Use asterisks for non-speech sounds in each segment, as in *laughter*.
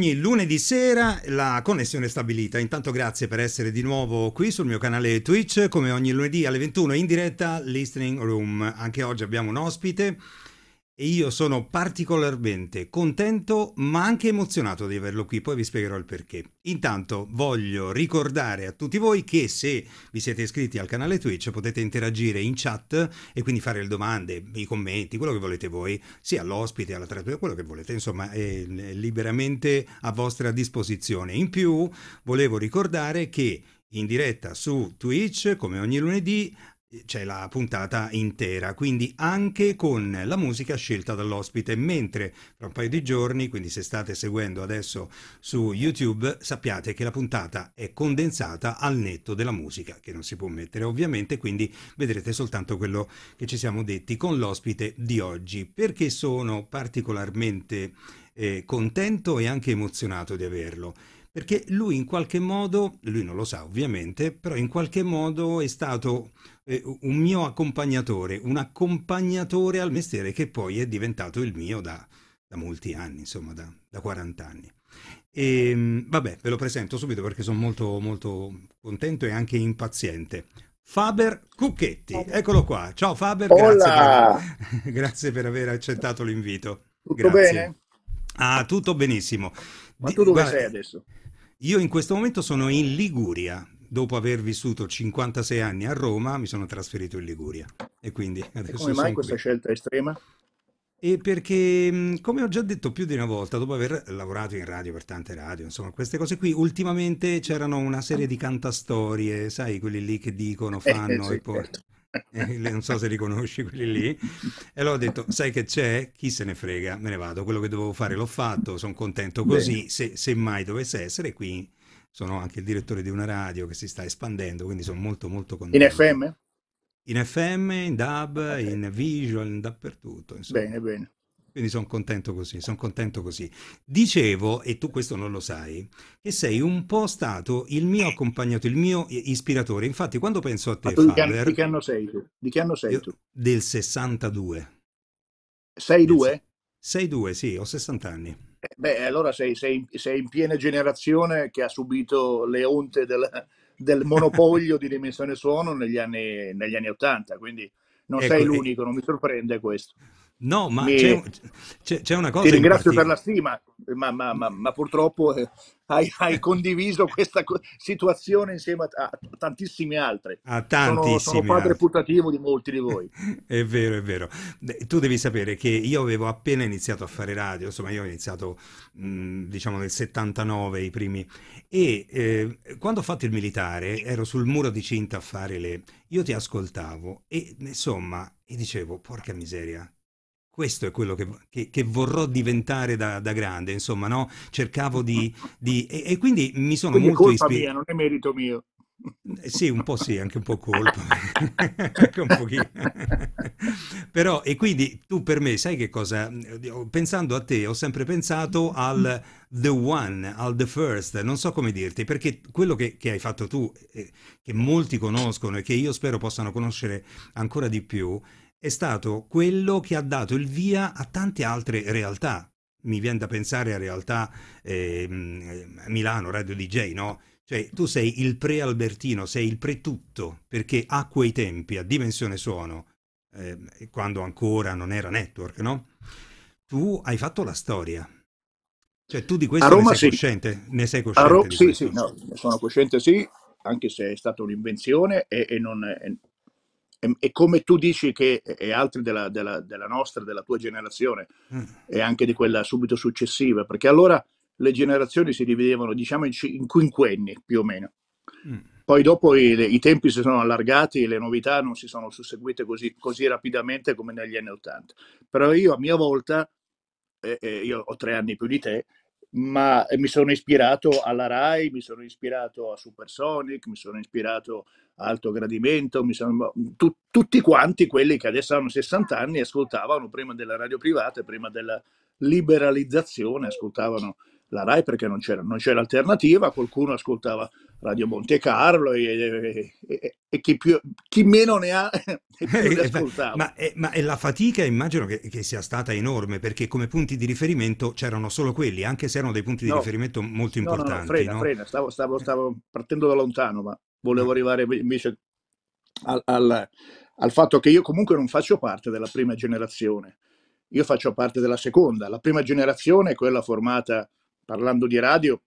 ogni lunedì sera la connessione è stabilita. Intanto grazie per essere di nuovo qui sul mio canale Twitch, come ogni lunedì alle 21 in diretta Listening Room. Anche oggi abbiamo un ospite e io sono particolarmente contento ma anche emozionato di averlo qui, poi vi spiegherò il perché. Intanto voglio ricordare a tutti voi che se vi siete iscritti al canale Twitch potete interagire in chat e quindi fare le domande, i commenti, quello che volete voi, sia all'ospite, alla trattoria, quello che volete, insomma è liberamente a vostra disposizione. In più volevo ricordare che in diretta su Twitch, come ogni lunedì, c'è la puntata intera, quindi anche con la musica scelta dall'ospite, mentre tra un paio di giorni, quindi se state seguendo adesso su YouTube, sappiate che la puntata è condensata al netto della musica, che non si può mettere ovviamente, quindi vedrete soltanto quello che ci siamo detti con l'ospite di oggi, perché sono particolarmente eh, contento e anche emozionato di averlo perché lui in qualche modo, lui non lo sa ovviamente, però in qualche modo è stato eh, un mio accompagnatore, un accompagnatore al mestiere che poi è diventato il mio da, da molti anni, insomma da, da 40 anni. E, ehm, vabbè, ve lo presento subito perché sono molto, molto contento e anche impaziente. Faber Cucchetti, eccolo qua. Ciao Faber, grazie per, *laughs* grazie per, aver accettato l'invito. Tutto grazie. bene? Ah, tutto benissimo. Ma tu dove Guarda, sei adesso? Io in questo momento sono in Liguria, dopo aver vissuto 56 anni a Roma, mi sono trasferito in Liguria. E quindi adesso e come mai questa scelta estrema? E perché, come ho già detto più di una volta, dopo aver lavorato in radio per tante radio, insomma, queste cose qui, ultimamente c'erano una serie di cantastorie, sai, quelli lì che dicono, eh, fanno eh, sì, e poi... Certo. *laughs* Eh, non so se riconosci quelli lì. E allora ho detto, sai che c'è? Chi se ne frega? Me ne vado. Quello che dovevo fare l'ho fatto, sono contento così, se, se mai dovesse essere qui sono anche il direttore di una radio che si sta espandendo, quindi sono molto molto contento. In FM? In FM, in DAB, okay. in visual, in dappertutto. Insomma. Bene, bene. Quindi sono contento così, sono contento così. Dicevo, e tu questo non lo sai, che sei un po' stato il mio accompagnato, il mio ispiratore. Infatti, quando penso a te, Faber, di, che anno, di, che anno, sei tu? Di che anno sei io, tu? Del 62. 6-2? 6-2, sì, ho 60 anni. Beh, allora sei, sei, sei, in piena generazione che ha subito le onte del, del monopolio di dimensione suono negli anni, negli anni 80, quindi non ecco, sei l'unico, non mi sorprende questo. No, ma e... c'è, c'è, una cosa. Ti ringrazio per la stima, ma, ma, ma, ma purtroppo eh, hai, hai, condiviso questa co- situazione insieme a, a, tantissime altri. A tantissimi. Sono, sono padre altri. putativo di molti di voi. *laughs* è vero, è vero. Tu devi sapere che io avevo appena iniziato a fare radio, insomma, io ho iniziato mh, diciamo nel 79 i primi. E eh, quando ho fatto il militare ero sul muro di cinta a fare le. Io ti ascoltavo e insomma, e dicevo, porca miseria questo è quello che, che, che vorrò diventare da, da, grande, insomma, no? Cercavo di... di e, e, quindi mi sono quindi molto ispirato. non è merito mio. Eh, sì, un po' sì, anche un po' colpa. *laughs* anche un pochino. Però, e quindi tu per me, sai che cosa? Pensando a te, ho sempre pensato al the one, al the first, non so come dirti, perché quello che, che hai fatto tu, eh, che molti conoscono e che io spero possano conoscere ancora di più, è stato quello che ha dato il via a tante altre realtà. Mi viene da pensare a realtà eh, Milano, Radio DJ, no? Cioè, tu sei il pre-albertino, sei il pre-tutto, perché a quei tempi, a dimensione suono, eh, quando ancora non era network, no? Tu hai fatto la storia. Cioè, tu di questo a Roma, ne sei sì. cosciente? Ne sei cosciente? A Roma, sì, sì, no, sono cosciente sì, anche se è stata un'invenzione e, e non, è, e, ehm, e, come tu dici che e altri della, della, della nostra, della tua generazione mm. e anche di quella subito successiva, perché allora le generazioni si dividevano diciamo in, in quinquenni più o meno. Mm. Poi dopo i, i, tempi si sono allargati, le novità non si sono susseguite così, così rapidamente come negli anni Ottanta. Però io a mia volta, eh, eh, io ho tre anni più di te, ma eh, mi sono ispirato alla RAI, mi sono ispirato a Supersonic, mi sono ispirato a Alto Gradimento, sono... Boh, Tut- tutti quanti quelli che adesso hanno 60 anni ascoltavano prima della radio privata e prima della liberalizzazione, ascoltavano la RAI perché non c'era, non c'era alternativa, qualcuno ascoltava Radio Monte Carlo e, e, e, e chi, più, chi, meno ne ha *laughs* più eh, eh, ascoltava. Ma, eh, ma, ma, la fatica immagino che, che, sia stata enorme perché come punti di riferimento c'erano solo quelli, anche se erano dei punti di riferimento molto importanti. No, no, no frena, frena. Stavo, stavo, stavo, partendo da lontano, ma volevo ah. arrivare invece al, al, al fatto che io comunque non faccio parte della prima generazione. Io faccio parte della seconda. La prima generazione è quella formata parlando di radio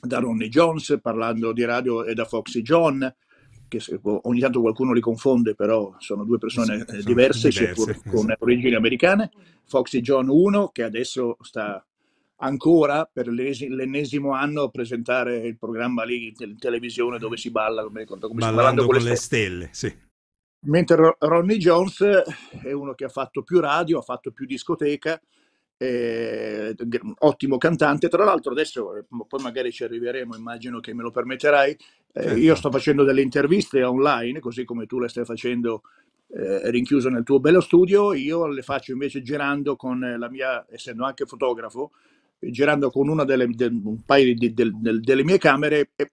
da Ronnie Jones, parlando di radio e da Foxy John, che ogni tanto qualcuno li confonde, però sono due persone sì, eh, diverse, diverse con esatto. origini americane. Foxy John 1, che adesso sta ancora per l'ennesimo anno a presentare il programma lì in televisione dove si balla, come, come ballando con, con le stelle. stelle sì. Mentre Ronnie Jones è uno che ha fatto più radio, ha fatto più discoteca, eh, ottimo cantante. Tra l'altro, adesso eh, poi magari ci arriveremo, immagino che me lo permetterai. Eh, certo. Io sto facendo delle interviste online, così come tu le stai facendo eh, rinchiuso nel tuo bello studio. Io le faccio invece girando con la mia, essendo anche fotografo, girando con una delle, de, un paio di, de, de, delle mie camere e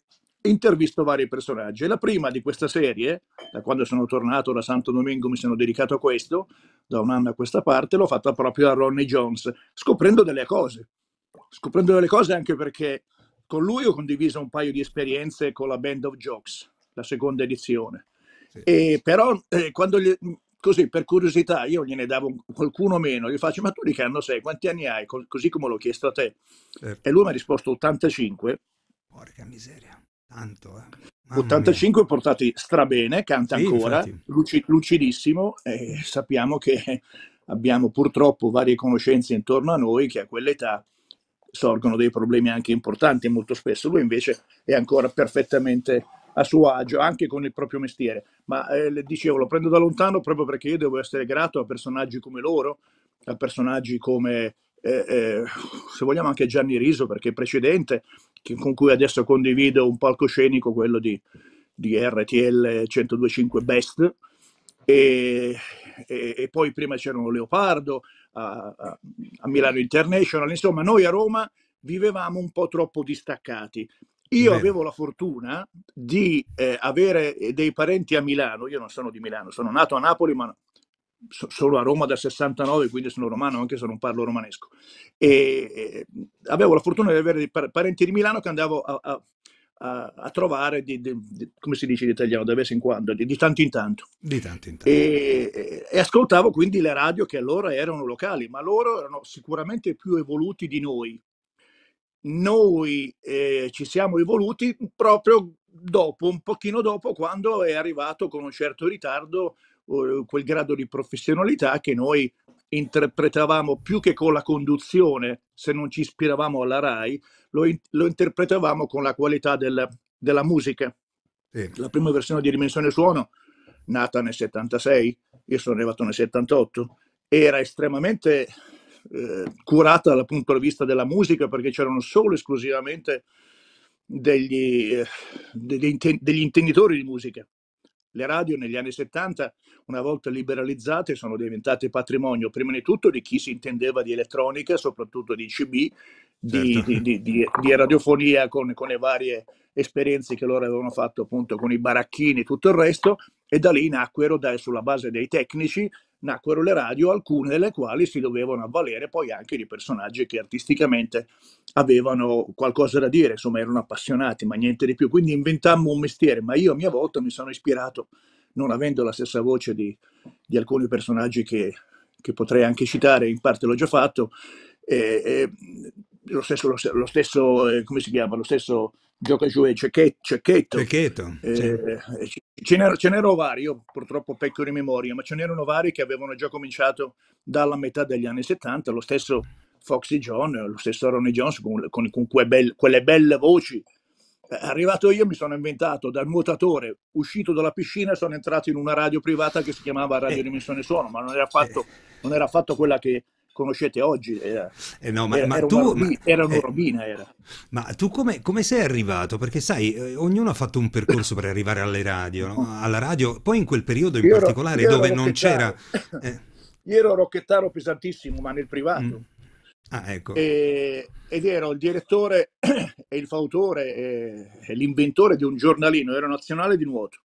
intervisto vari personaggi. la prima di questa serie, da quando sono tornato da Santo Domingo mi sono dedicato a questo, da un anno a questa parte, l'ho fatta proprio a Ronnie Jones, scoprendo delle cose. Scoprendo delle cose anche perché con lui ho condiviso un paio di esperienze con la Band of Jokes, la seconda edizione. Sì. E però eh, quando gli, così per curiosità io gliene davo qualcuno meno, gli faccio ma tu di che anno sei? Quanti anni hai? così come l'ho chiesto a te. Certo. E lui mi ha risposto 85. Porca miseria. Tanto, eh. 85 mia. portati strabene, canta sì, ancora, luci, lucidissimo e sappiamo che abbiamo purtroppo varie conoscenze intorno a noi che a quell'età sorgono dei problemi anche importanti molto spesso. Lui invece è ancora perfettamente a suo agio, anche con il proprio mestiere. Ma eh, dicevo, lo prendo da lontano proprio perché io devo essere grato a personaggi come loro, a personaggi come, eh, eh, se vogliamo, anche Gianni Riso, perché precedente, con cui adesso condivido un palcoscenico, quello di, di RTL 1025 Best. E, e, e, poi prima c'erano Leopardo a, a, a, Milano International, insomma noi a Roma vivevamo un po' troppo distaccati. Io Bene. avevo la fortuna di eh, avere eh, dei parenti a Milano, io non sono di Milano, sono nato a Napoli ma so, solo a Roma dal 69, quindi sono romano anche se non parlo romanesco. E, e avevo la fortuna di avere par- parenti di Milano che andavo a, a a, a, trovare, di, di, di, come si dice in italiano, da vez in quando, di, tanto in tanto. Di tanto in tanto. E, e, ascoltavo quindi le radio che allora erano locali, ma loro erano sicuramente più evoluti di noi. Noi eh, ci siamo evoluti proprio dopo, un pochino dopo, quando è arrivato con un certo ritardo Uhm, quel grado di professionalità che noi interpretavamo più che con la conduzione, se non ci ispiravamo alla RAI, lo, in, lo interpretavamo con la qualità del, della musica. Sì. La prima versione di Dimensione Suono, nata nel 76, io sono arrivato nel 78, era estremamente eh, curata dal punto di vista della musica perché c'erano solo esclusivamente degli, eh, degli, degli intenditori di musica le radio negli anni 70, una volta liberalizzate, sono diventate patrimonio prima di tutto di chi si intendeva di elettronica, soprattutto di CB, di, certo. di, di, di radiofonia con, con, le varie esperienze che loro avevano fatto appunto con i baracchini e tutto il resto, e da lì nacquero, da, sulla base dei tecnici, nacquero le radio, alcune delle quali si dovevano avvalere poi anche di personaggi che artisticamente avevano qualcosa da dire, insomma erano appassionati, ma niente di più. Quindi inventammo un mestiere, ma io a mia volta mi sono ispirato, non avendo la stessa voce di, di alcuni personaggi che, che, potrei anche citare, in parte l'ho già fatto, eh, eh, lo stesso, lo stesso eh, come si chiama, lo stesso gioca giù e eh, Cecchetto. Cecchetto. Cecchetto eh, sì. Eh, ce, ce n'ero vari, io purtroppo pecco di memoria, ma ce n'erano vari che avevano già cominciato dalla metà degli anni 70, lo stesso Foxy John, lo stesso Ronnie Jones con, con, con que bel, quelle belle voci. Eh, arrivato io mi sono inventato dal nuotatore, uscito dalla piscina sono entrato in una radio privata che si chiamava Radio Dimensione Suono, ma non era affatto, non era affatto quella che, conoscete oggi. Era, eh no, ma, era, ma era tu, una, era ma, robina, eh, era. Ma tu come, come, sei arrivato? Perché sai, eh, ognuno ha fatto un percorso per arrivare alle radio, no? *laughs* alla radio, poi in quel periodo in io particolare ero, dove non c'era... *laughs* Eh. Io ero rocchettaro pesantissimo, ma nel privato. Mm. Ah, ecco. e, ed ero il direttore *clears throat* e il fautore e, e l'inventore di un giornalino nazionale di nuoto.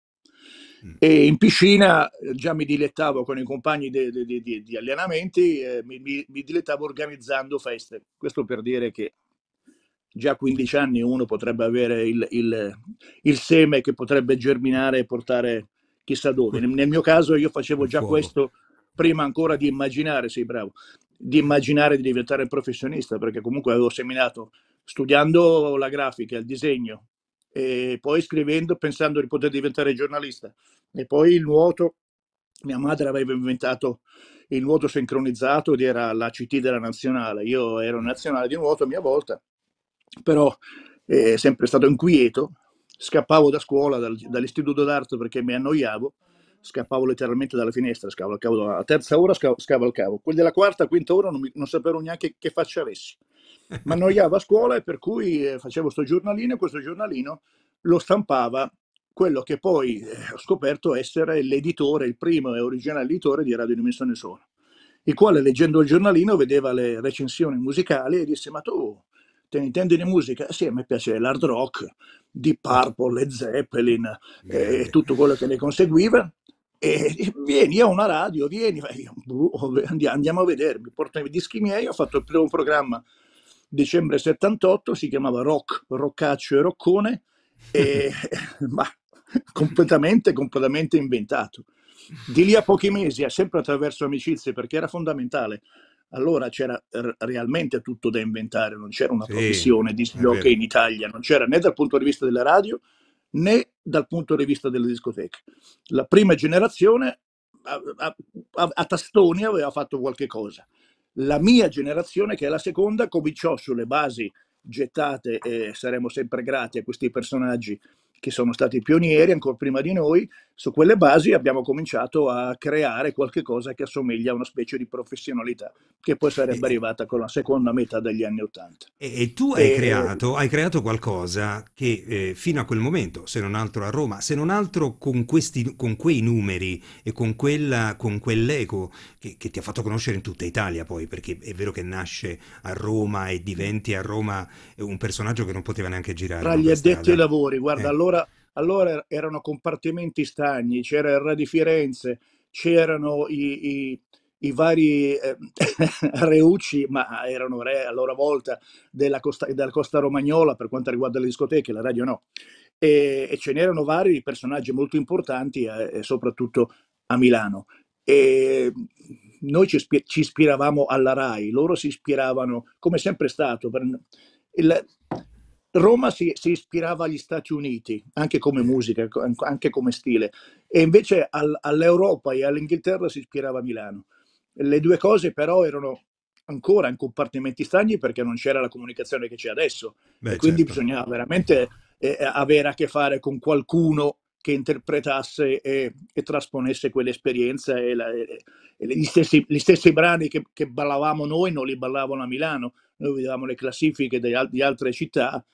Mm. E in piscina eh, già mi dilettavo con i compagni de, de, de, di allenamenti, eh, mi, mi, mi dilettavo organizzando feste. Questo per dire che già a 15 anni uno potrebbe avere il, il, il, seme che potrebbe germinare e portare chissà dove. Nel, mio caso io facevo già questo prima ancora di immaginare, sì bravo, di immaginare di diventare professionista, perché comunque avevo seminato studiando la grafica, il disegno, e poi scrivendo pensando di poter diventare giornalista. E poi il nuoto, mia madre aveva inventato il nuoto sincronizzato ed era la CT della nazionale. Io ero nazionale di nuoto a mia volta, però eh, sempre stato inquieto, scappavo da scuola, dal, dall'istituto d'arte perché mi annoiavo, scappavo letteralmente dalla finestra, scavalcavo alla terza ora, scavalcavo. Quelli della quarta, quinta ora non, mi, non sapevo neanche che faccia avessi mi annoiava a scuola e per cui eh, facevo questo giornalino e questo giornalino lo stampava quello che poi eh, ho scoperto essere l'editore, il primo e originale editore di Radio Dimensione Sono, il quale leggendo il giornalino vedeva le recensioni musicali e disse ma tu te ne intendi di musica? Sì, a me piace l'hard rock, di Purple, Led Zeppelin eh, Bene. e tutto quello che ne conseguiva e vieni a una radio, vieni, boh, andiamo a vedermi, portami i dischi miei, ho fatto il primo programma dicembre 78, si chiamava Rock, Roccaccio e Roccone, *laughs* e, *laughs* ma completamente, completamente inventato. Di lì a pochi mesi, sempre attraverso amicizie, perché era fondamentale, allora c'era realmente tutto da inventare, non c'era una sì, professione di jockey in Italia, non c'era né dal punto di vista della radio né dal punto di vista delle discoteche. La prima generazione a, a, a, a tastoni aveva fatto qualche cosa, la mia generazione, che è la seconda, cominciò sulle basi gettate e saremo sempre grati a questi personaggi che sono stati pionieri ancora prima di noi, su quelle basi abbiamo cominciato a creare qualche cosa che assomiglia a una specie di professionalità che poi sarebbe arrivata con la seconda metà degli anni Ottanta. E, e, tu hai, e, creato, eh, hai, creato, qualcosa che eh, fino a quel momento, se non altro a Roma, se non altro con, questi, con quei numeri e con, quella, con quell'eco che, che, ti ha fatto conoscere in tutta Italia poi, perché è vero che nasce a Roma e diventi a Roma un personaggio che non poteva neanche girare. Tra gli addetti ai lavori, guarda, eh. allora allora er, erano compartimenti stagni, c'era il Re di Firenze, c'erano i, i, i vari eh, *laughs* reucci, ma erano re a loro volta della costa, della costa, romagnola per quanto riguarda le discoteche, la radio no. E, e ce n'erano vari personaggi molto importanti, eh, soprattutto a Milano. E noi ci, ci, ispiravamo alla RAI, loro si ispiravano, come sempre è stato, per, il, Roma si, si, ispirava agli Stati Uniti, anche come musica, anche come stile, e invece al, all'Europa e all'Inghilterra si ispirava a Milano. Le due cose però erano ancora in compartimenti stagni perché non c'era la comunicazione che c'è adesso, Beh, quindi certo. bisognava veramente eh, eh, avere a che fare con qualcuno che interpretasse e, e trasponesse quell'esperienza e, la, e, e gli, stessi, gli, stessi, brani che, che ballavamo noi non li ballavano a Milano, noi vedevamo le classifiche di, di altre città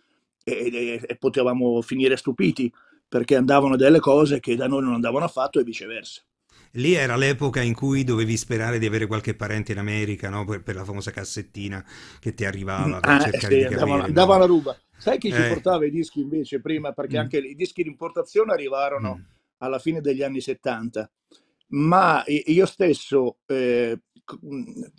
e, e, e potevamo finire stupiti perché andavano delle cose che da noi non andavano affatto e viceversa. Lì era l'epoca in cui dovevi sperare di avere qualche parente in America, no? per, per, la famosa cassettina che ti arrivava per ah, cercare sì, di capire. Andava, no? andava ruba. Sai chi eh. ci portava i dischi invece prima? Perché mm. anche i dischi di importazione arrivarono mm. alla fine degli anni 70. Ma io stesso eh,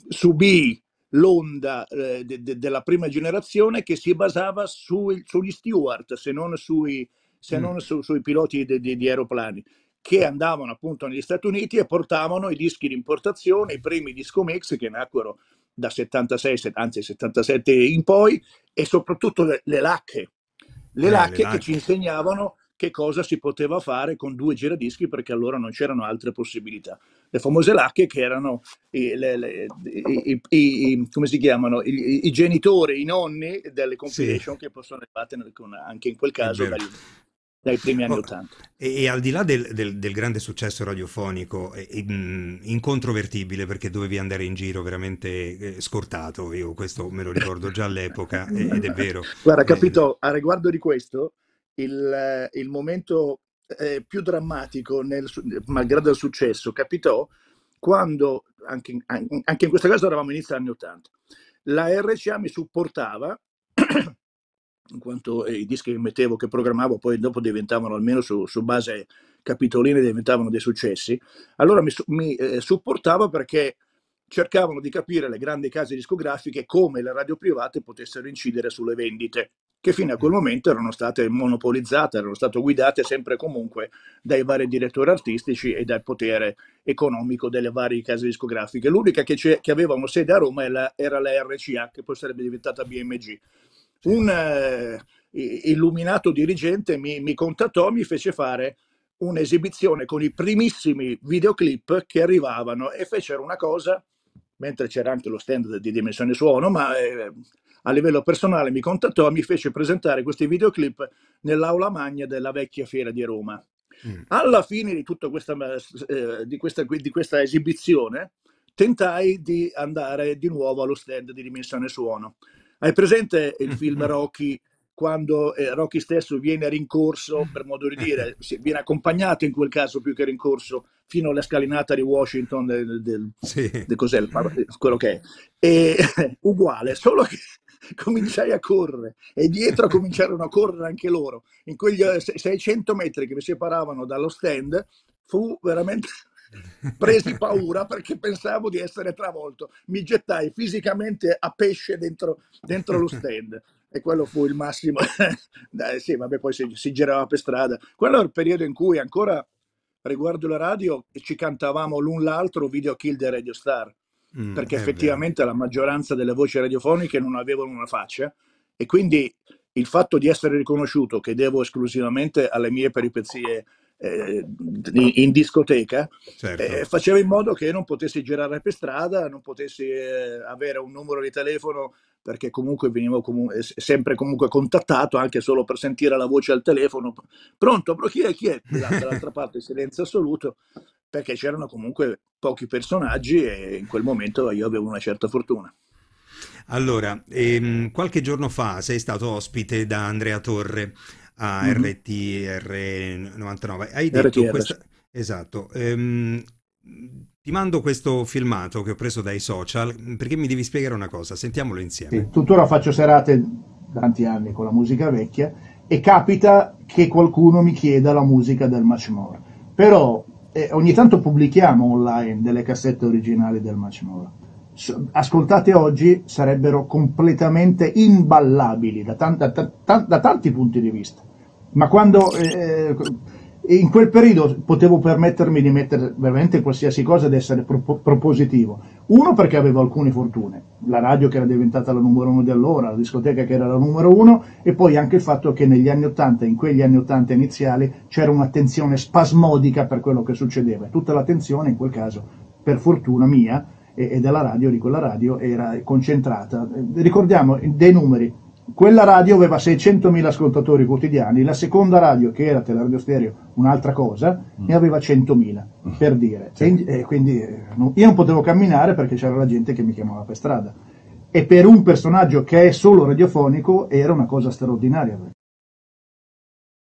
subì l'onda eh, de, de, della prima generazione che si basava sui, sugli steward, se non sui, se mm. non su, sui piloti de, di aeroplani, che andavano appunto negli Stati Uniti e portavano i dischi di importazione, i primi Discomex che nacquero da 76, anzi 77 in poi, e soprattutto le, le lacche. Le, eh, lacche le lacche che ci insegnavano che cosa si poteva fare con due giradischi perché allora non c'erano altre possibilità. Le famose lacche che erano i, le, le, i, i, i genitori, i nonni delle compilation sì. che possono essere fatte anche in quel caso dagli, dai primi anni Ottanta. Oh, e, e, al di là del, del, del grande successo radiofonico, e, e, mh, mm, incontrovertibile perché dovevi andare in giro veramente eh, scortato, io questo me lo ricordo già all'epoca *laughs* ed è vero. Guarda, eh, capito, eh, a riguardo di questo, il, il momento eh, più drammatico, nel, malgrado il successo, capitò quando, anche in, anche in questo caso eravamo inizio anni 80, la RCA mi supportava, *clears throat* in quanto eh, i dischi che mettevo, che programmavo, poi dopo diventavano, almeno su, su base capitoline, diventavano dei successi, allora mi, mi eh, supportava perché cercavano di capire le grandi case discografiche come le radio private potessero incidere sulle vendite che fino a quel momento erano state monopolizzate, erano state guidate sempre e comunque dai vari direttori artistici e dal potere economico delle varie case discografiche. L'unica che, che aveva una sede a Roma era la, era la RCA, che poi sarebbe diventata BMG. Un eh, illuminato dirigente mi, mi contattò, mi fece fare un'esibizione con i primissimi videoclip che arrivavano e fecero una cosa mentre c'era anche lo stand di Dimensione Suono, ma eh, a livello personale mi contattò e mi fece presentare questi videoclip nell'aula magna della vecchia fiera di Roma. Mm. Alla fine di tutta questa, eh, eh di questa, di questa esibizione tentai di andare di nuovo allo stand di Dimensione Suono. Hai presente il *laughs* film Rocky quando eh, Rocky stesso viene rincorso, per modo di dire, si viene accompagnato in quel caso più che rincorso, fino alla scalinata di Washington, del, del, sì. del cos'è, quello che è. E, *laughs* uguale, solo che *laughs* cominciai a correre e dietro cominciarono a correre anche loro. In quegli 600 eh, metri che mi separavano dallo stand fu veramente *laughs* presi paura perché pensavo di essere travolto. Mi gettai fisicamente a pesce dentro, dentro lo stand e quello fu il massimo. *laughs* Dai, sì, vabbè, poi si, si girava per strada. Quello era il periodo in cui ancora riguardo la radio ci cantavamo l'un l'altro video Kill the Radio Star Mm, perché effettivamente vero. la maggioranza delle voci radiofoniche non avevano una faccia e quindi il fatto di essere riconosciuto che devo esclusivamente alle mie peripezie eh, in discoteca certo. eh, faceva in modo che non potessi girare per strada, non potessi eh, avere un numero di telefono perché comunque venivo comunque, eh, sempre comunque contattato anche solo per sentire la voce al telefono. Pronto, però chi è? Chi è? *laughs* Dall'altra parte silenzio assoluto perché c'erano comunque pochi personaggi e in quel momento io avevo una certa fortuna. Allora, ehm, qualche giorno fa sei stato ospite da Andrea Torre a mm-hmm. RTR99. Hai detto RTR. questa... Esatto. Ehm, ti mando questo filmato che ho preso dai social perché mi devi spiegare una cosa, sentiamolo insieme. Sì, tuttora faccio serate tanti anni con la musica vecchia e capita che qualcuno mi chieda la musica del Much More. Però eh, ogni tanto pubblichiamo online delle cassette originali del Macmora. Ascoltate oggi sarebbero completamente imballabili da, tan da, ta da tanti punti di vista. Ma quando eh, in quel periodo potevo permettermi di mettere veramente qualsiasi cosa ed essere pro- propositivo. Uno perché avevo alcune fortune, la radio che era diventata la numero uno di allora, la discoteca che era la numero uno e poi anche il fatto che negli anni Ottanta, in quegli anni Ottanta iniziali, c'era un'attenzione spasmodica per quello che succedeva. Tutta l'attenzione in quel caso, per fortuna mia e, e della radio, di quella radio, era concentrata. Ricordiamo dei numeri, quella radio aveva 600.000 ascoltatori quotidiani, la seconda radio, che era Teleradio Stereo, un'altra cosa, mm. ne aveva 100.000, mm. per dire. Sì. E, e quindi eh, eh, no, io non potevo camminare perché c'era la gente che mi chiamava per strada. E per un personaggio che è solo radiofonico era una cosa straordinaria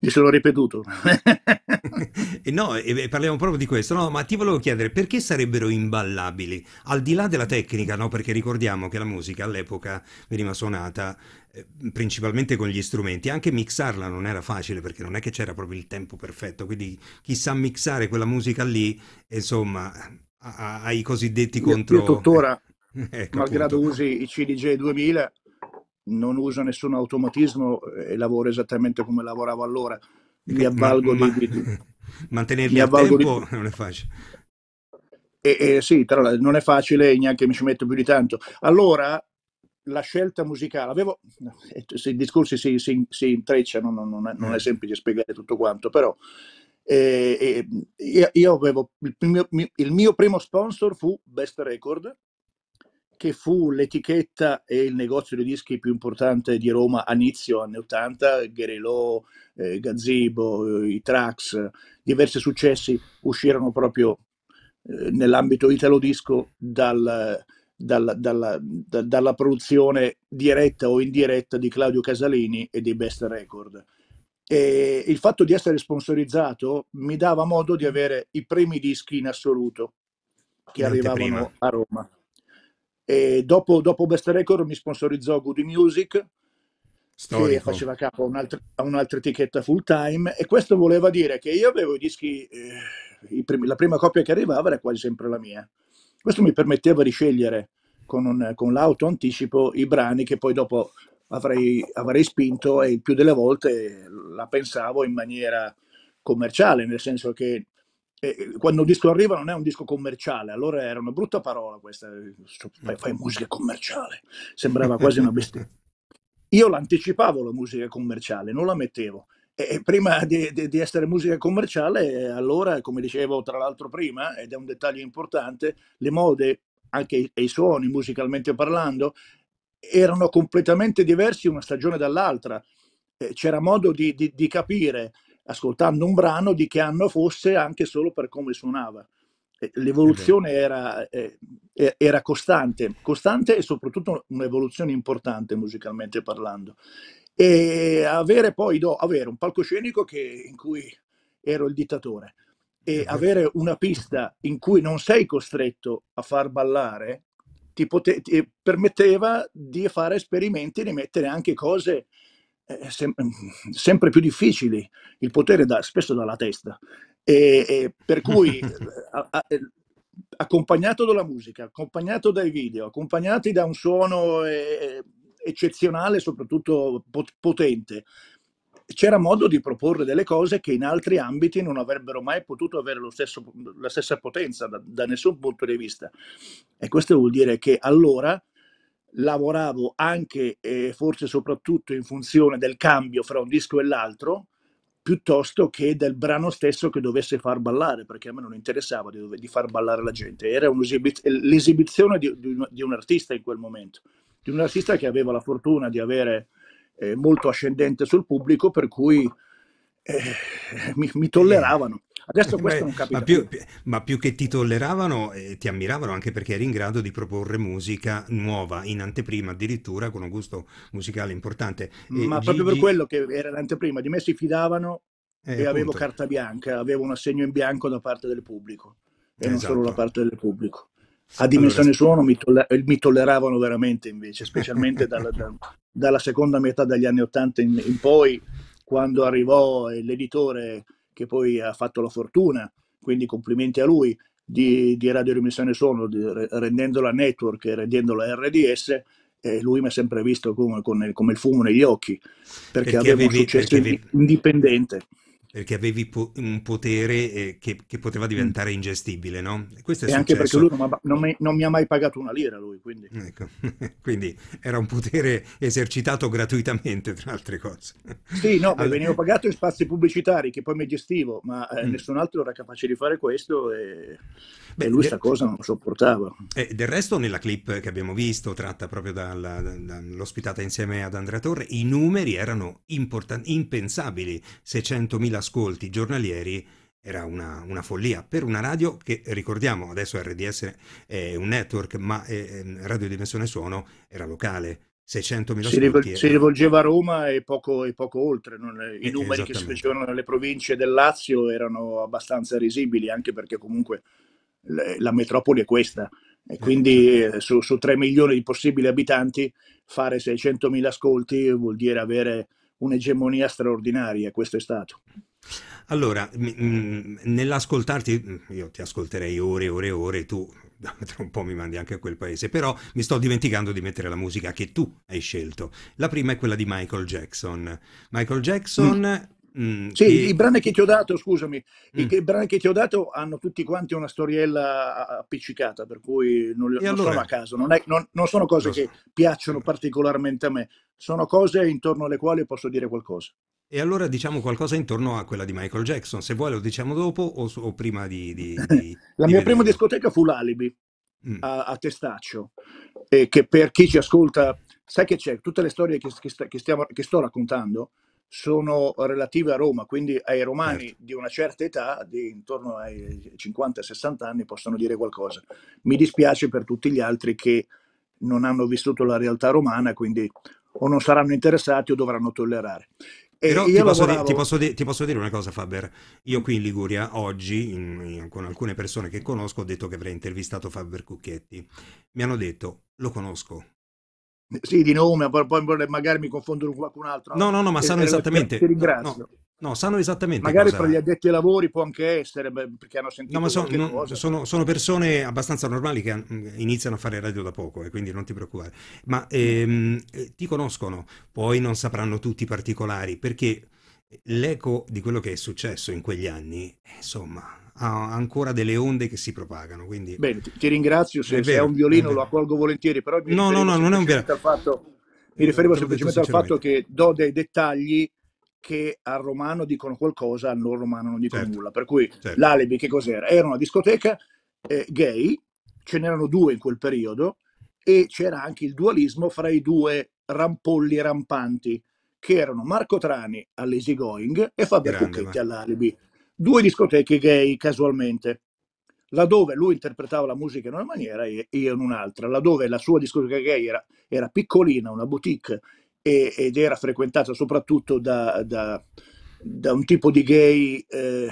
se l'ho ripetuto. *laughs* e no, e parliamo proprio di questo. No, ma ti volevo chiedere perché sarebbero imballabili? Al di là della tecnica, no? Perché ricordiamo che la musica all'epoca veniva suonata eh, principalmente con gli strumenti. Anche mixarla non era facile perché non è che c'era proprio il tempo perfetto. Quindi chi sa mixare quella musica lì, insomma, ai cosiddetti controlli. Io tuttora, *laughs* ecco, malgrado appunto. usi i CDJ 2000 non uso nessun automatismo e lavoro esattamente come lavoravo allora. Mi avvalgo ma, di, di... *laughs* Mantenermi a tempo di... *laughs* non è facile. E, e sì, tra l'altro non è facile neanche mi ci metto più di tanto. Allora, la scelta musicale, avevo... Eh, se I discorsi si, si, si intrecciano, non, non, è, non è eh. semplice spiegare tutto quanto, però... Eh, eh, io, avevo il mio, il mio, primo sponsor fu Best Record che fu l'etichetta e il negozio di dischi più importante di Roma a inizio anni 80, Guerrillo, eh, Gazebo, eh, i Trax, diversi successi uscirono proprio eh, nell'ambito italo disco dal, dalla, dalla, dalla, produzione diretta o indiretta di Claudio Casalini e dei Best Record. E il fatto di essere sponsorizzato mi dava modo di avere i primi dischi in assoluto che arrivavano a Roma. E dopo, dopo Best Record mi sponsorizzò Good Music, Storico. che faceva capo a, un'altra, un'altra etichetta full time e questo voleva dire che io avevo i dischi, eh, i primi, la prima coppia che arrivava era quasi sempre la mia. Questo mi permetteva di scegliere con, un, con l'auto anticipo i brani che poi dopo avrei, avrei spinto e il più delle volte la pensavo in maniera commerciale, nel senso che quando un disco arriva non è un disco commerciale, allora era una brutta parola questa, eh, mm. fai, fai musica commerciale, sembrava quasi una bestia. Io l'anticipavo la musica commerciale, non la mettevo. E prima di, di, di, essere musica commerciale, allora, come dicevo tra l'altro prima, ed è un dettaglio importante, le mode, anche i, i suoni musicalmente parlando, erano completamente diversi una stagione dall'altra. c'era modo di, di capire ascoltando un brano di che anno fosse anche solo per come suonava. L'evoluzione era, eh, era costante, costante e soprattutto un'evoluzione importante musicalmente parlando. E avere poi do, avere un palcoscenico che, in cui ero il dittatore e eh avere una pista in cui non sei costretto a far ballare ti, pote- ti permetteva di fare esperimenti, di mettere anche cose sem ehm, sempre più difficili, il potere da, spesso dalla testa. E, e per cui *laughs* a, a, eh, accompagnato dalla musica, accompagnato dai video, accompagnati da un suono eh, eh eccezionale, soprattutto potente, c'era modo di proporre delle cose che in altri ambiti non avrebbero mai potuto avere stesso, la stessa potenza da, da, nessun punto di vista. E questo vuol dire che allora lavoravo anche e eh, forse soprattutto in funzione del cambio fra un disco e l'altro, piuttosto che del brano stesso che dovesse far ballare, perché a me non interessava di, di far ballare la gente, era l'esibizione di, di, un, di, un, artista in quel momento, di un artista che aveva la fortuna di avere eh, molto ascendente sul pubblico, per cui eh, mi, mi, tolleravano. Adesso questo Beh, non capita. Ma più, più. ma più, che ti tolleravano, eh, ti ammiravano anche perché eri in grado di proporre musica nuova, in anteprima addirittura, con un gusto musicale importante. E ma Gigi... proprio per quello che era l'anteprima, di me si fidavano eh, e appunto. avevo carta bianca, avevo un assegno in bianco da parte del pubblico e esatto. non solo da esatto. parte del pubblico. A dimensione allora, suono mi, toller- eh, mi, tolleravano veramente invece, specialmente dalla, da, dalla seconda metà degli anni Ottanta in, in, poi, quando arrivò eh, l'editore che poi ha fatto la fortuna, quindi complimenti a lui, di, di radioremissione sono, di, rendendola network e rendendola RDS, eh, lui mi ha sempre visto come, come, il fumo negli occhi, perché, perché avevo un successo avevi... indipendente perché avevi po- un potere eh, che, che, poteva mm. diventare ingestibile, no? Questo è e anche perché lui non, ha, non, mi, non, mi, ha mai pagato una lira, lui, quindi... Ecco. *laughs* quindi era un potere esercitato gratuitamente, tra altre cose. Sì, no, allora... venivo pagato in spazi pubblicitari, che poi mi gestivo, ma eh, mm. nessun altro era capace di fare questo e... Beh, e lui questa cosa non lo sopportava. Eh, del resto, nella clip che abbiamo visto, tratta proprio dalla, dall'ospitata insieme ad Andrea Torre, i numeri erano important- impensabili. 600.000 ascolti giornalieri era una, una, follia per una radio che ricordiamo adesso RDS è un network ma è, eh, ehm, Radio Dimensione Suono era locale 600.000 si, rivol- si rivolgeva a Roma e poco, e poco oltre non, eh, i numeri che si facevano nelle province del Lazio erano abbastanza risibili anche perché comunque le, la metropoli è questa e eh, quindi certo. eh, su, su 3 milioni di possibili abitanti fare 600.000 ascolti vuol dire avere un'egemonia straordinaria questo è stato allora, mm, nell'ascoltarti, mm, io ti ascolterei ore e ore e ore, tu tra *laughs* un po' mi mandi anche a quel paese, però mi sto dimenticando di mettere la musica che tu hai scelto. La prima è quella di Michael Jackson. Michael Jackson mm. Mm, sì, e... i brani che ti ho dato, scusami, mm. i, brani che ti ho dato hanno tutti quanti una storiella appiccicata, per cui non, li, non allora? sono a caso, non, è, non, non sono cose so. che piacciono particolarmente a me, sono cose intorno alle quali posso dire qualcosa. E allora diciamo qualcosa intorno a quella di Michael Jackson, se vuoi lo diciamo dopo o, o prima di... di, *laughs* di La di mia prima discoteca fu l'Alibi mm. a, a, Testaccio, e che per chi ci ascolta, sai che c'è, tutte le storie che, che, sta, che, stiamo, che sto raccontando sono relative a Roma, quindi ai romani certo. di una certa età, di intorno ai 50-60 anni, possono dire qualcosa. Mi dispiace per tutti gli altri che non hanno vissuto la realtà romana, quindi o non saranno interessati o dovranno tollerare. Però ti posso, lavoravo... di, ti, posso di, ti posso, dire una cosa, Faber. Io qui in Liguria oggi, in, in, con alcune persone che conosco, ho detto che avrei intervistato Faber Cucchetti. Mi hanno detto, lo conosco, sì, di nome, poi magari mi confondo con qualcun altro. No, no, no, ma eh, sanno eh, esattamente. Ti ringrazio. No, sanno esattamente. Magari cosa... tra gli addetti ai lavori può anche essere, beh, perché hanno sentito. No, ma so, non, sono, sono, persone abbastanza normali che mm, iniziano a fare radio da poco, e eh, quindi non ti preoccupare. Ma ehm, eh, ti conoscono, poi non sapranno tutti i particolari, perché l'eco di quello che è successo in quegli anni, insomma, ha ancora delle onde che si propagano. Quindi... Bene, ti, ringrazio, se, è, vero, se è un violino è lo accolgo volentieri, però mi no, no, no, non è un violino. Fatto, mi riferivo semplicemente al fatto che do dei dettagli che al romano dicono qualcosa, al non romano non dicono certo, nulla. Per cui certo. l'alibi che cos'era? Era una discoteca eh, gay, ce n'erano due in quel periodo, e c'era anche il dualismo fra i due rampolli rampanti, che erano Marco Trani all'Easy Going e Fabio Grande, Cucchetti ma... all'alibi due discoteche gay casualmente, laddove lui interpretava la musica in una maniera e io in un'altra, laddove la sua discoteca gay era, era piccolina, una boutique, e, ed era frequentata soprattutto da, da, da un tipo di gay eh,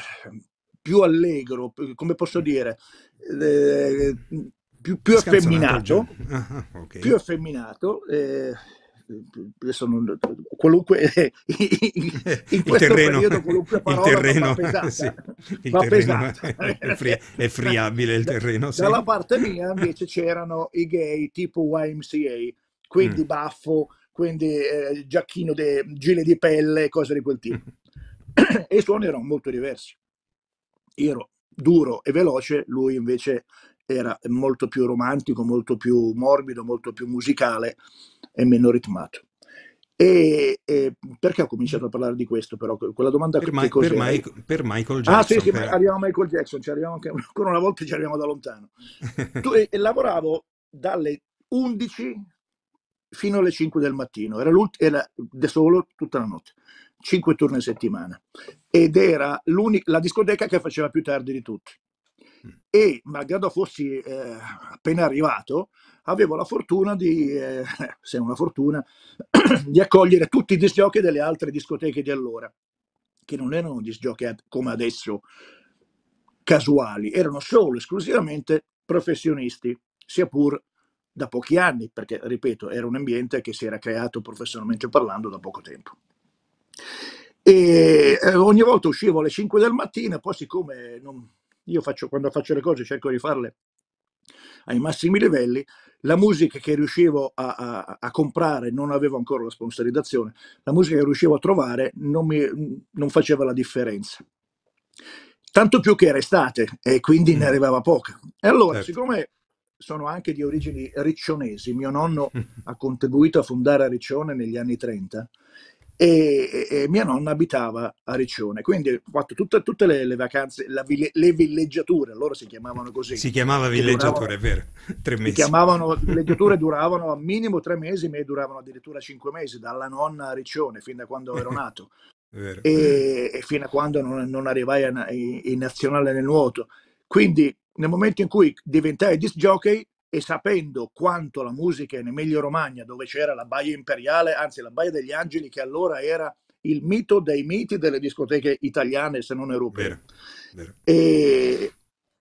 più allegro, come posso dire, eh, più, più, effeminato, ah, okay. più, effeminato, più eh, effeminato eh, adesso non, qualunque *laughs* in, in questo terreno, periodo qualunque parola il terreno, *laughs* pesata, sì, il terreno è, fri- è, friabile il terreno sì. dalla parte mia invece c'erano i gay tipo YMCA quindi mm. baffo quindi eh, giacchino de, gile di pelle cose di quel tipo mm. e i suoni erano molto diversi io ero duro e veloce lui invece era molto più romantico molto più morbido molto più musicale è meno ritmato. E, e, perché ho cominciato a parlare di questo? Però quella domanda per, che per, Mike, per Michael Jackson. Ah, sì, sì, per... arriviamo a Michael Jackson, ci arriviamo anche, *laughs* ancora una volta ci arriviamo da lontano. *laughs* tu, e, e lavoravo dalle 11 fino alle 5 del mattino, era, era da solo tutta la notte, 5 turni a settimana. Ed era la discoteca che faceva più tardi di tutti e malgrado fossi eh, appena arrivato, avevo la fortuna di, eh, *laughs* se una fortuna, *clears throat* di accogliere tutti i disgiochi delle altre discoteche di allora, che non erano disgiochi come adesso casuali, erano solo esclusivamente professionisti, sia pur da pochi anni, perché ripeto, era un ambiente che si era creato professionalmente parlando da poco tempo. E eh, ogni volta uscivo alle 5 del mattino, poi siccome non, io faccio, quando faccio le cose cerco di farle ai massimi livelli, la musica che riuscivo a, a, a, comprare, non avevo ancora la sponsorizzazione, la musica che riuscivo a trovare non, mi, non faceva la differenza. Tanto più che era estate e quindi mm. ne arrivava poca. E allora, certo. siccome sono anche di origini riccionesi, mio nonno *laughs* ha contribuito a fondare Riccione negli anni 30, e, e, mia nonna abitava a Riccione, quindi ho fatto tutta, tutte le, le vacanze, la, le villeggiature, allora si chiamavano così. Si chiamava villeggiature, è vero, *laughs* tre mesi. Si chiamavano *laughs* villeggiature, duravano a minimo tre mesi, ma duravano addirittura cinque mesi, dalla nonna a Riccione, fin da quando ero *laughs* nato. vero, e, vero. e, fino a quando non, non arrivai in, in, nazionale nel nuoto. Quindi nel momento in cui diventai disc jockey, e sapendo quanto la musica in Emilia Romagna, dove c'era la Baia Imperiale, anzi la Baia degli Angeli, che allora era il mito dei miti delle discoteche italiane, se non europee, vero, vero. E...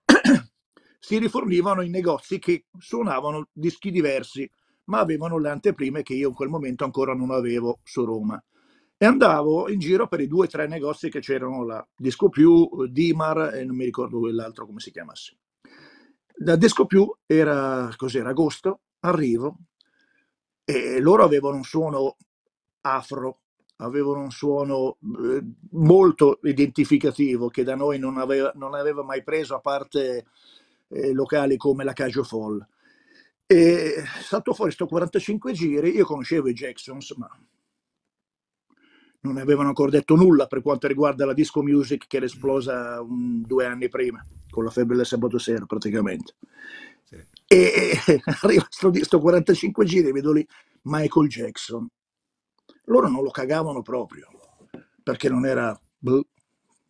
*clears throat* si rifornivano in negozi che suonavano dischi diversi, ma avevano le anteprime che io in quel momento ancora non avevo su Roma. E andavo in giro per i due o tre negozi che c'erano là, Disco Più, eh, Dimar e non mi ricordo quell'altro come si chiamasse. Da Disco Più era cos'era agosto, arrivo e loro avevano un suono afro, avevano un suono eh, molto identificativo che da noi non aveva, non aveva mai preso a parte eh, locali come la Caggio Fall. E saltò fuori sto 45 giri, io conoscevo i Jacksons, ma non avevano ancora detto nulla per quanto riguarda la disco music che era mm. esplosa un, due anni prima, con la febbre del sabato sera praticamente. Sì. E, e *laughs* arriva questo disco 45 giri e vedo lì Michael Jackson. Loro non lo cagavano proprio, perché non era... Bluh,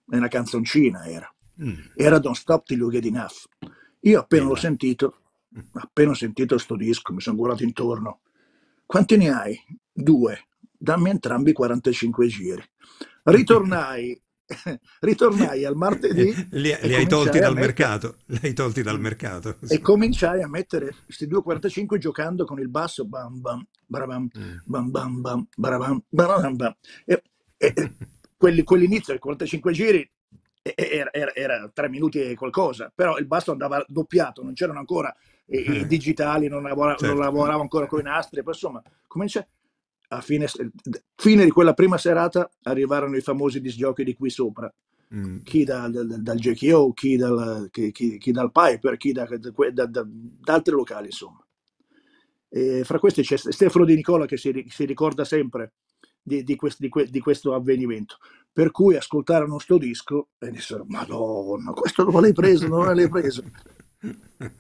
una canzoncina era. Mm. Era Don't Stop Till You Get Enough. Io appena l'ho sentito, mm. appena ho sentito questo disco, mi sono guardato intorno. Quanti ne hai? Due dammi entrambi 45 giri. Ritornai *laughs* ritornai al martedì. *laughs* Li, li hai tolti dal mettere, mercato. Li hai tolti dal mercato. E cominciai a mettere questi 2,45 giocando con il basso. Bam, bam, barabam, mm. bam, bam, bam, barabam, barabam, bam. E, e quelli, quell'inizio, i 45 giri, era, era, era 3 minuti e qualcosa, però il basso andava doppiato, non c'erano ancora i, eh, digitali, non lavoravo, certo. non lavoravo ancora con i nastri, poi insomma, cominciai a fine, fine, di quella prima serata arrivarono i famosi disgiochi di qui sopra. Mm. Chi dal, dal, dal JKO, chi dal, chi, chi, chi dal, Piper, chi da, da, da, da altri locali, insomma. E fra questi c'è Stefano Di Nicola che si, si ricorda sempre di, di, quest, di, que, di, questo avvenimento. Per cui ascoltarono sto disco e dissero: Madonna, questo non l'hai preso, non l'hai preso. *laughs*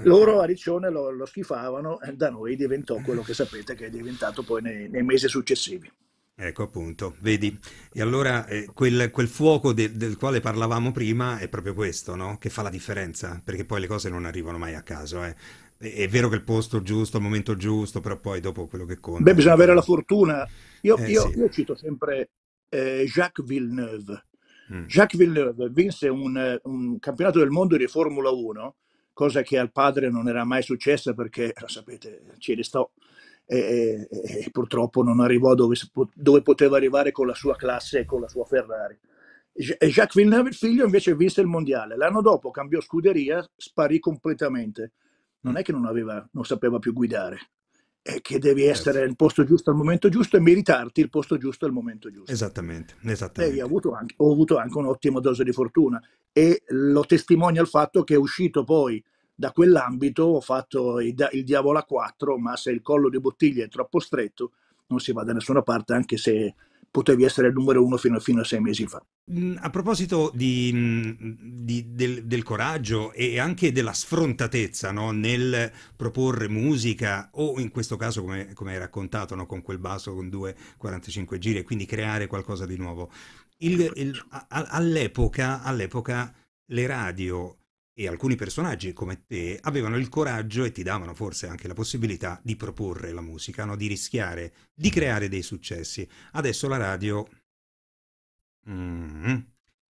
Loro a Riccione lo, lo schifavano, da noi diventò quello che sapete che è diventato poi nei, nei mesi successivi. Ecco appunto, vedi? E allora eh, quel, quel, fuoco de, del quale parlavamo prima è proprio questo, no? Che fa la differenza, perché poi le cose non arrivano mai a caso, eh. è, vero che il posto giusto, il momento giusto, però poi dopo quello che conta... Beh, bisogna avere la fortuna. Io, eh, io, sì. io cito sempre eh, Jacques Villeneuve. Mm. Jacques Villeneuve vinse un, un campionato del mondo di Formula 1 cosa che al padre non era mai successa perché, lo sapete, ci restò e, e, e purtroppo non arrivò dove, dove, poteva arrivare con la sua classe e con la sua Ferrari. E Jacques Villeneuve, il figlio, invece vinse il mondiale. L'anno dopo cambiò scuderia, sparì completamente. Non è che non, aveva, non sapeva più guidare, eh, che devi certo. essere nel posto giusto al momento giusto e meritarti il posto giusto al momento giusto. Esattamente, esattamente. Ho avuto, anche, ho avuto anche un'ottima dose di fortuna e lo testimonia il fatto che è uscito poi da quell'ambito, ho fatto il, il diavolo a quattro, ma se il collo di bottiglia è troppo stretto non si va da nessuna parte anche se potevi essere il numero uno fino, fino a sei mesi fa. Mm, a proposito di, mm, di, del, del, coraggio e anche della sfrontatezza no? nel proporre musica o in questo caso come, come hai raccontato no? con quel basso con due 45 giri e quindi creare qualcosa di nuovo. Il, il, a, all'epoca, all'epoca le radio e alcuni personaggi come te avevano il coraggio e ti davano forse anche la possibilità di proporre la musica, no? di rischiare, di mm. creare dei successi. Adesso la radio... Mm,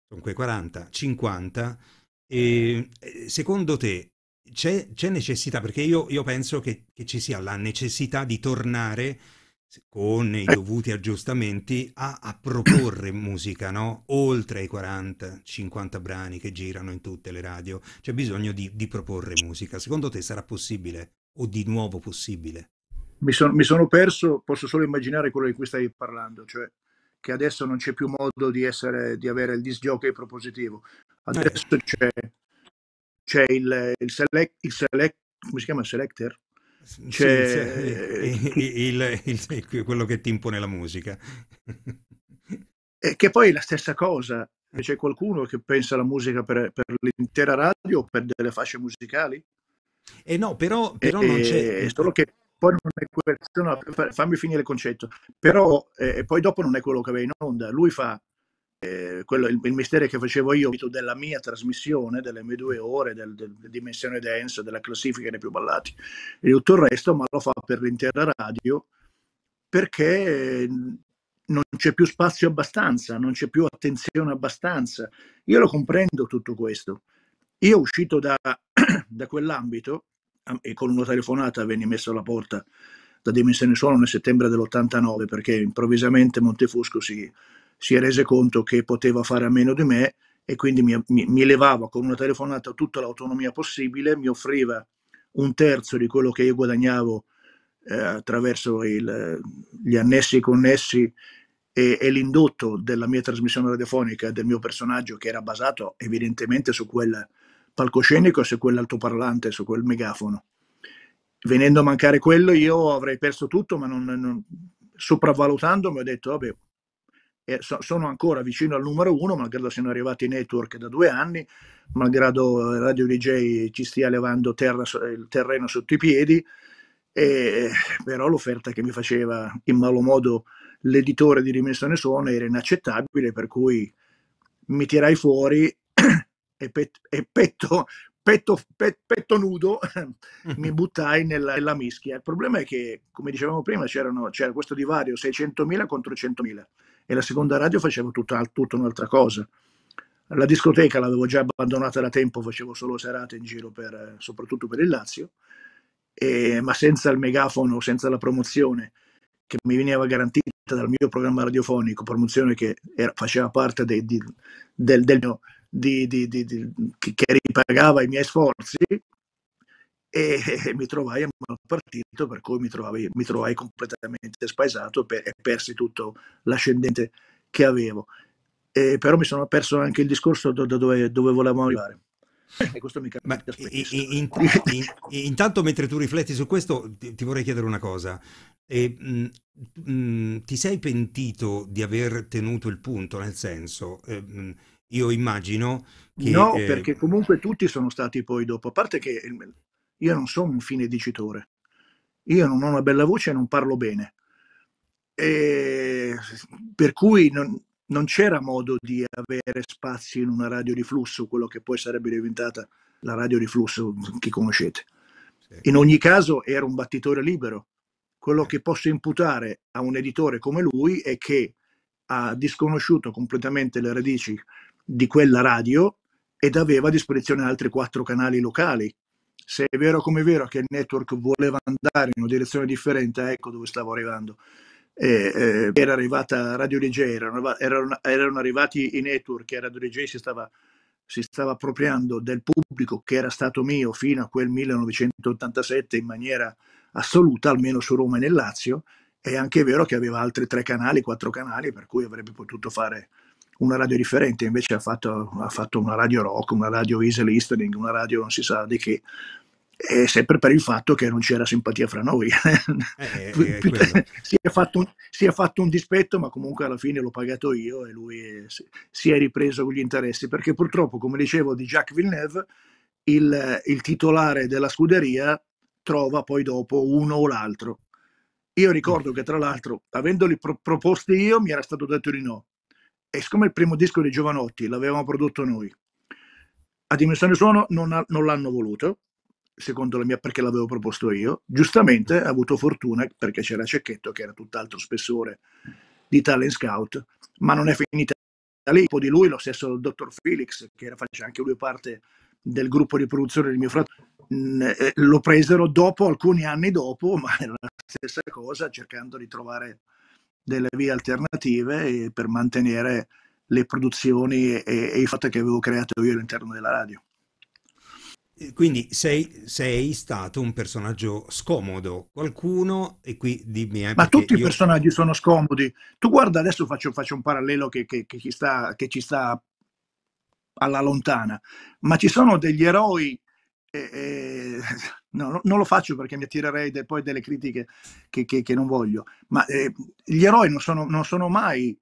sono quei 40, 50. E, eh. Eh, secondo te c'è, c'è necessità, perché io, io penso che, che ci sia la necessità di tornare con i ecco. dovuti aggiustamenti, a, a proporre musica, no? Oltre ai 40-50 brani che girano in tutte le radio. C'è bisogno di, di, proporre musica. Secondo te sarà possibile o di nuovo possibile? Mi, son, mi sono perso, posso solo immaginare quello di cui stai parlando, cioè che adesso non c'è più modo di, essere, di avere il disgioco propositivo. Eh. Adesso eh. c'è, c'è il, il, select, il select, come si chiama? Selector? C'è... Sì, cioè, sì, eh, *laughs* il, il, il, quello che ti impone la musica. E che poi è la stessa cosa, c'è qualcuno che pensa alla musica per, per l'intera radio o per delle fasce musicali? Eh no, però, però e, non c'è... Solo che poi non è quello, no, fammi finire il concetto, però eh, poi dopo non è quello che va in onda, lui fa eh, quello, il, il mestiere che facevo io della mia trasmissione, delle mie due ore, del, del, Dimensione Dance, della classifica dei più ballati e tutto il resto, ma lo fa per l'intera radio perché eh, non c'è più spazio abbastanza, non c'è più attenzione abbastanza. Io lo comprendo tutto questo. Io uscito da, *clears throat* da quell'ambito e con una telefonata venni messo alla porta da Dimensione Suono nel settembre dell'89 perché improvvisamente Montefusco si si è rese conto che poteva fare a meno di me e quindi mi, mi, mi levava con una telefonata tutta l'autonomia possibile, mi offriva un terzo di quello che io guadagnavo eh, attraverso il, gli annessi connessi e, e, l'indotto della mia trasmissione radiofonica del mio personaggio che era basato evidentemente su quel palcoscenico, su quell'altoparlante, su quel megafono. Venendo a mancare quello io avrei perso tutto, ma non, non sopravvalutandomi ho detto vabbè eh, so, sono ancora vicino al numero uno, malgrado siano arrivati i network da due anni, malgrado Radio DJ ci stia levando terra, il terreno sotto i piedi, e, però l'offerta che mi faceva in malo modo l'editore di Dimensione Suono era inaccettabile, per cui mi tirai fuori *clears throat* e, pet, e petto, petto, pet, petto, nudo *clears throat* mi buttai nella, nella, mischia. Il problema è che, come dicevamo prima, c'era questo divario 600.000 contro 100.000 e la seconda radio facevo tutta, tutta un'altra cosa. La discoteca l'avevo già abbandonata da tempo, facevo solo serate in giro, per, soprattutto per il Lazio, e, ma senza il megafono, senza la promozione che mi veniva garantita dal mio programma radiofonico, promozione che era, faceva parte de, de, del, del mio, di, di, di, che ripagava i miei sforzi, e, mi trovai a mal partito per cui mi, trovavi, mi trovai completamente spaesato e persi tutto l'ascendente che avevo. e però mi sono perso anche il discorso da do, dove, dove volevamo arrivare. Ma, in, in, intanto, mentre tu rifletti su questo, ti, ti vorrei chiedere una cosa. E, mh, mm, mh, mm, ti sei pentito di aver tenuto il punto? Nel senso, eh, mm, io immagino che. No, eh, perché comunque tutti sono stati poi dopo. A parte che io non sono un fine dicitore. Io non ho una bella voce e non parlo bene. E per cui non, non c'era modo di avere spazi in una radio di flusso, quello che poi sarebbe diventata la radio di flusso che conoscete. Sì. In ogni caso era un battitore libero. Quello sì. che posso imputare a un editore come lui è che ha disconosciuto completamente le radici di quella radio ed aveva a disposizione altri quattro canali locali se è vero come è vero che il network voleva andare in una direzione differente, ecco dove stavo arrivando. E, eh, era arrivata Radio DJ, erano, erano, erano, arrivati i network e Radio DJ si stava, si stava appropriando del pubblico che era stato mio fino a quel 1987 in maniera assoluta, almeno su Roma e nel Lazio. È anche vero che aveva altri tre canali, quattro canali, per cui avrebbe potuto fare una radio differente, invece ha fatto, ha fatto una radio rock, una radio easy listening, una radio non si sa di che, e sempre per il fatto che non c'era simpatia fra noi. Eh, eh, eh si, è un, si, è fatto un, dispetto, ma comunque alla fine l'ho pagato io e lui si è ripreso con gli interessi, perché purtroppo, come dicevo, di Jacques Villeneuve, il, il titolare della scuderia trova poi dopo uno o l'altro. Io ricordo mm. che tra l'altro, avendoli pro- proposti io, mi era stato detto di no e siccome il primo disco dei Giovanotti l'avevamo prodotto noi, a Dimensione Suono non, ha, non l'hanno voluto, secondo la mia, perché l'avevo proposto io, giustamente ha avuto fortuna perché c'era Cecchetto che era tutt'altro spessore di talent scout, ma non è finita lì, Poi di lui, lo stesso dottor Felix, che era, faceva anche lui parte del gruppo di produzione di mio fratello, mm, eh, lo presero dopo, alcuni anni dopo, ma era la stessa cosa, cercando di trovare delle vie alternative per mantenere le produzioni e, e i fatti che avevo creato io all'interno della radio. Quindi sei, sei, stato un personaggio scomodo, qualcuno, e qui dimmi... Eh, Ma tutti io... i personaggi sono scomodi. Tu guarda, adesso faccio, faccio un parallelo che, che, che, ci sta, che, ci sta, alla lontana. Ma ci sono degli eroi eh, eh, no, non lo faccio perché mi attirerei de, poi delle critiche che, che, che non voglio, ma eh, gli eroi non sono, non sono mai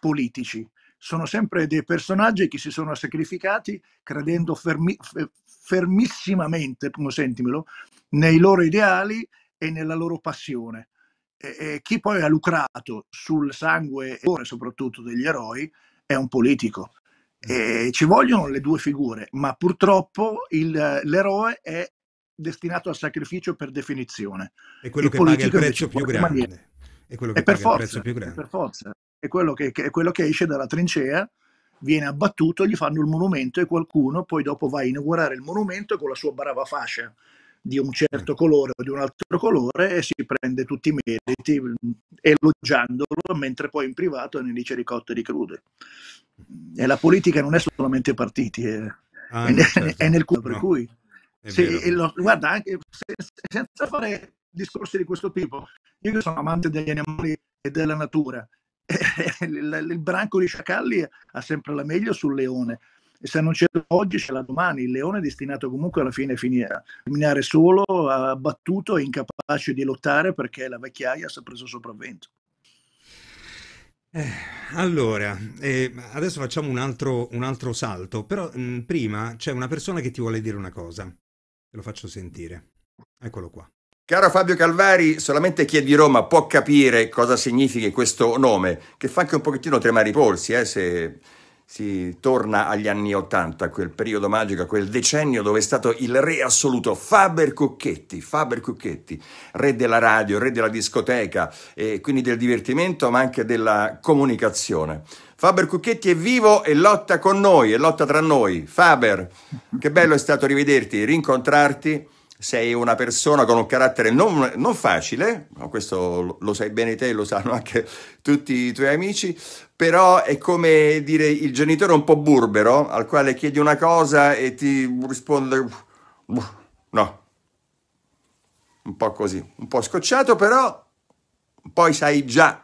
politici, sono sempre dei personaggi che si sono sacrificati credendo fermi, fermissimamente, consentimelo, nei loro ideali e nella loro passione. E, e chi poi ha lucrato sul sangue e soprattutto degli eroi è un politico. Mm. E ci vogliono le due figure, ma purtroppo il, l'eroe è destinato al sacrificio per definizione. È quello che paga il prezzo più grande. È quello che paga forza, il prezzo più grande. È per forza. È quello che, che, è quello che esce dalla trincea, viene abbattuto, gli fanno il monumento e qualcuno poi dopo va a inaugurare il monumento con la sua brava fascia di un certo ecco. colore o di un altro colore e si prende tutti i meriti mm, elogiandolo, mentre poi in privato ne dice ricotte di crude. E la politica non è solamente partiti, è, ah, è, certo. è nel cuore, no. per cui... Se, lo, guarda, anche se, senza fare discorsi di questo tipo, io sono amante degli animali e della natura. *laughs* il, il branco di sciacalli ha sempre la meglio sul leone. E se non c'è oggi, ce l'ha domani. Il leone è destinato comunque alla fine finire. Minare solo, abbattuto e incapace di lottare perché la vecchiaia si è preso sopravvento. Eh, allora, eh, adesso facciamo un altro, un altro salto, però mh, prima c'è una persona che ti vuole dire una cosa. Te lo faccio sentire. Eccolo qua. Caro Fabio Calvari, solamente chi è di Roma può capire cosa significhi questo nome, che fa anche un pochettino tremare i polsi, eh, se si torna agli anni Ottanta, quel periodo magico, a quel decennio dove è stato il re assoluto Faber Cucchetti, Faber Cucchetti, re della radio, re della discoteca, e eh, quindi del divertimento, ma anche della comunicazione. Faber Cucchetti è vivo e lotta con noi, e lotta tra noi. Faber, che bello è stato rivederti, rincontrarti. Sei una persona con un carattere non, non facile, no, questo lo sai bene te, lo sanno anche tutti i tuoi amici, però è come dire il genitore un po' burbero al quale chiedi una cosa e ti risponde no, un po' così, un po' scocciato, però poi sai già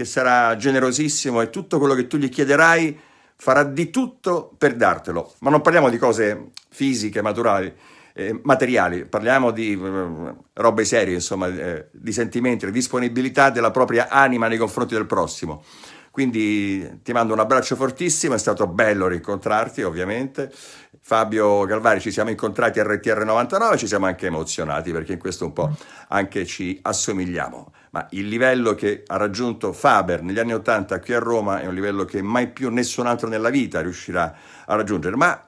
che sarà generosissimo e tutto quello che tu gli chiederai farà di tutto per dartelo. Ma non parliamo di cose fisiche, maturali, eh, materiali, parliamo di eh, robe serie, insomma, eh, di sentimenti, di disponibilità della propria anima nei confronti del prossimo. Quindi ti mando un abbraccio fortissimo, è stato bello rincontrarti ovviamente. Fabio Galvari, ci siamo incontrati a RTR 99, ci siamo anche emozionati perché in questo un po' anche ci assomigliamo ma il livello che ha raggiunto Faber negli anni Ottanta qui a Roma è un livello che mai più nessun altro nella vita riuscirà a raggiungere, ma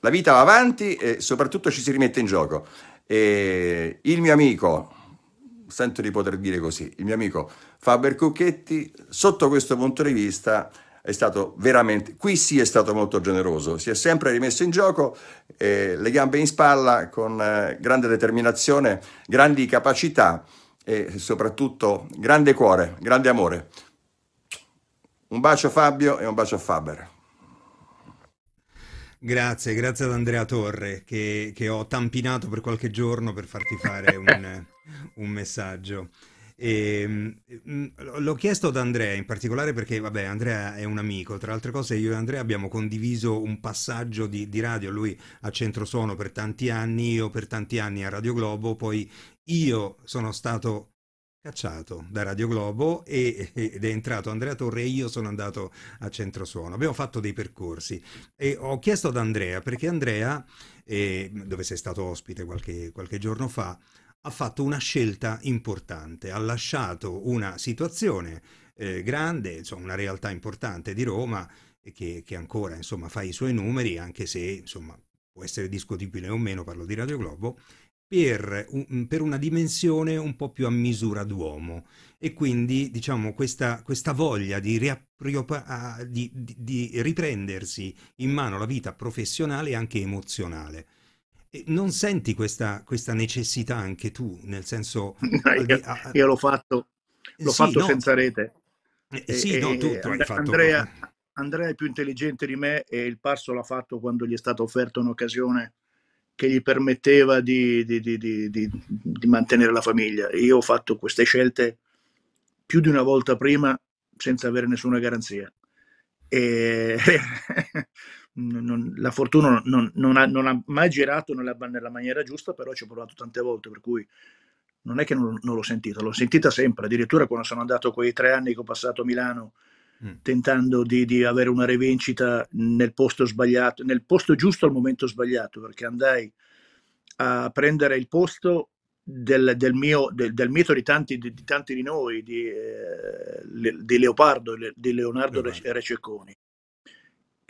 la vita va avanti e soprattutto ci si rimette in gioco. E il mio amico, sento di poter dire così, il mio amico Faber Cucchetti, sotto questo punto di vista è stato veramente, qui sì è stato molto generoso, si è sempre rimesso in gioco, eh, le gambe in spalla con eh, grande determinazione, grandi capacità e soprattutto grande cuore, grande amore. Un bacio a Fabio e un bacio a Faber. Grazie, grazie ad Andrea Torre che, che ho tampinato per qualche giorno per farti fare un, un messaggio. E, ehm, mm, l'ho chiesto ad Andrea in particolare perché, vabbè, Andrea è un amico. Tra altre cose, io e Andrea abbiamo condiviso un passaggio di, di radio. Lui a Centrosono per tanti anni, io per tanti anni a Radio Globo. Poi io sono stato cacciato da Radio Globo e, ed è entrato Andrea Torre e io sono andato a Centrosuono. Abbiamo fatto dei percorsi e ho chiesto ad Andrea perché Andrea, eh, dove sei stato ospite qualche, qualche giorno fa, ha fatto una scelta importante, ha lasciato una situazione eh, grande, insomma, una realtà importante di Roma che, che ancora insomma, fa i suoi numeri, anche se insomma, può essere discutibile o meno, parlo di Radio Globo, per, un, mm, per, una dimensione un po' più a misura d'uomo e quindi diciamo questa, questa voglia di, riappropria- di, di, di riprendersi in mano la vita professionale e anche emozionale. Non senti questa, questa necessità anche tu, nel senso... *laughs* No, io, io, l'ho fatto, l'ho sì, fatto no, senza rete. E, eh, eh, sì, eh, no, tu, eh, tu And- fatto... Andrea, Andrea è più intelligente di me e il passo l'ha fatto quando gli è stata offerta un'occasione che gli permetteva di, di, di, di, mantenere la famiglia. Io ho fatto queste scelte più di una volta prima senza avere nessuna garanzia. E... *laughs* non, la fortuna non, non, ha, non, ha, mai girato nella, nella, maniera giusta, però ci ho provato tante volte, per cui non è che non, l'ho sentita, l'ho sentita sempre, addirittura quando sono andato quei tre anni che ho passato a Milano mm. tentando di, di, avere una rivincita nel posto sbagliato, nel posto giusto al momento sbagliato, perché andai a prendere il posto del, del, mio, del, del mito di tanti, di, di tanti di, noi, di, eh, le, Leopardo, le, di Leonardo Re, Rececconi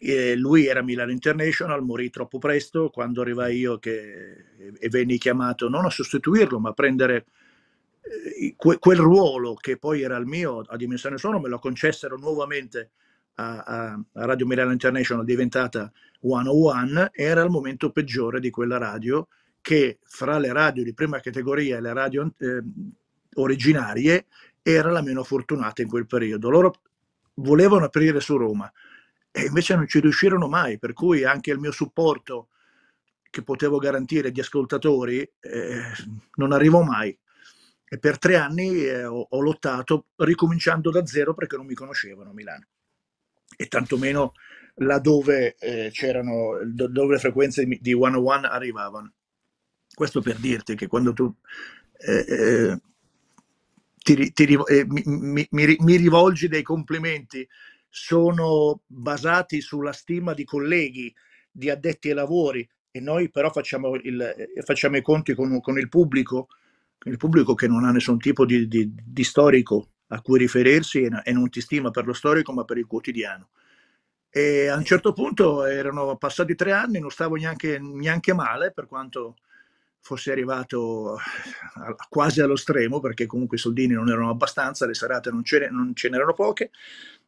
eh, lui era Milano International, morì troppo presto quando arrivai mm. io che, e venni chiamato non a sostituirlo, ma a prendere eh, que, quel ruolo che poi era il mio a dimensione suono, me lo concessero nuovamente a, a, a Radio Milano International, diventata 101, era il momento peggiore di quella radio che fra le radio di prima categoria e le radio eh, originarie era la meno fortunata in quel periodo. Loro volevano aprire su Roma e invece non ci riuscirono mai, per cui anche il mio supporto che potevo garantire agli ascoltatori eh, non arrivò mai. E per tre anni eh, ho, ho, lottato ricominciando da zero perché non mi conoscevano a Milano e tantomeno laddove eh, c'erano, dove le frequenze di 101 arrivavano. Questo per dirti che quando tu eh, eh, ti, ti, eh, mi, mi, mi rivolgi dei complimenti sono basati sulla stima di colleghi, di addetti ai lavori e noi però facciamo, il, eh, facciamo i conti con, con, il pubblico, il pubblico che non ha nessun tipo di, di, di storico a cui riferirsi e, e, non ti stima per lo storico ma per il quotidiano. E a un certo punto erano passati tre anni, non stavo neanche, neanche male per quanto fosse arrivato a, quasi allo stremo, perché comunque i soldini non erano abbastanza, le serate non ce, ne, non ce n'erano poche,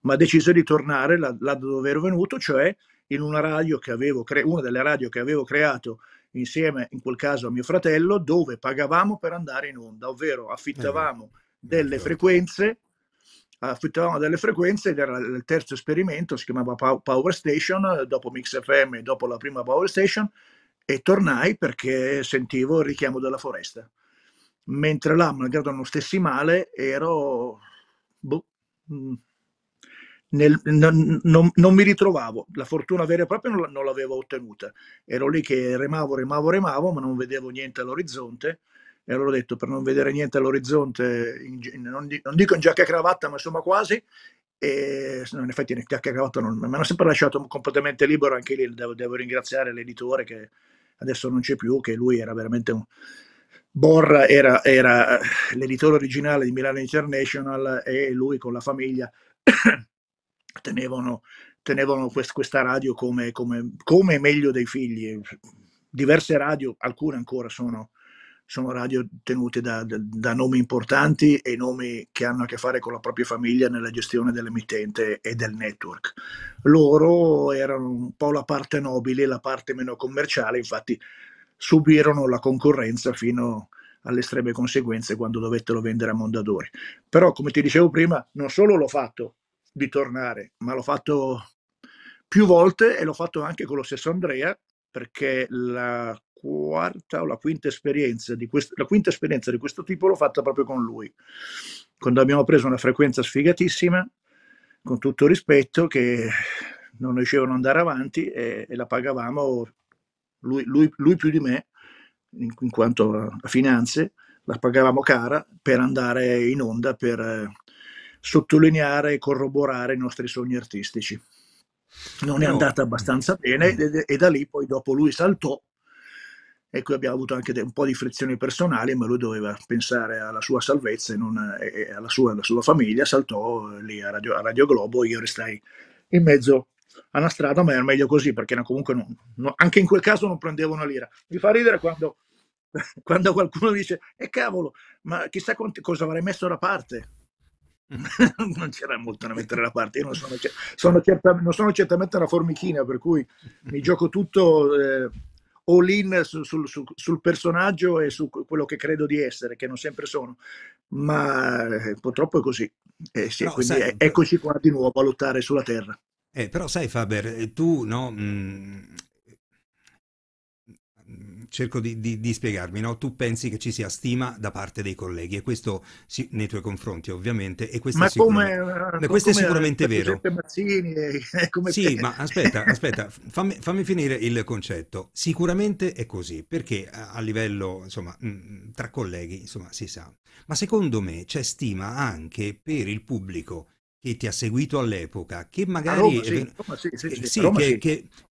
ma decise di tornare là, là dove ero venuto, cioè in una radio che avevo cre- una delle radio che avevo creato insieme in quel caso a mio fratello, dove pagavamo per andare in onda, ovvero affittavamo eh, delle certo. frequenze affittavamo delle frequenze ed era il terzo esperimento, si chiamava Power Station, dopo Mix FM, dopo la prima Power Station, e tornai perché sentivo il richiamo della foresta. Mentre là, malgrado non stessi male, ero... Boh, mm, nel, non, non, non, mi ritrovavo, la fortuna vera e propria non, non, l'avevo ottenuta. Ero lì che remavo, remavo, remavo, ma non vedevo niente all'orizzonte. E allora ho detto, per non vedere niente all'orizzonte, in, in, non, dico in giacca e cravatta, ma insomma quasi, e, in effetti in giacca e cravatta non, mi hanno sempre lasciato completamente libero, anche lì devo, devo ringraziare l'editore che adesso non c'è più, che lui era veramente un... Borra era, era eh, l'editore originale di Milano International e lui con la famiglia *coughs* tenevano, tenevano quest, questa radio come, come, come meglio dei figli. Diverse radio, alcune ancora sono, sono radio tenute da, da, da, nomi importanti e nomi che hanno a che fare con la propria famiglia nella gestione dell'emittente e del network. Loro erano un po' la parte nobile, la parte meno commerciale, infatti subirono la concorrenza fino alle estreme conseguenze quando dovettero vendere a Mondadori. Però, come ti dicevo prima, non solo l'ho fatto di tornare, ma l'ho fatto più volte e l'ho fatto anche con lo stesso Andrea, perché la quarta o la quinta esperienza di, quest- quinta esperienza di questo tipo l'ho fatta proprio con lui, quando abbiamo preso una frequenza sfigatissima, con tutto rispetto, che non riuscivano ad andare avanti e, e la pagavamo lui, lui, lui, più di me, in, in quanto a, a, finanze, la pagavamo cara per andare in onda, per eh, sottolineare e corroborare i nostri sogni artistici. Non è andata abbastanza bene mm. e, e, da lì poi dopo lui saltò e qui abbiamo avuto anche un po' di frizioni personali, ma lui doveva pensare alla sua salvezza e, non, eh, e alla, sua, alla, sua, famiglia, saltò eh, lì a Radio, a Radio Globo, io restai in mezzo a una strada, ma era meglio così, perché comunque non, non, anche in quel caso non prendevo una lira. Mi fa ridere quando, *laughs* quando qualcuno dice, e eh, cavolo, ma chissà quanti, cosa avrei messo da parte. *laughs* non c'era molto da mettere da parte, io non sono, sono certa, non sono certamente una formichina, per cui mi gioco tutto... Eh, all in sul, sul, sul personaggio e su quello che credo di essere, che non sempre sono, ma eh, purtroppo è così. Eh sì, no, quindi sai, eccoci qua di nuovo a lottare sulla terra. Eh, però sai Faber, eh, tu no, mh, mm, cerco di, di, di spiegarmi, no? tu pensi che ci sia stima da parte dei colleghi e questo si, nei tuoi confronti ovviamente e questo ma è sicuramente, eh, come, questo eh, *laughs* come è sicuramente vero. Mazzini, sì, te. ma aspetta, aspetta fammi, fammi, finire il concetto. Sicuramente è così perché a livello insomma, mm, mm, tra colleghi insomma, si sa, ma secondo me c'è stima anche per il pubblico che ti ha seguito all'epoca, che magari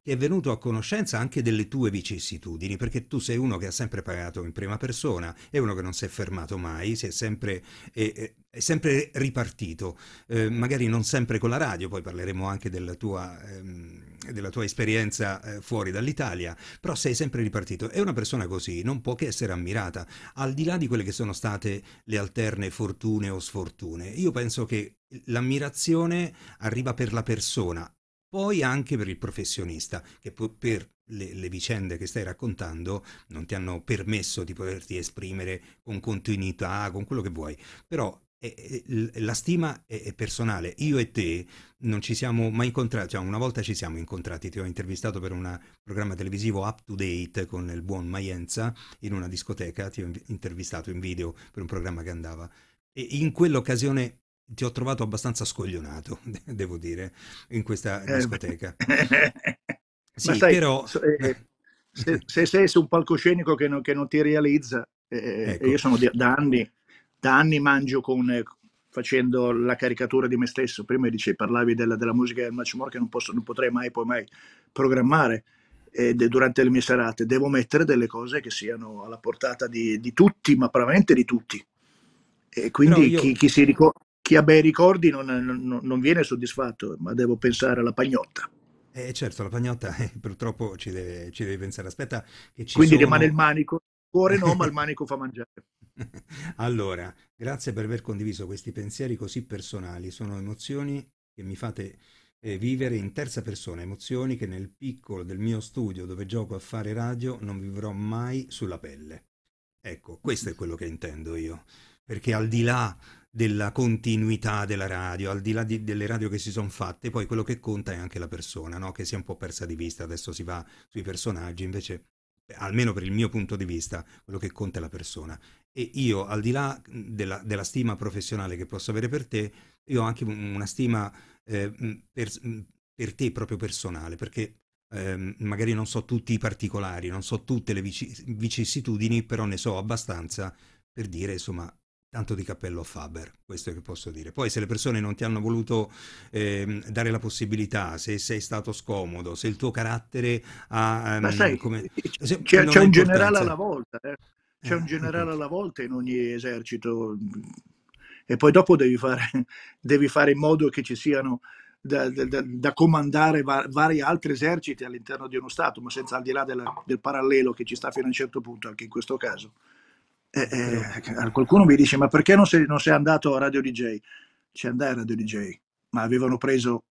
è venuto a conoscenza anche delle tue vicissitudini, perché tu sei uno che ha sempre pagato in prima persona, è uno che non si è fermato mai, si è sempre, è, è sempre ripartito, eh, magari non sempre con la radio, poi parleremo anche della tua... Ehm, della tua esperienza eh, fuori dall'Italia, però sei sempre ripartito e una persona così non può che essere ammirata, al di là di quelle che sono state le alterne fortune o sfortune. Io penso che l'ammirazione arriva per la persona, poi anche per il professionista, che per le, le, vicende che stai raccontando non ti hanno permesso di poterti esprimere con continuità, con quello che vuoi, però la stima è personale. Io e te non ci siamo mai incontrati, cioè una volta ci siamo incontrati, ti ho intervistato per un programma televisivo up to date con il buon Maienza in una discoteca, ti ho intervistato in video per un programma che andava. E in quell'occasione ti ho trovato abbastanza scoglionato, *laughs* devo dire, in questa eh, discoteca. *laughs* sì, sai, però... Eh, eh, *laughs* se, se, sei su un palcoscenico che non, che non ti realizza, eh, ecco. io sono da anni da anni mangio con, eh, facendo la caricatura di me stesso. Prima dice, parlavi della, della musica del Macmore che non, posso, non potrei mai poi mai programmare eh, durante le mie serate. Devo mettere delle cose che siano alla portata di, di tutti, ma veramente di tutti. E quindi io... chi, chi, ricor- chi, ha bei ricordi non, non, non viene soddisfatto, ma devo pensare alla pagnotta. Eh certo, la pagnotta eh, purtroppo ci deve, ci deve, pensare. Aspetta, che ci Quindi sono... rimane il manico. Il cuore no, ma il manico fa mangiare. *laughs* allora, grazie per aver condiviso questi pensieri così personali. Sono emozioni che mi fate eh, vivere in terza persona, emozioni che nel piccolo del mio studio dove gioco a fare radio non vivrò mai sulla pelle. Ecco, questo è quello che intendo io, perché al di là della continuità della radio, al di là di, delle radio che si sono fatte, poi quello che conta è anche la persona, no? che si è un po' persa di vista, adesso si va sui personaggi, invece almeno per il mio punto di vista, quello che conta è la persona e io al di là della, della stima professionale che posso avere per te, io ho anche una stima eh, per, per, te proprio personale, perché eh, magari non so tutti i particolari, non so tutte le vicissitudini, però ne so abbastanza per dire insomma tanto di cappello a Faber, questo è che posso dire. Poi se le persone non ti hanno voluto eh, dare la possibilità, se sei stato scomodo, se il tuo carattere ha... Um, Ma ehm, sai, come... c'è, c'è un generale alla volta. Eh c'è un eh, generale esatto. alla volta in ogni esercito mm, e poi dopo devi fare, *laughs* devi fare in modo che ci siano da, da, da comandare var, vari altri eserciti all'interno di uno Stato, ma senza al di là della, del parallelo che ci sta fino a un certo punto, anche in questo caso. E, eh, e, eh, qualcuno mi dice, ma perché non sei, non sei andato a Radio DJ? Ci andai a Radio DJ, ma avevano preso,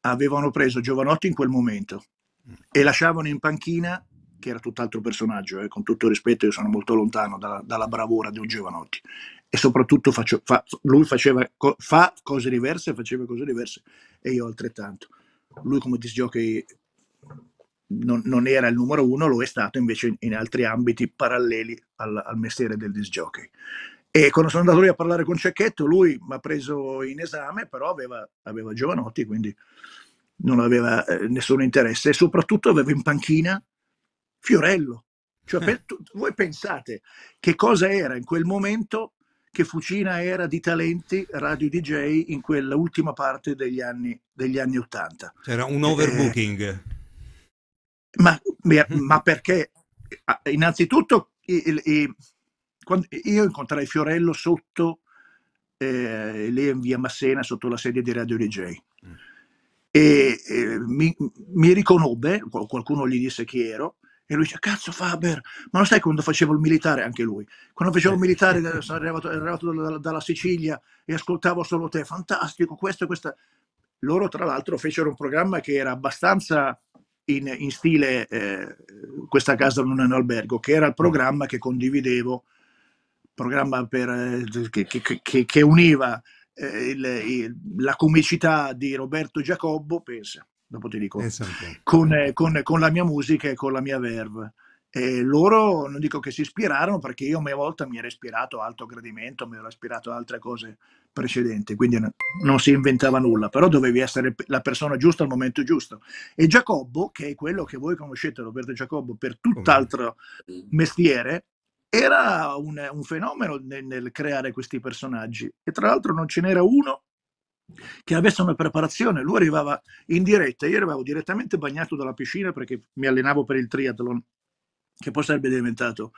avevano preso Giovanotti in quel momento mm. e lasciavano in panchina che era tutt'altro personaggio, eh, con tutto rispetto io sono molto lontano dalla, dalla bravura di un Giovanotti e soprattutto faccio, fa, lui faceva, co, fa cose diverse, faceva cose diverse e io altrettanto. Lui come disjockey non, non era il numero uno, lo è stato invece in, in altri ambiti paralleli al, al mestiere del disjockey. E quando sono andato lì a parlare con Cecchetto, lui mi ha preso in esame, però aveva, aveva Giovanotti, quindi non aveva eh, nessun interesse e soprattutto aveva in panchina Fiorello. Cioè, eh. per, tu, voi pensate che cosa era in quel momento che Fucina era di talenti radio DJ in quell'ultima parte degli anni, degli anni 80. C'era un eh, eh. overbooking. Eh, ma, *laughs* ma, perché? Innanzitutto il, il, io incontrai Fiorello sotto, eh, lì in via Massena, sotto la sedia di Radio DJ. Mm. E eh, mi, mi riconobbe, qualcuno gli disse chi ero, e lui dice, cazzo Faber, ma lo sai quando facevo il militare, anche lui, quando facevo il eh. militare eh, sono arrivato, arrivato dalla, dalla, Sicilia e ascoltavo solo te, fantastico, questo e questa. Loro tra l'altro fecero un programma che era abbastanza in, in stile eh, Questa casa non è un albergo, che era il programma che condividevo, programma per, eh, che, che, che, che, univa eh, il, il, la comicità di Roberto Giacobbo, pensa, dopo ti dico, esatto. con, con, con, la mia musica e con la mia verve. E loro non dico che si ispirarono perché io a mia volta mi ero ispirato a alto gradimento, mi ero ispirato a altre cose precedenti, quindi non si inventava nulla, però dovevi essere la persona giusta al momento giusto. E Giacobbo, che è quello che voi conoscete, Roberto Giacobbo, per tutt'altro mestiere, era un, un fenomeno nel, nel creare questi personaggi e tra l'altro non ce n'era uno che avesse una preparazione. Lui arrivava in diretta, io arrivavo direttamente bagnato dalla piscina perché mi allenavo per il triathlon, che poi sarebbe diventato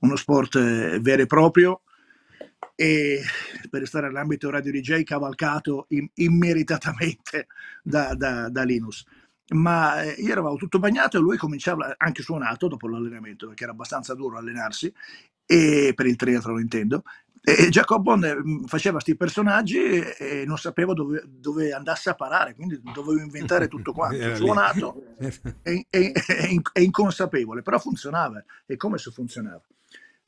uno sport eh, vero e proprio. E per restare all'ambito radio DJ, cavalcato in, immeritatamente da, da, da Linus ma eh, io eravamo tutto bagnato e lui cominciava anche suonato dopo l'allenamento perché era abbastanza duro allenarsi e per il triathlon intendo, e Jacob Bond eh, faceva questi personaggi e non sapevo dove, dove, andasse a parare, quindi dovevo inventare *laughs* tutto quanto, suonato *laughs* e, e, e, e, inconsapevole, però funzionava e come se funzionava.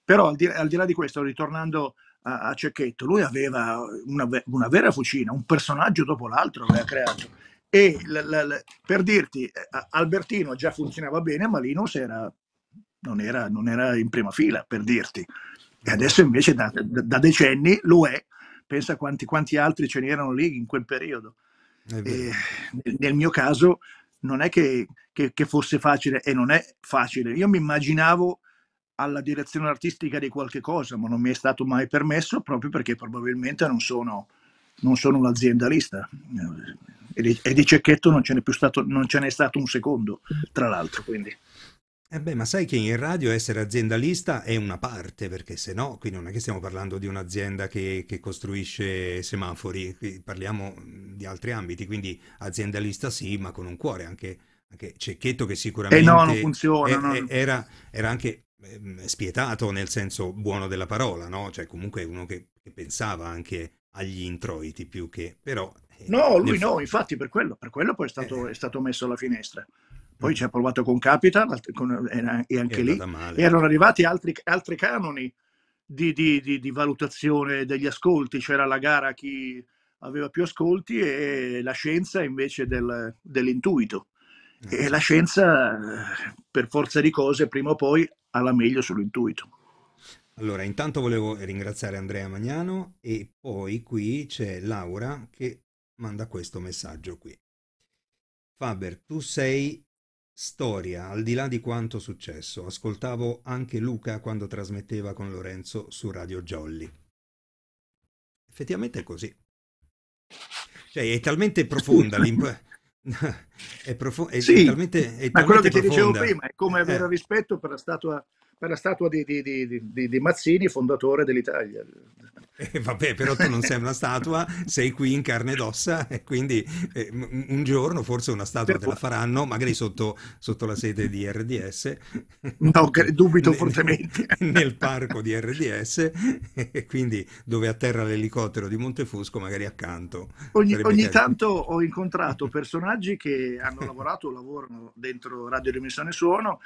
Però al di, al di là di questo, ritornando a, a Cecchetto, lui aveva una, una, vera fucina, un personaggio dopo l'altro aveva creato. E l, l, l, per dirti, eh, Albertino già funzionava bene, ma Linus era non era, non era in prima fila, per dirti. E adesso invece da, da decenni lo è, pensa quanti, quanti altri ce n'erano lì in quel periodo. E, nel mio caso non è che, che, che, fosse facile e non è facile. Io mi immaginavo alla direzione artistica di qualche cosa, ma non mi è stato mai permesso proprio perché probabilmente non sono, non sono un aziendalista. E di, e di cecchetto non ce n'è stato, non ce n'è stato un secondo, tra l'altro. Quindi. Eh beh, ma sai che in radio essere aziendalista è una parte, perché se no, qui non è che stiamo parlando di un'azienda che, che costruisce semafori, qui parliamo di altri ambiti, quindi aziendalista sì, ma con un cuore, anche, anche Cecchetto che sicuramente... Eh e no, non funziona. È, no. era, era, anche spietato nel senso buono della parola, no? Cioè comunque uno che, che pensava anche agli introiti più che... però... Eh, no, lui nel... no, infatti per quello, per quello poi è stato, eh. è stato messo alla finestra. Poi mm. ci ha provato con Capital con, e, eh, e anche lì erano arrivati altri, altri canoni di, di, di, di, valutazione degli ascolti. C'era la gara chi aveva più ascolti e la scienza invece del, dell'intuito. Eh, e la scienza, eh, per forza di cose, prima o poi ha la meglio sull'intuito. Allora, intanto volevo ringraziare Andrea Magnano e poi qui c'è Laura che manda questo messaggio qui. Faber, tu sei Storia, al di là di quanto successo, ascoltavo anche Luca quando trasmetteva con Lorenzo su Radio Jolly. Effettivamente è così. Cioè, è talmente profonda *laughs* l'impressione. *laughs* è, profo- è, sì, è talmente, è ma quello che ti dicevo prima è come avere eh. rispetto per la statua per la statua di, di, di, di Mazzini, fondatore dell'Italia. Eh, vabbè, però tu non sei una statua, sei qui in carne ed ossa e quindi eh, un giorno forse una statua te la faranno, magari sotto, sotto la sede di RDS. No, dubito *laughs* fortemente. Nel, nel parco di RDS, e quindi dove atterra l'elicottero di Montefusco, magari accanto. Ogni, ogni tanto ho incontrato personaggi che hanno lavorato o lavorano dentro Radio Dimensione Suono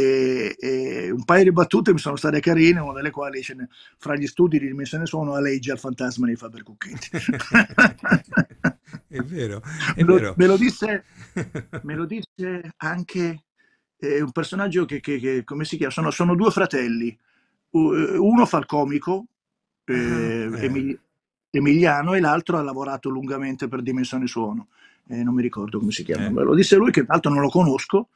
e, e, un paio di battute mi sono state carine, una delle quali ce ne, fra gli studi di dimensione sono a legge al fantasma di Faber Cucchetti. *laughs* è vero, è vero. Me lo, disse, me lo disse anche eh, un personaggio che, che, che, come si chiama? Sono, sono due fratelli, eh, uno fa il comico, ah, eh, ah, Emiliano, e l'altro ha lavorato lungamente per Dimensione Suono. Eh, non mi ricordo come si chiama, eh. lo disse lui che tra l'altro non lo conosco,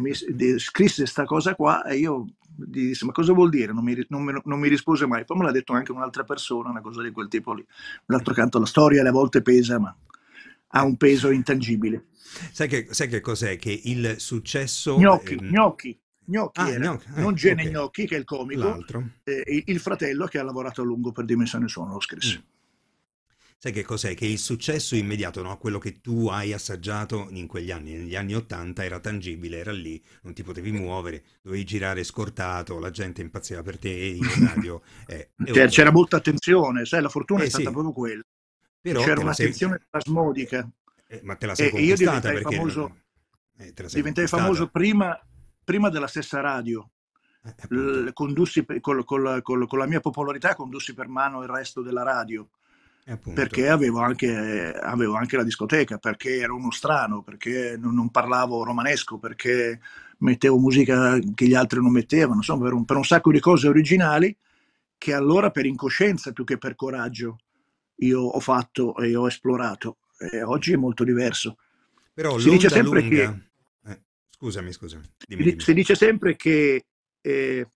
mi scrisse questa cosa qua e io gli disse ma cosa vuol dire? Non mi, non, non mi, rispose mai, poi me l'ha detto anche un'altra persona, una cosa di quel tipo lì. D'altro canto la storia alle volte pesa, ma ha un peso intangibile. Sai che, sai che cos'è? Che il successo... Gnocchi, ehm... gnocchi. Gnocchi ah, era, gnocchi. Ah, non Gene okay. Gnocchi che è il comico, eh, il, il fratello che ha lavorato a lungo per Dimensione Suono lo scrisse. Mm sai che cos'è? Che il successo immediato, no? quello che tu hai assaggiato in quegli anni, negli anni Ottanta, era tangibile, era lì, non ti potevi muovere, dovevi girare scortato, la gente impazziva per te in *laughs* radio. Eh, cioè, c'era molta attenzione, sai, la fortuna eh, è stata sì. proprio quella. Però c'era un'attenzione sei... plasmodica. Eh, ma te la sei conquistata io diventai famoso, eh, diventai famoso prima, prima, della stessa radio. Eh, eh condussi con, con, con, con, la mia popolarità condussi per mano il resto della radio eh, perché avevo anche, avevo anche, la discoteca, perché ero uno strano, perché non, non, parlavo romanesco, perché mettevo musica che gli altri non mettevano, insomma per un, per un, sacco di cose originali che allora per incoscienza più che per coraggio io ho fatto e ho esplorato e oggi è molto diverso. Però si dice sempre lunga... che... Eh, scusami, scusami. Dimmi, dimmi. Si dice sempre che eh,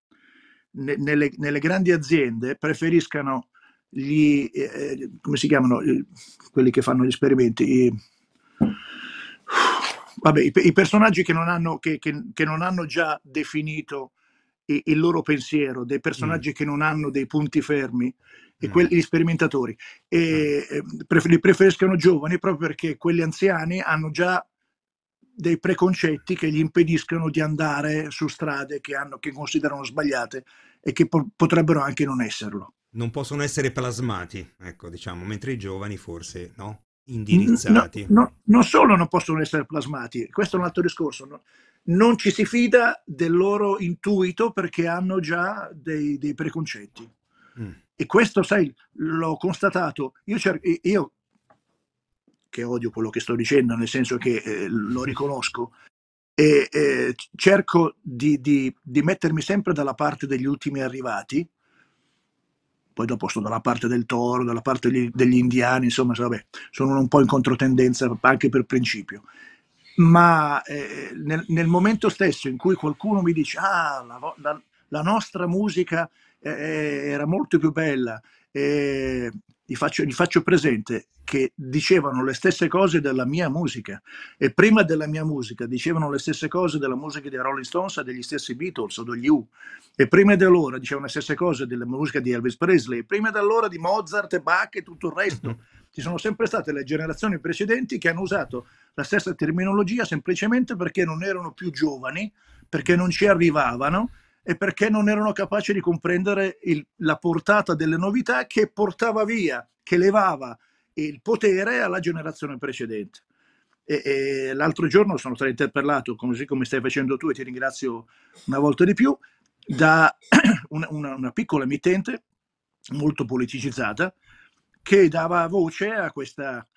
nelle, nelle grandi aziende preferiscano gli, eh, eh, come si chiamano eh, quelli che fanno gli esperimenti? I, vabbè, i, i personaggi che non, hanno, che, che, che non hanno, già definito il, il loro pensiero, dei personaggi mm. che non hanno dei punti fermi, e mm. quelli, gli sperimentatori, e eh, li preferiscono giovani proprio perché quelli anziani hanno già dei preconcetti che gli impediscono di andare su strade che, hanno, che considerano sbagliate e che po potrebbero anche non esserlo non possono essere plasmati, ecco, diciamo, mentre i giovani forse no? indirizzati. No, no, non solo non possono essere plasmati, questo è un altro discorso. No? Non ci si fida del loro intuito perché hanno già dei, dei preconcetti. Mm. E questo, sai, l'ho constatato. Io, cer- io, che odio quello che sto dicendo, nel senso che eh, lo riconosco, e eh, cerco di, di, di mettermi sempre dalla parte degli ultimi arrivati poi dopo sto dalla parte del toro, dalla parte degli, degli indiani, insomma, vabbè, sono un po' in controtendenza anche per principio. Ma eh, nel, nel, momento stesso in cui qualcuno mi dice, ah, la, la, la nostra musica eh, eh, era molto più bella, eh, gli faccio, gli faccio presente che dicevano le stesse cose della mia musica e prima della mia musica dicevano le stesse cose della musica di Rolling Stones e degli stessi Beatles o degli U e prima di loro dicevano le stesse cose della musica di Elvis Presley e prima di allora di Mozart e Bach e tutto il resto. Mm-hmm. Ci sono sempre state le generazioni precedenti che hanno usato la stessa terminologia semplicemente perché non erano più giovani, perché non ci arrivavano e perché non erano capaci di comprendere il, la portata delle novità che portava via, che levava il potere alla generazione precedente. E, e l'altro giorno sono stato interpellato, così come stai facendo tu, e ti ringrazio una volta di più, da *clears throat* una, una, una piccola emittente molto politicizzata che dava voce a questa,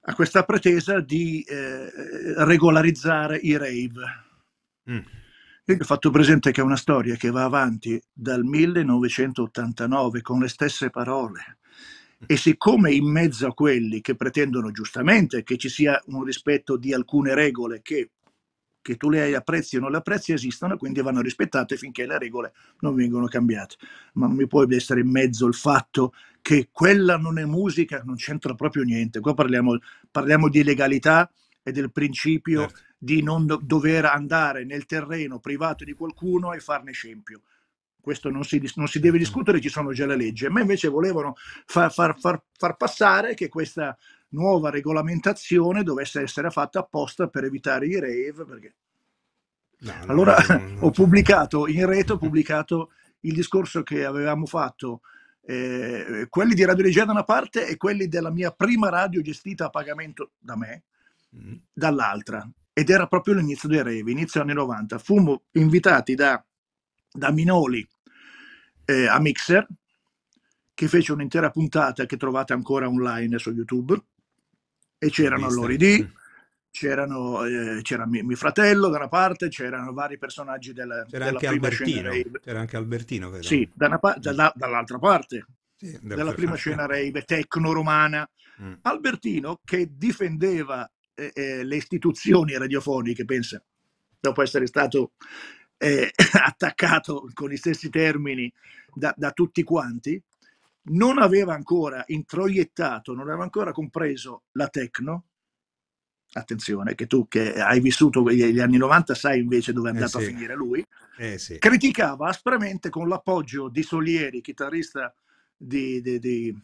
a questa pretesa di eh, regolarizzare i rave. Mm ho fatto presente che è una storia che va avanti dal 1989 con le stesse parole. E siccome in mezzo a quelli che pretendono giustamente che ci sia un rispetto di alcune regole che, che tu le hai apprezzi o non le apprezzi esistono, quindi vanno rispettate finché le regole non vengono cambiate. Ma non mi puoi essere in mezzo il fatto che quella non è musica, non c'entra proprio niente. Qua parliamo, parliamo di legalità e del principio certo di non dover andare nel terreno privato di qualcuno e farne scempio. Questo non si, non si deve certo. discutere, ci sono già le leggi. Ma invece volevano far, far, far, far passare che questa nuova regolamentazione dovesse essere fatta apposta per evitare i rave. Perché... No, no, allora no, *laughs* ho pubblicato in rete, ho *laughs* pubblicato il discorso che avevamo fatto eh, quelli di Radio Legia da una parte e quelli della mia prima radio gestita a pagamento da me mm. dall'altra ed era proprio l'inizio dei rave, inizio anni 90. Fummo invitati da, da Minoli eh, a Mixer, che fece un'intera puntata che trovate ancora online su YouTube, e c'erano Lori D, mm. c'erano, eh, c'era mio, mio, fratello da una parte, c'erano vari personaggi della, c'era della prima Albertino, scena rave. C'era anche Albertino. Vedo. Sì, da pa- da, da, dall'altra parte, sì, della prima *laughs* scena rave tecno-romana. Mm. Albertino che difendeva eh, eh, le istituzioni radiofoniche, pensa, dopo essere stato eh, *laughs* attaccato con gli stessi termini da, da, tutti quanti, non aveva ancora introiettato, non aveva ancora compreso la tecno. Attenzione, che tu che hai vissuto gli anni 90 sai invece dove è eh andato eh sì. a finire lui. Eh sì. Criticava aspramente con l'appoggio di Solieri, chitarrista di, di, di,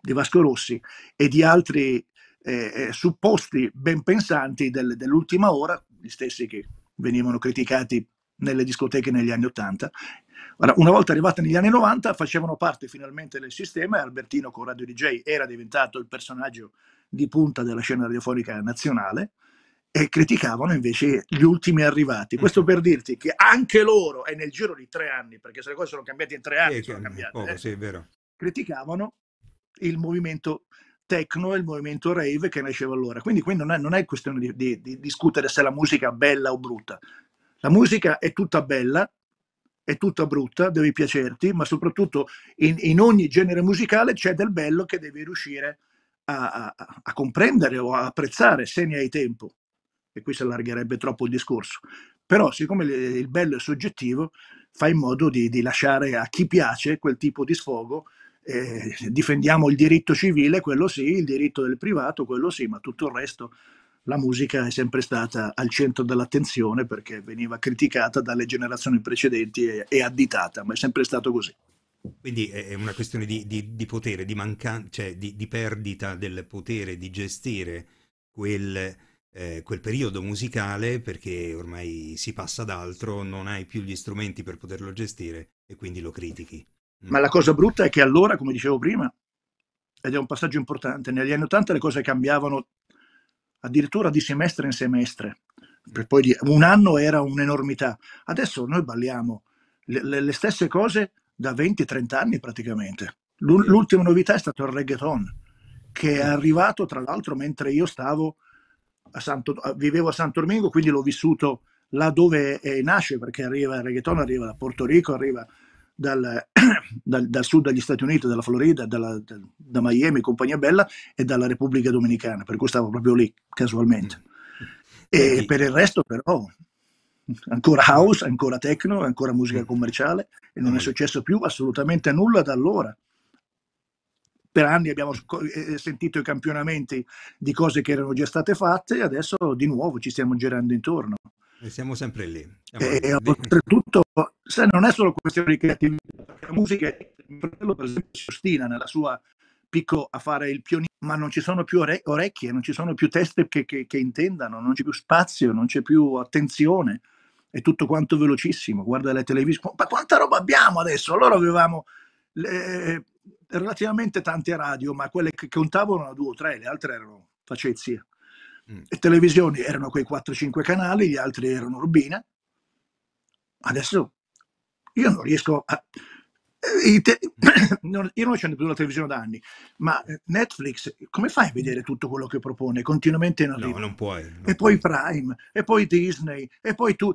di Vasco Rossi e di altri eh, supposti ben pensanti del, dell'ultima ora, gli stessi che venivano criticati nelle discoteche negli anni Ottanta. una volta arrivati negli anni 90 facevano parte finalmente del sistema e Albertino con Radio DJ era diventato il personaggio di punta della scena radiofonica nazionale e criticavano invece gli ultimi arrivati. Mm. Questo per dirti che anche loro, e nel giro di tre anni, perché se le cose sono cambiate in tre anni, sono cambiate, poco, eh, sì, criticavano il movimento techno e il movimento rave che nasceva allora. Quindi qui non è, non è questione di, di, di, discutere se la musica è bella o brutta. La musica è tutta bella, è tutta brutta, devi piacerti, ma soprattutto in, in ogni genere musicale c'è del bello che devi riuscire a, a, a comprendere o a apprezzare se ne hai tempo. E qui si allargherebbe troppo il discorso. Però siccome il bello è soggettivo, fai in modo di, di lasciare a chi piace quel tipo di sfogo eh, difendiamo il diritto civile, quello sì, il diritto del privato, quello sì, ma tutto il resto, la musica è sempre stata al centro dell'attenzione perché veniva criticata dalle generazioni precedenti e, e additata, ma è sempre stato così. Quindi è una questione di, di, di potere, di, mancan- cioè di, di, perdita del potere di gestire quel, eh, quel, periodo musicale perché ormai si passa ad altro, non hai più gli strumenti per poterlo gestire e quindi lo critichi. Ma la cosa brutta è che allora, come dicevo prima, ed è un passaggio importante, negli anni 80 le cose cambiavano addirittura di semestre in semestre, per poi di, un anno era un'enormità. Adesso noi balliamo le, le, le stesse cose da 20-30 anni praticamente. L'ultima novità è stato il reggaeton, che è arrivato tra l'altro mentre io stavo a Santo, vivevo a Santo Domingo, quindi l'ho vissuto là dove nasce, perché arriva il reggaeton, arriva da Porto Rico, arriva dal, *clears throat* dal, dal, sud degli Stati Uniti, dalla Florida, dalla, da, da, Miami, compagnia bella, e dalla Repubblica Dominicana, per cui stavo proprio lì casualmente. Mm. E per il resto però ancora house, ancora techno, ancora musica mm. commerciale e non è mm. successo più assolutamente nulla da allora. Per anni abbiamo eh, eh, sentito i campionamenti di cose che erano già state fatte e adesso di nuovo ci stiamo girando intorno. E siamo sempre lì. Siamo e, lì. oltretutto, se non è solo questione di creatività, perché la musica, mio fratello per esempio si ostina nella sua picco a fare il pionino, ma non ci sono più ore- orecchie, non ci sono più teste che, che, che intendano, non c'è più spazio, non c'è più attenzione, è tutto quanto velocissimo, guarda le televisioni, ma quanta roba abbiamo adesso? Allora avevamo le, eh, relativamente tante radio, ma quelle che contavano erano due o tre, le altre erano facezie. Mm. Le televisioni erano quei 4-5 canali, gli altri erano Urbina. Adesso io non riesco a... Eh, te... *coughs* io non accendo più la televisione da anni, ma eh, Netflix come fai a vedere tutto quello che propone continuamente in arrivo? No, non puoi. Non e puoi. poi Prime, e poi Disney, e poi tu...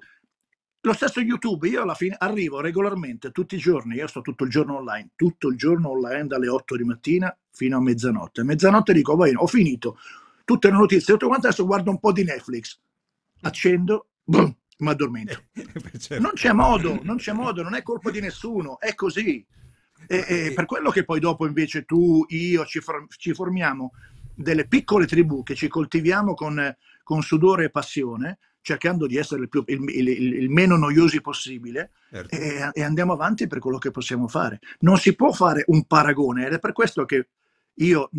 Lo stesso YouTube, io alla fine arrivo regolarmente tutti i giorni, io sto tutto il giorno online, tutto il giorno online dalle 8 di mattina fino a mezzanotte. A mezzanotte dico, vai, ho finito, tutte le notizie, tutto quanto, adesso guardo un po' di Netflix, accendo, boom, mi addormento. *laughs* Eh, certo. Non c'è modo, non c'è modo, non è colpa di nessuno, è così. E, e eh, per quello che poi dopo invece tu, io ci, for- ci formiamo delle piccole tribù che ci coltiviamo con, con sudore e passione, cercando di essere il, più, il, il, il meno noiosi possibile certo. e, e andiamo avanti per quello che possiamo fare. Non si può fare un paragone ed è per questo che io,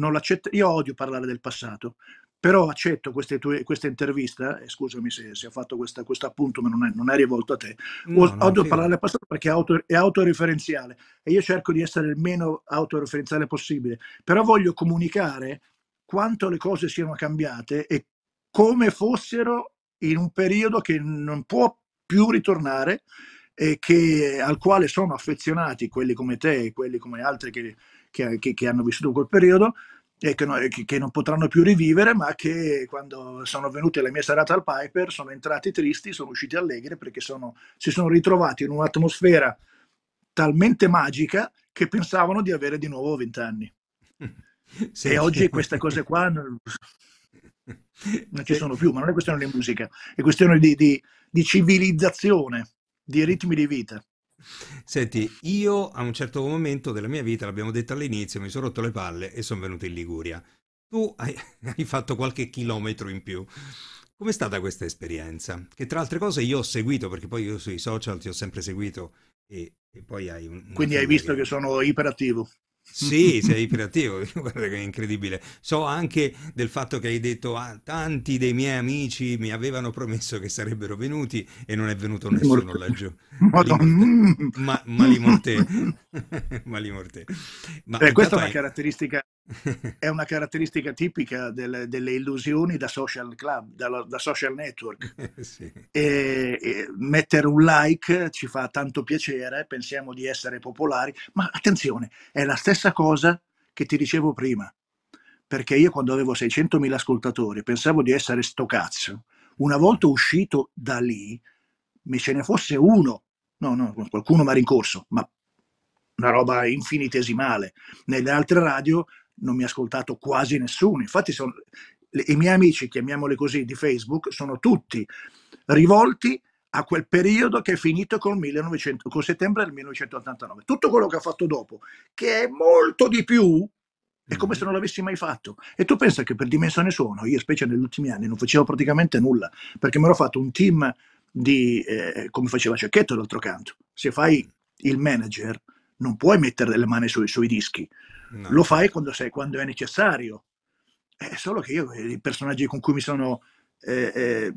io odio parlare del passato, però accetto tue, questa intervista, eh, scusami se, se, ho fatto questa, questo appunto, ma non è, non è, rivolto a te, no, odio no, parlare del passato perché è, auto, è autoreferenziale e io cerco di essere il meno autoreferenziale possibile, però voglio comunicare quanto le cose siano cambiate e come fossero in un periodo che non può più ritornare e che, al quale sono affezionati quelli come te e quelli come altri che che, che, che hanno vissuto quel periodo e che, no, che, non potranno più rivivere, ma che quando sono venuti alla mia serata al Piper sono entrati tristi, sono usciti allegri perché sono, si sono ritrovati in un'atmosfera talmente magica che pensavano di avere di nuovo vent'anni. *laughs* Sì. E oggi queste cose qua non, non ci eh. sono più, ma non è questione di musica, è questione di, di, di civilizzazione, di ritmi di vita. Senti, io a un certo momento della mia vita, l'abbiamo detto all'inizio, mi sono rotto le palle e sono venuto in Liguria. Tu hai, *laughs* hai fatto qualche chilometro in più. Com'è stata questa esperienza? Che tra altre cose io ho seguito, perché poi io sui social ti ho sempre seguito e, e poi hai un... Quindi hai visto che... che sono iperattivo. Sì, sei iperattivo, *laughs* guarda che è incredibile. So anche del fatto che hai detto ah, tanti dei miei amici mi avevano promesso che sarebbero venuti e non è venuto nessuno Morte. laggiù. Madonna. Ma, li malimorte. *laughs* Ma eh, questa è una hai... caratteristica *laughs* è una caratteristica tipica delle, delle illusioni da social club, da, da social network. *laughs* sì. e, e mettere un like ci fa tanto piacere, pensiamo di essere popolari, ma attenzione, è la stessa cosa che ti dicevo prima, perché io quando avevo 600.000 ascoltatori pensavo di essere sto cazzo. Una volta uscito da lì, mi ce ne fosse uno, no, no, qualcuno mi ha rincorso, ma una roba infinitesimale. Nelle altre radio non mi ha ascoltato quasi nessuno. Infatti sono, i miei amici, chiamiamoli così, di Facebook, sono tutti rivolti a quel periodo che è finito col, 1900, col settembre del 1989. Tutto quello che ha fatto dopo, che è molto di più, è come mm-hmm. se non l'avessi mai fatto. E tu pensa che per dimensione sono, io specie negli ultimi anni, non facevo praticamente nulla, perché mi ero fatto un team di, eh, come faceva Cecchetto d'altro canto, se fai il manager non puoi mettere le mani sui, sui dischi, lo fai quando, sei, quando è necessario. È eh, solo che io, eh, i personaggi con cui mi sono eh, eh,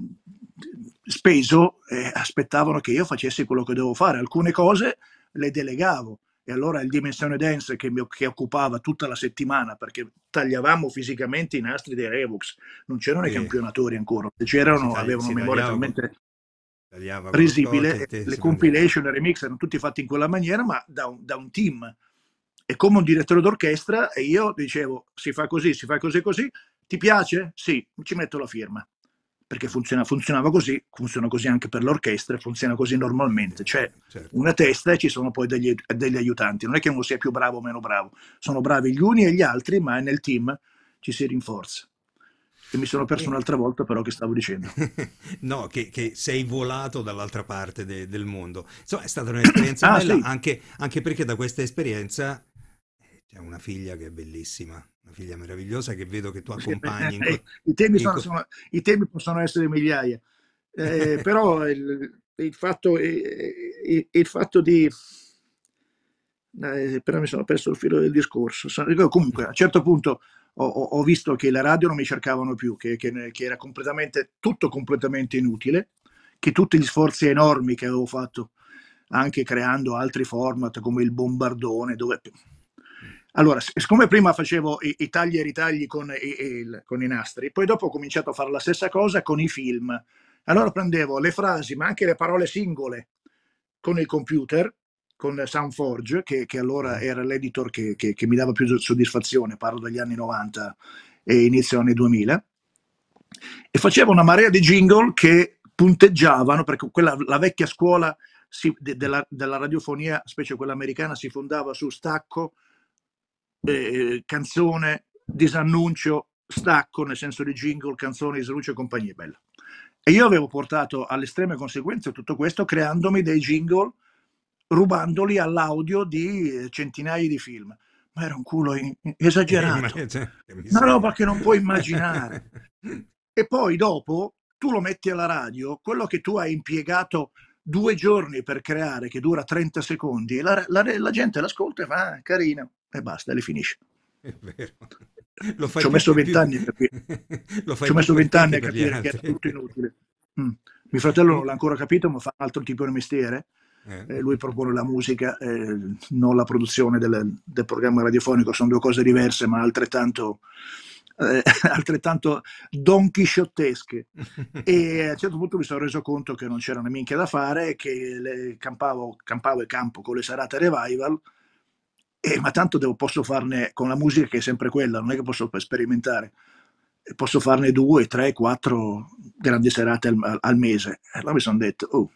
speso, eh, aspettavano che io facessi quello che dovevo fare. Alcune cose le delegavo. E allora il Dimensione Dance che, mi, che occupava tutta la settimana, perché tagliavamo fisicamente i nastri dei Revux, non c'erano sì. i campionatori ancora, c'erano, tagli, avevano memoria talmente risibile, eh, le compilation, i remix erano tutti fatti in quella maniera, ma da un, da un team è come un direttore d'orchestra e io dicevo si fa così, si fa così, così, ti piace? Sì, ci metto la firma perché funziona, funzionava così, funziona così anche per l'orchestra, funziona così normalmente. C'è certo. certo. una testa e ci sono poi degli, degli, aiutanti. Non è che uno sia più bravo o meno bravo, sono bravi gli uni e gli altri, ma nel team ci si rinforza. E mi sono perso un'altra volta però che stavo dicendo. *laughs* no, che, che, sei volato dall'altra parte de, del mondo. Insomma, è stata un'esperienza ah, bella sì. anche, anche perché da questa esperienza c'è una figlia che è bellissima, una figlia meravigliosa che vedo che tu eh, accompagni. In... Eh, I, temi in... sono, sono, I, temi possono essere migliaia, eh, *laughs* però il, il, fatto, eh, il, il fatto di... Eh, però mi sono perso il filo del discorso. Comunque, a un certo punto ho, ho visto che la radio non mi cercavano più, che, che, che, era completamente, tutto completamente inutile, che tutti gli sforzi enormi che avevo fatto, anche creando altri format come il bombardone, dove allora, siccome prima facevo i, i tagli e ritagli con, il, con i nastri, poi dopo ho cominciato a fare la stessa cosa con i film. Allora prendevo le frasi, ma anche le parole singole con il computer, con Soundforge, che, che allora mm. era l'editor che, che, che, mi dava più soddisfazione, parlo degli anni 90 e inizio anni 2000, e facevo una marea di jingle che punteggiavano, perché quella, la vecchia scuola si, de, della, della radiofonia, specie quella americana, si fondava su stacco, eh, eh, canzone, disannuncio, stacco, nel senso di jingle, canzone, disannuncio e compagnia bella. E io avevo portato alle estreme conseguenze tutto questo creandomi dei jingle, rubandoli all'audio di eh, centinaia di film. Ma era un culo in- esagerato. Eh, Una roba che non puoi immaginare. *laughs* e poi dopo tu lo metti alla radio, quello che tu hai impiegato due giorni per creare, che dura 30 secondi, la, la, la gente l'ascolta e fa, ah, carino e basta, li finisce. È vero. Lo fai Ci ho messo vent'anni per dire, *laughs* Ci ho messo vent'anni a capire che era tutto inutile. Mm. Mio fratello non l'ha ancora capito, ma fa altro tipo di mestiere. Eh. Eh, lui propone la musica, eh, non la produzione del, del, programma radiofonico, sono due cose diverse, ma altrettanto, eh, *laughs* altrettanto donchisciottesche. e a un certo punto mi sono reso conto che non c'era una minchia da fare, che le, campavo, campavo e campo con le serate revival eh, ma tanto devo, posso farne con la musica che è sempre quella, non è che posso sperimentare, eh, posso farne due, tre, quattro grandi serate al, al mese. Allora eh, mi sono detto, oh,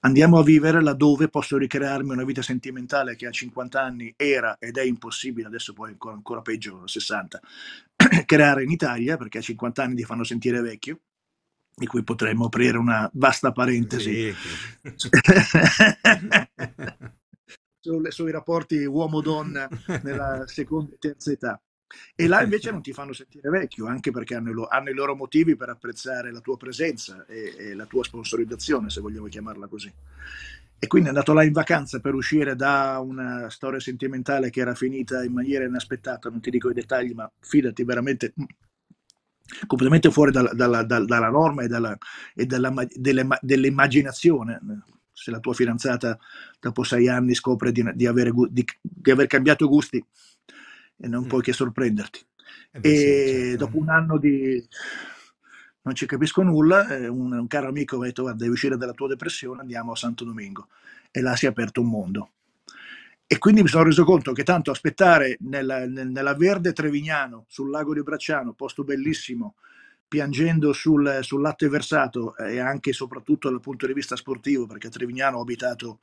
andiamo a vivere laddove posso ricrearmi una vita sentimentale che a 50 anni era ed è impossibile, adesso poi ancora, ancora peggio, 60, *clears throat* creare in Italia, perché a 50 anni ti fanno sentire vecchio, di cui potremmo aprire una vasta parentesi. Sì. *laughs* *laughs* sulle, sui rapporti uomo-donna *laughs* nella seconda e terza età. E là eh, invece non ti fanno sentire vecchio, anche perché hanno, lo, hanno i loro motivi per apprezzare la tua presenza e, e, la tua sponsorizzazione, se vogliamo chiamarla così. E quindi è andato là in vacanza per uscire da una storia sentimentale che era finita in maniera inaspettata, non ti dico i dettagli, ma fidati veramente mm, completamente fuori dalla, dalla, dalla, dalla norma e, dalla, e dell'immaginazione, eh, se la tua fidanzata dopo sei anni scopre di, di, avere, di, di aver cambiato gusti, e non mm. puoi che sorprenderti. Eh beh, e sì, certo. dopo un anno di non ci capisco nulla, eh, un, un caro amico mi ha detto guarda devi uscire dalla tua depressione, andiamo a Santo Domingo. E là si è aperto un mondo. E quindi mi sono reso conto che tanto aspettare nella, nella verde Trevignano, sul lago di Bracciano, posto bellissimo, mm piangendo sul, sul latte versato e anche e soprattutto dal punto di vista sportivo, perché a Trevignano ho abitato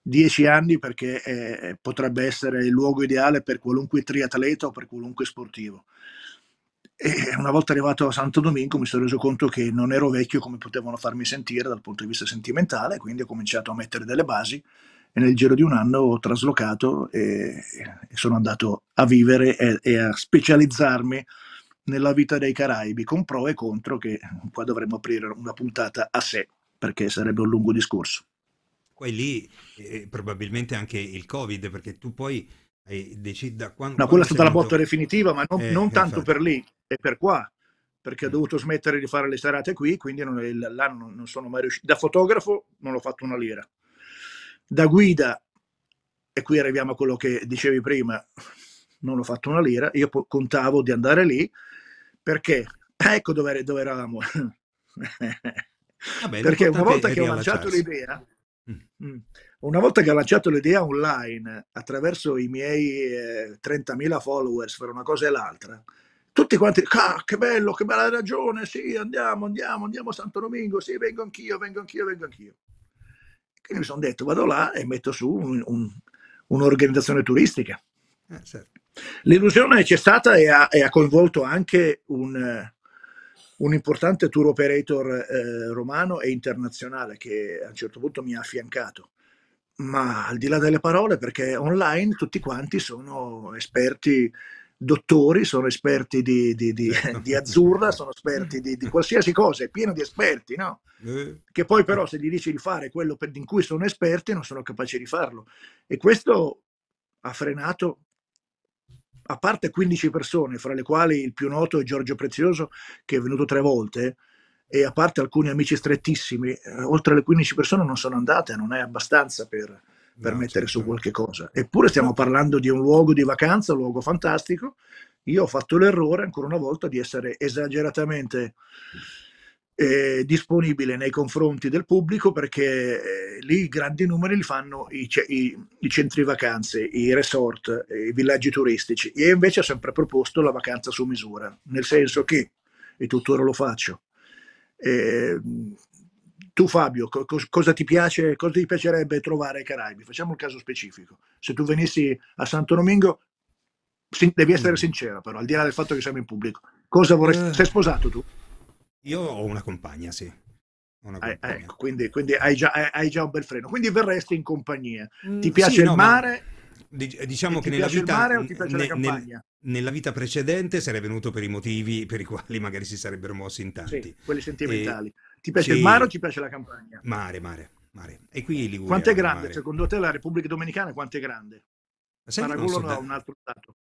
dieci anni perché è, eh, potrebbe essere il luogo ideale per qualunque triatleta o per qualunque sportivo. E una volta arrivato a Santo Domingo mi sono reso conto che non ero vecchio come potevano farmi sentire dal punto di vista sentimentale, quindi ho cominciato a mettere delle basi e nel giro di un anno ho traslocato e, e sono andato a vivere e, e a specializzarmi nella vita dei Caraibi, con pro e contro, che qua dovremmo aprire una puntata a sé, perché sarebbe un lungo discorso. Poi lì eh, eh probabilmente anche il Covid, perché tu poi hai deciso da quando... No, quella è stata la botta venuto... definitiva, ma non, eh, non tanto per lì, è per qua, perché ho eh. dovuto smettere di fare le serate qui, quindi non, l'anno non sono mai riuscito. Da fotografo non ho fatto una lira. Da guida, e qui arriviamo a quello che dicevi prima, non ho fatto una lira, io contavo di andare lì, perché? Eh, ecco dove, dove eravamo. Vabbè, Perché una volta che ho lanciato l'idea, mm. Mm, una volta che ho lanciato l'idea online attraverso i miei eh, 30.000 followers per una cosa e l'altra, tutti quanti, ah, che bello, che bella ragione, sì, andiamo, andiamo, andiamo a Santo Domingo, sì, vengo anch'io, vengo anch'io, vengo anch'io. Quindi mi sono detto, vado là e metto su un, un, un'organizzazione turistica. Eh, certo. L'illusione c'è stata e ha, e ha, coinvolto anche un, eh, un importante tour operator eh, romano e internazionale che a un certo punto mi ha affiancato. Ma al di là delle parole, perché online tutti quanti sono esperti dottori, sono esperti di, di, di, certo. di azzurra, sono esperti di, *laughs* qualsiasi cosa, è pieno di esperti, no? Eh. Che poi però se gli dici di fare quello per, in cui sono esperti non sono capaci di farlo. E questo ha frenato a parte 15 persone, fra le quali il più noto è Giorgio Prezioso, che è venuto tre volte, e a parte alcuni amici strettissimi, eh, oltre le 15 persone non sono andate, non è abbastanza per, per no, mettere certo. su qualche cosa. Eppure stiamo parlando di un luogo di vacanza, un luogo fantastico. Io ho fatto l'errore ancora una volta di essere esageratamente eh, disponibile nei confronti del pubblico perché eh, lì grandi numeri li fanno i, i, i, centri vacanze, i resort, eh, i villaggi turistici. Io invece ho sempre proposto la vacanza su misura, nel senso che, e tuttora lo faccio, eh, tu Fabio, co- cosa, ti piace, cosa ti piacerebbe trovare ai Caraibi? Facciamo il caso specifico. Se tu venissi a Santo Domingo, sin- devi essere mm. sincera però, al di là del fatto che siamo in pubblico. Cosa vorresti... Eh. Sei sposato tu? Io ho una compagna, sì. Una eh, compagna. Eh, ecco, quindi, quindi hai, già, hai, già, un bel freno. Quindi verresti in compagnia. Mm, ti piace sì, il no, mare? Diciamo che nella vita, ne, nel, nella vita, precedente sarei venuto per i motivi per i quali magari si sarebbero mossi in tanti. Sì, quelli sentimentali. E, ti piace sì, il mare o ti piace la campagna? Mare, mare, mare. E qui in Liguria. Quanto è grande? Mare. Secondo te la Repubblica Dominicana quanto è grande? Sai Paragono da... un altro stato.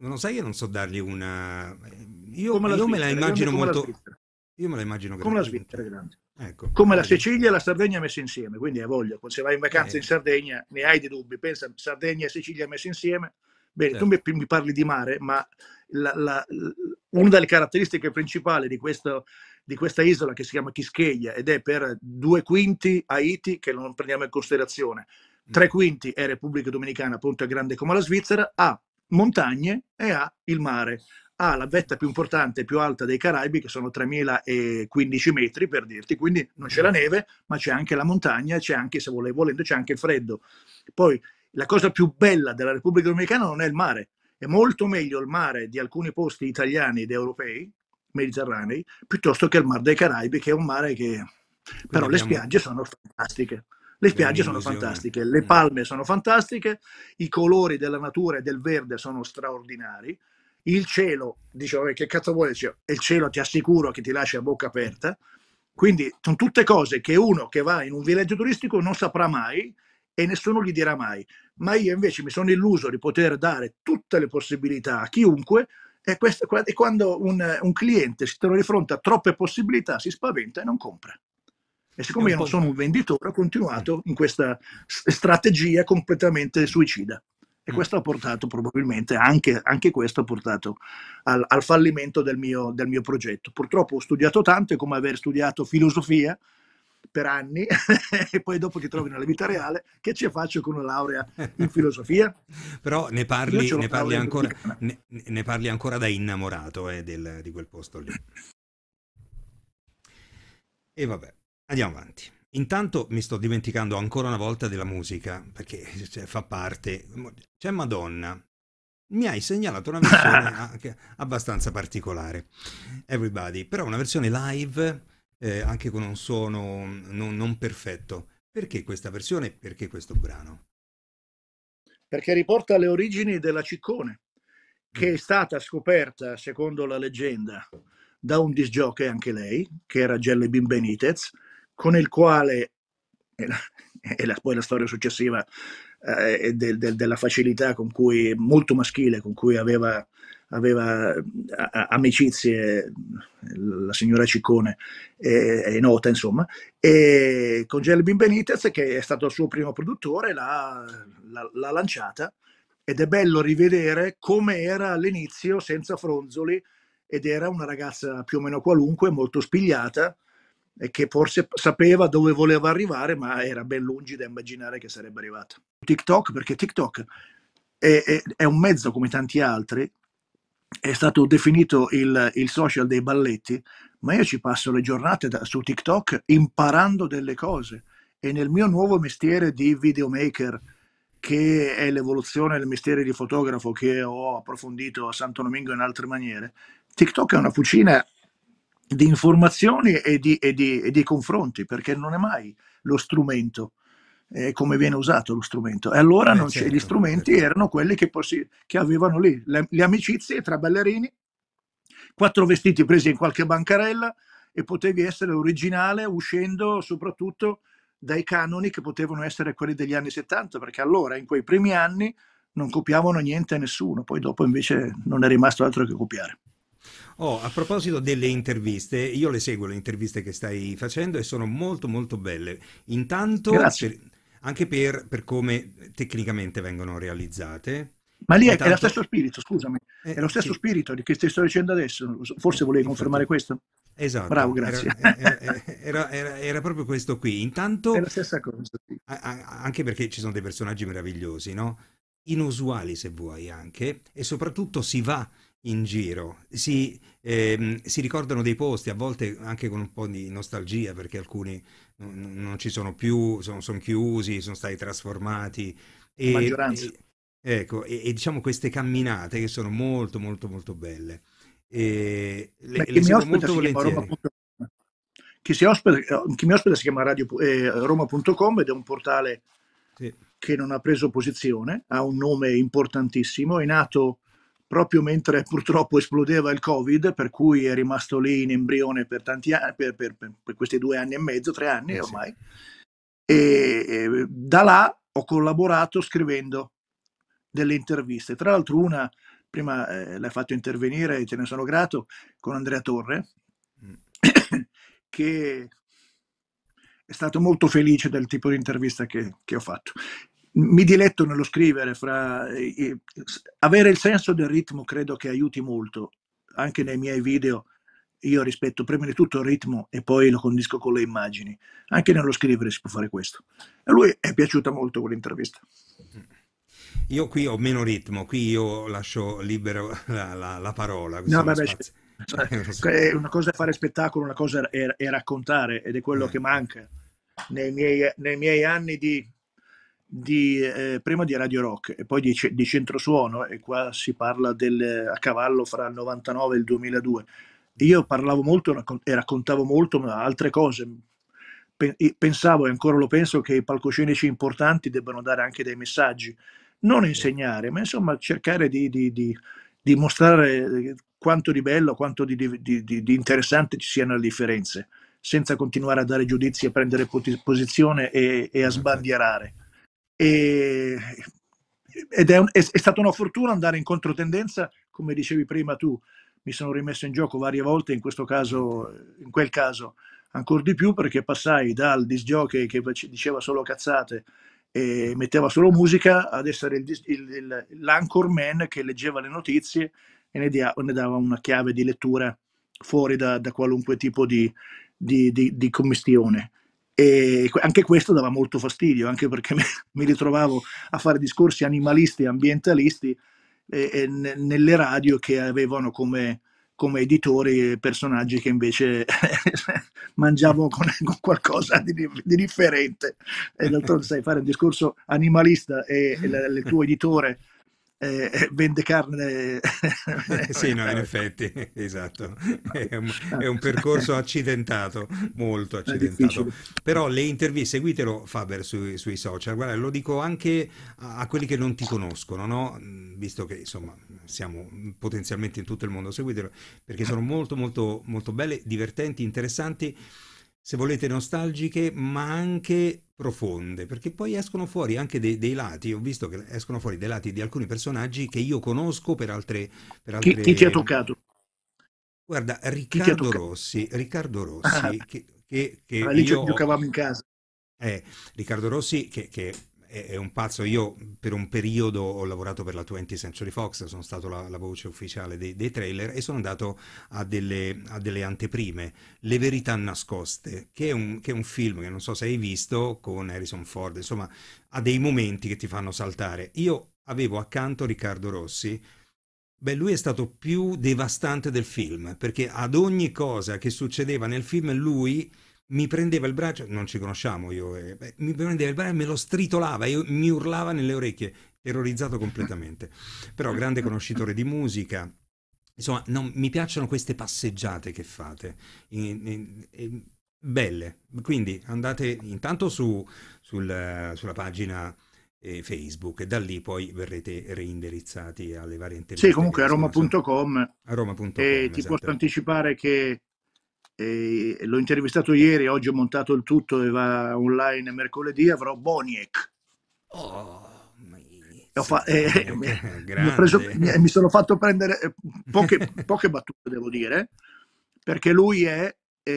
Non lo sai, io non so dargli una... Eh, io, io me la immagino molto... La io me la immagino grande. Come la Svizzera grande. Ecco. Come la Sicilia e la Sardegna messe insieme, quindi hai voglia. Se vai in vacanza eh. in Sardegna ne hai dei dubbi. Pensa Sardegna e Sicilia messe insieme. Bene, certo. tu mi, parli di mare, ma la, la, una delle caratteristiche principali di, questo, di, questa isola che si chiama Chischeglia ed è per due quinti Haiti che non prendiamo in considerazione, mm. tre quinti è Repubblica Dominicana, appunto è grande come la Svizzera, ha montagne e ha il mare ha la vetta più importante, e più alta dei Caraibi, che sono 3015 metri per dirti, quindi non c'è la neve, ma c'è anche la montagna, c'è anche, se vuole, volendo, c'è anche il freddo. Poi la cosa più bella della Repubblica Dominicana non è il mare, è molto meglio il mare di alcuni posti italiani ed europei, mediterranei, piuttosto che il Mar dei Caraibi, che è un mare che... Quindi Però abbiamo... le spiagge sono fantastiche. Le spiagge sono fantastiche, le palme sono fantastiche, i colori della natura e del verde sono straordinari, il cielo, dice, che cazzo vuoi il E il cielo ti assicuro che ti lascia a bocca aperta. Quindi sono tutte cose che uno che va in un villaggio turistico non saprà mai e nessuno gli dirà mai. Ma io invece mi sono illuso di poter dare tutte le possibilità a chiunque e, questo, e quando un, un, cliente si trova di fronte a troppe possibilità si spaventa e non compra. E siccome io non sono un venditore, ho continuato in questa strategia completamente suicida. E mm. questo ha portato probabilmente, anche, anche questo ha portato al, al fallimento del mio, del mio, progetto. Purtroppo ho studiato tanto, è come aver studiato filosofia per anni *laughs* e poi dopo ti trovi nella vita reale, che ci faccio con una laurea in filosofia? *laughs* Però ne parli, ne parli, ancora, ne, ne parli, ancora, da innamorato eh, del, di quel posto lì. *laughs* E vabbè, andiamo avanti. Intanto mi sto dimenticando ancora una volta della musica, perché cioè, fa parte. C'è Madonna. Mi hai segnalato una versione *laughs* abbastanza particolare, Everybody, però una versione live, eh, anche con un suono non, non perfetto. Perché questa versione e perché questo brano? Perché riporta le origini della ciccone, che mm. è stata scoperta, secondo la leggenda, da un disgioche anche lei, che era Gelly Benitez, con il quale, e, la, e la, poi la storia successiva eh, del, del, della facilità con cui, molto maschile, con cui aveva, aveva eh, a, amicizie eh, la signora Ciccone, è, eh, è nota insomma, e con Gelbin Benitez che è stato il suo primo produttore, l'ha, l'ha lanciata ed è bello rivedere come era all'inizio senza fronzoli ed era una ragazza più o meno qualunque, molto spigliata, e che forse sapeva dove voleva arrivare, ma era ben lungi da immaginare che sarebbe arrivata. TikTok, perché TikTok è, è, è un mezzo come tanti altri, è stato definito il, il, social dei balletti, ma io ci passo le giornate da, su TikTok imparando delle cose e nel mio nuovo mestiere di videomaker, che è l'evoluzione del mestiere di fotografo che ho approfondito a Santo Domingo in altre maniere, TikTok è una fucina di informazioni e di, e, di, e di, confronti, perché non è mai lo strumento eh, come viene usato lo strumento. E allora eh, non certo, gli strumenti certo. erano quelli che, possi- che avevano lì le, le, amicizie tra ballerini, quattro vestiti presi in qualche bancarella e potevi essere originale uscendo soprattutto dai canoni che potevano essere quelli degli anni 70, perché allora in quei primi anni non copiavano niente a nessuno, poi dopo invece non è rimasto altro che copiare. Oh, a proposito delle interviste, io le seguo le interviste che stai facendo e sono molto molto belle. Intanto per, anche per, per, come tecnicamente vengono realizzate. Ma lì è, Intanto... è lo stesso spirito, scusami, eh, è lo eh, stesso sì. spirito di che ti sto dicendo adesso, forse volevi Infatti. confermare questo? Esatto. Bravo, grazie. Era, eh, eh, era, era, era, proprio questo qui. Intanto... È la stessa cosa. Sì. Anche perché ci sono dei personaggi meravigliosi, no? Inusuali se vuoi anche, e soprattutto si va in giro, si, ehm, si, ricordano dei posti, a volte anche con un po' di nostalgia perché alcuni non, non ci sono più, sono, sono, chiusi, sono stati trasformati. E, maggioranza. E, ecco, e, e, diciamo queste camminate che sono molto molto molto belle. E le, le seguo molto volentieri. Eh, chi, si ospita, eh, chi mi ospita si chiama radio, eh, roma.com ed è un portale sì. che non ha preso posizione, ha un nome importantissimo, è nato proprio mentre purtroppo esplodeva il Covid, per cui è rimasto lì in embrione per, tanti anni, per, per, per questi due anni e mezzo, tre anni eh ormai. Sì. E, e da là ho collaborato scrivendo delle interviste. Tra l'altro una, prima eh, l'hai fatto intervenire e te ne sono grato, con Andrea Torre, mm. *coughs* che è stato molto felice del tipo di intervista che, che ho fatto mi diletto nello scrivere, fra, eh, avere il senso del ritmo credo che aiuti molto, anche nei miei video io rispetto prima di tutto il ritmo e poi lo condisco con le immagini, anche nello scrivere si può fare questo. A lui è piaciuta molto quell'intervista. Mm-hmm. Io qui ho meno ritmo, qui io lascio libero *laughs* la, la, la parola. No, vabbè, *laughs* cioè, *laughs* una cosa è fare spettacolo, una cosa è, è raccontare ed è quello eh. che manca nei miei, nei miei anni di di, eh, prima di Radio Rock e poi di, di Centrosuono, e qua si parla del, a cavallo fra il 99 e il 2002. Io parlavo molto e raccontavo molto altre cose. Pensavo, e ancora lo penso, che i palcoscenici importanti debbano dare anche dei messaggi, non insegnare, ma insomma cercare di, di, di, di mostrare eh, quanto di bello, quanto di interessante ci siano le differenze senza continuare a dare giudizi, a prendere posizione e, e a sbandierare. E, ed è, un, è, è, stata una fortuna andare in controtendenza, come dicevi prima tu, mi sono rimesso in gioco varie volte, in questo caso, in quel caso ancora di più, perché passai dal disjockey che diceva solo cazzate e metteva solo musica ad essere il, il, il, l'anchorman che leggeva le notizie e ne, dia, ne, dava una chiave di lettura fuori da, da qualunque tipo di, di, di, di commistione. E anche questo dava molto fastidio, anche perché *laughs* mi ritrovavo a fare discorsi animalisti e ambientalisti e, e nelle radio che avevano come, come editori personaggi che invece *laughs* mangiavano con, con, qualcosa di, di differente. E d'altronde sai fare un discorso animalista e, e il tuo editore eh, *laughs* vende carne. Eh, sì, no, in *laughs* effetti, *laughs* esatto. È un, è un percorso accidentato, molto accidentato. Però le interviste, seguitelo Faber sui, sui social, guarda, lo dico anche a, a quelli che non ti conoscono, no? Mm, visto che insomma siamo potenzialmente in tutto il mondo, seguitelo perché sono molto molto molto belle, divertenti, interessanti se volete nostalgiche, ma anche profonde, perché poi escono fuori anche dei, dei lati, ho visto che escono fuori dei lati di alcuni personaggi che io conosco per altre... Per altre... Chi, chi ti ha toccato? Guarda, Riccardo Rossi, Riccardo Rossi, ah, che, che, che... Ah, lì io... giocavamo in casa. Eh, Riccardo Rossi, che, che è, è, un pazzo. Io per un periodo ho lavorato per la 20th Century Fox, sono stato la, la voce ufficiale dei, dei, trailer e sono andato a delle, a delle anteprime, Le verità nascoste, che è, un, che è, un, film che non so se hai visto con Harrison Ford, insomma ha dei momenti che ti fanno saltare. Io avevo accanto Riccardo Rossi. Beh, lui è stato più devastante del film, perché ad ogni cosa che succedeva nel film lui mi prendeva il braccio, non ci conosciamo io, eh, beh, mi prendeva il braccio e me lo stritolava, io, mi urlava nelle orecchie, terrorizzato completamente. Però grande conoscitore di musica, insomma, non, mi piacciono queste passeggiate che fate. In, in, in, eh, belle, quindi andate intanto su, sul, sulla pagina eh, Facebook e da lì poi verrete reindirizzati alle varie interviste. Sì, comunque a roma.com. A roma.com. E ti posso esatto. anticipare che e l'ho intervistato ieri, oggi ho montato il tutto e va online mercoledì, avrò Boniek. Oh. Fa- eh, eh, mi, eh, preso, mi, mi, sono fatto prendere eh, poche, poche, battute, devo dire, perché lui è, eh,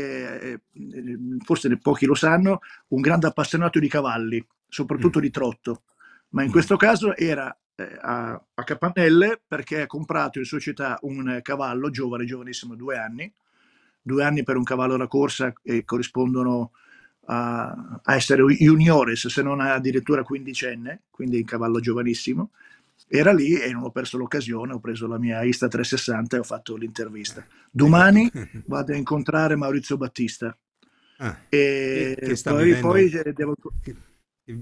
eh forse pochi lo sanno, un grande appassionato di cavalli, soprattutto mm. di trotto, ma in mm. questo caso era a, a Capannelle perché ha comprato in società un cavallo giovane, giovanissimo, due anni, due anni per un cavallo da corsa e corrispondono a, a essere juniores, se non addirittura quindicenne, quindi un cavallo giovanissimo. Era lì e non ho perso l'occasione, ho preso la mia Insta 360 e ho fatto l'intervista. Domani *laughs* vado a incontrare Maurizio Battista. Ah, e che, che poi, poi, eh, devo...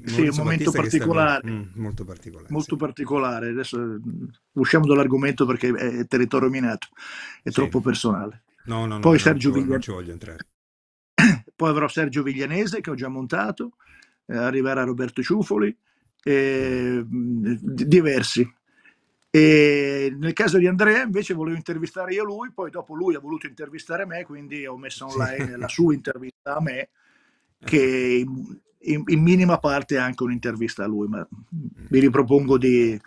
Sì, un momento particolare, mm, molto particolare. Molto sì. particolare. Adesso mm, usciamo dall'argomento perché è territorio minato, è sì. troppo personale. No, no, no. Poi no, Sergio non, non ci voglio entrare. *clears throat* Poi avrò Sergio Viglianese che ho già montato, eh, arriverà Roberto Ciufoli, eh, diversi. E nel caso di Andrea invece volevo intervistare io lui, poi dopo lui ha voluto intervistare me, quindi ho messo online sì. la sua intervista a me, eh. che in, in, minima parte è anche un'intervista a lui, ma mm. vi ripropongo di,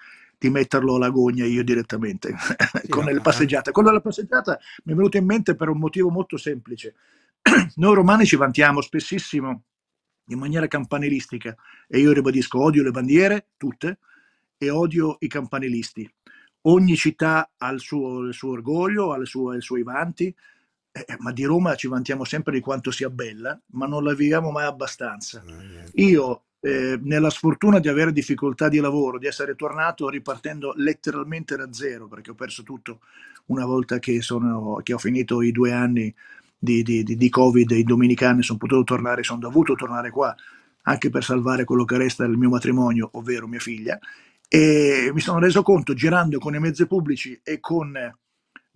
di metterlo alla gogna io direttamente *laughs* sì, con la passeggiata. Quello della passeggiata mi è venuto in mente per un motivo molto semplice. *clears throat* Noi romani ci vantiamo spessissimo in maniera campanilistica e io ribadisco odio le bandiere, tutte, e odio i campanilisti. Ogni città ha il suo, il suo orgoglio, ha sue, i suoi vanti, eh, eh, ma di Roma ci vantiamo sempre di quanto sia bella, ma non la viviamo mai abbastanza. Ah, io eh, nella sfortuna di avere difficoltà di lavoro, di essere tornato ripartendo letteralmente da zero, perché ho perso tutto una volta che, sono, che ho finito i due anni di, di, di, di Covid e i dominicani, sono potuto tornare, sono dovuto tornare qua anche per salvare quello che resta del mio matrimonio, ovvero mia figlia, e mi sono reso conto girando con i mezzi pubblici e con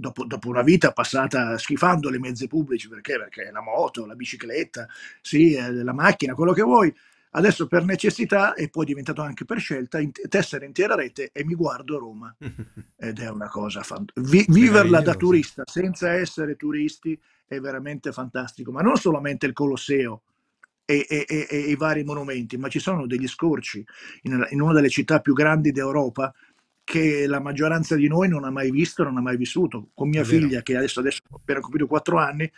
Dopo, dopo, una vita passata schifando le mezze pubblici, perché? Perché la moto, la bicicletta, sì, eh, la macchina, quello che vuoi, adesso per necessità e poi è diventato anche per scelta, in, tessera intera rete e mi guardo Roma. *laughs* Ed è una cosa fantastica. Vi, viverla da turista senza essere turisti è veramente fantastico, ma non solamente il Colosseo. E, e, e, e i vari monumenti, ma ci sono degli scorci in, in una delle città più grandi d'Europa che la maggioranza di noi non ha mai visto, non ha mai vissuto. Con mia figlia, che adesso, adesso appena compiuto 4 anni,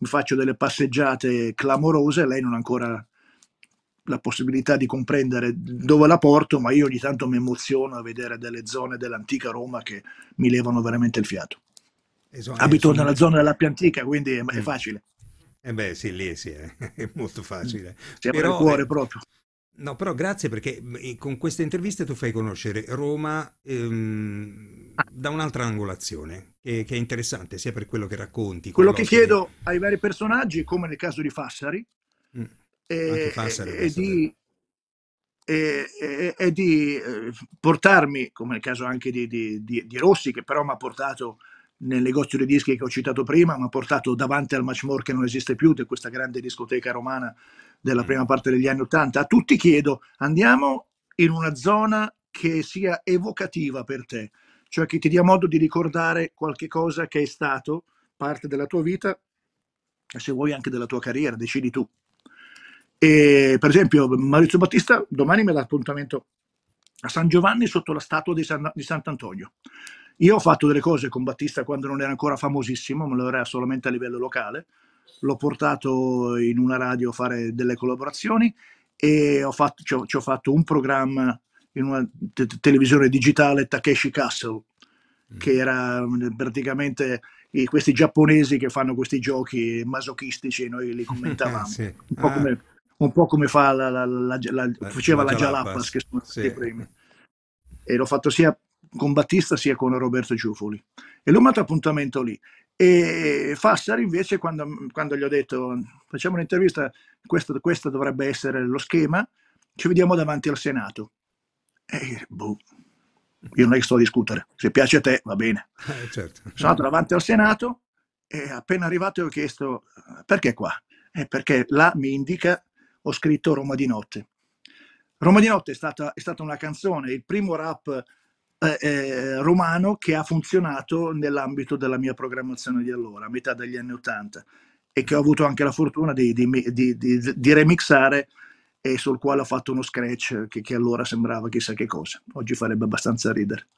mi faccio delle passeggiate clamorose, lei non ha ancora la possibilità di comprendere dove la porto, ma io ogni tanto mi emoziono a vedere delle zone dell'antica Roma che mi levano veramente il fiato. Esone, Abito esone. nella zona della Antica, quindi è, è mm. facile. Eh beh, sì, lì sì, è, eh, *laughs* è molto facile. Mm. Siamo Però, nel cuore eh, proprio. No, però grazie perché mm, con queste interviste tu fai conoscere Roma ehm, da un'altra angolazione che, che, è interessante sia per quello che racconti. Quello che chiedo ai vari personaggi, come nel caso di Fassari, mm e, e, di, e, eh, e di, portarmi, come nel caso anche di, di, di Rossi, che però mi ha portato nel negozio dei dischi che ho citato prima, mi ha portato davanti al Matchmore che non esiste più, di questa grande discoteca romana della mm. prima parte degli anni Ottanta. A tutti chiedo, andiamo in una zona che sia evocativa per te, cioè che ti dia modo di ricordare qualche cosa che è stato parte della tua vita e se vuoi anche della tua carriera, decidi tu. E, per esempio Maurizio Battista domani mi dà appuntamento a San Giovanni sotto la statua di, San, di Sant'Antonio. Io ho fatto delle cose con Battista quando non era ancora famosissimo, ma lo era solamente a livello locale. L'ho portato in una radio a fare delle collaborazioni e ho fatto, ci, ho, ci, ho, fatto un programma in una te- televisione digitale, Takeshi Castle, mm. che era praticamente questi giapponesi che fanno questi giochi masochistici e noi li *laughs* commentavamo. Eh, sì. Un po' ah. come un po' come fa la, la, la, faceva la Jalapas, che sono stati sì. i premi. E l'ho fatto sia con Battista sia con Roberto Giufoli. E l'ho mandato appuntamento lì. E Fassari invece quando, quando, gli ho detto facciamo un'intervista, questo, questo, dovrebbe essere lo schema, ci vediamo davanti al Senato. E boh, io non è che sto a discutere, se piace a te va bene. *laughs* Eh, certo. Sono andato davanti al Senato e appena arrivato ho chiesto perché qua? Eh, perché là mi indica ho scritto Roma di notte. Roma di notte è stata, è stata una canzone, il primo rap eh, eh, romano che ha funzionato nell'ambito della mia programmazione di allora, a metà degli anni Ottanta, e che ho avuto anche la fortuna di, di, di, di remixare e sul quale ho fatto uno scratch che, che, allora sembrava chissà che cosa, oggi farebbe abbastanza ridere.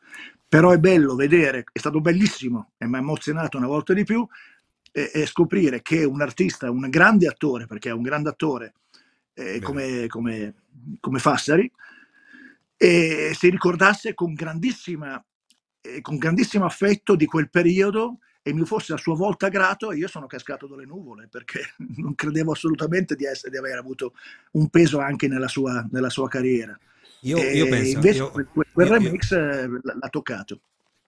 Però è bello vedere, è stato bellissimo e mi ha emozionato una volta di più e, e scoprire che un artista, un grande attore, perché è un grande attore, eh, come, come, come, Fassari, e si ricordasse con, eh, con grandissimo affetto di quel periodo e mi fosse a sua volta grato, e io sono cascato dalle nuvole perché *laughs* non credevo assolutamente di, essere, di aver avuto un peso anche nella sua, nella sua carriera. Io, io, penso, invece io, quel, quel io, remix eh, l'ha toccato.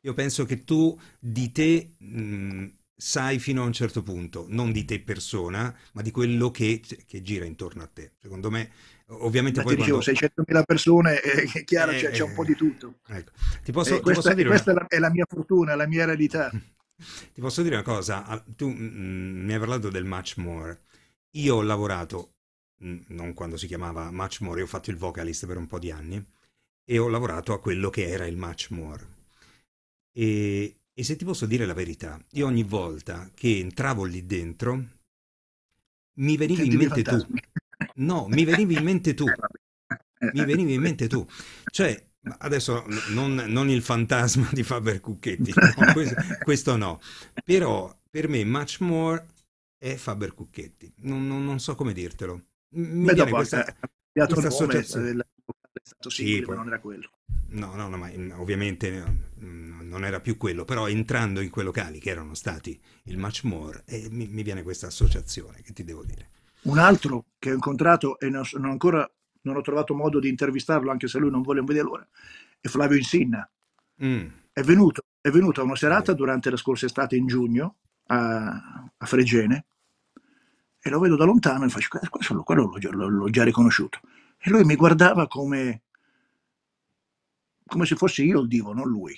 Io penso che tu di te mh, sai fino a un certo punto, non di te persona, ma di quello che, che gira intorno a te. Secondo me, ovviamente ma poi... Ti dicevo, quando... 600.000 persone, eh, è eh, chiaro, eh, c'è, c'è, un po' di tutto. Eh, ecco. Ti posso, eh, ti posso dire questa una... è la mia fortuna, la mia eredità. *laughs* ti posso dire una cosa, tu mh, mm, mm, mi hai parlato del Much More. Io ho lavorato, mh, mm, non quando si chiamava Much More, io ho fatto il vocalist per un po' di anni, e ho lavorato a quello che era il Much More. E, e se ti posso dire la verità, io ogni volta che entravo lì dentro, mi venivi Sentivi in mente tu. No, mi venivi in mente tu. *laughs* Mi venivi in mente tu. Cioè, adesso non, non il fantasma di Faber Cucchetti, no, *laughs* questo, questo, no. Però per me Much More è Faber Cucchetti. Non, non, non so come dirtelo. Mi Beh, viene dopo, questa, eh, questa associazione. Eh, del stato simile, sì, ma non era quello. No, no, no, ma ovviamente non era più quello, però entrando in quei locali che erano stati il Much More, eh, mi, mi, viene questa associazione, che ti devo dire. Un altro che ho incontrato e non, non ancora non ho trovato modo di intervistarlo, anche se lui non vuole un video allora, è Flavio Insinna. Mm. È, venuto, è venuto a una serata durante la scorsa estate in giugno a, a Fregene e lo vedo da lontano e faccio, quello, quello l'ho, già, l'ho già riconosciuto. E lui mi guardava come, come se fossi io il divo, non lui.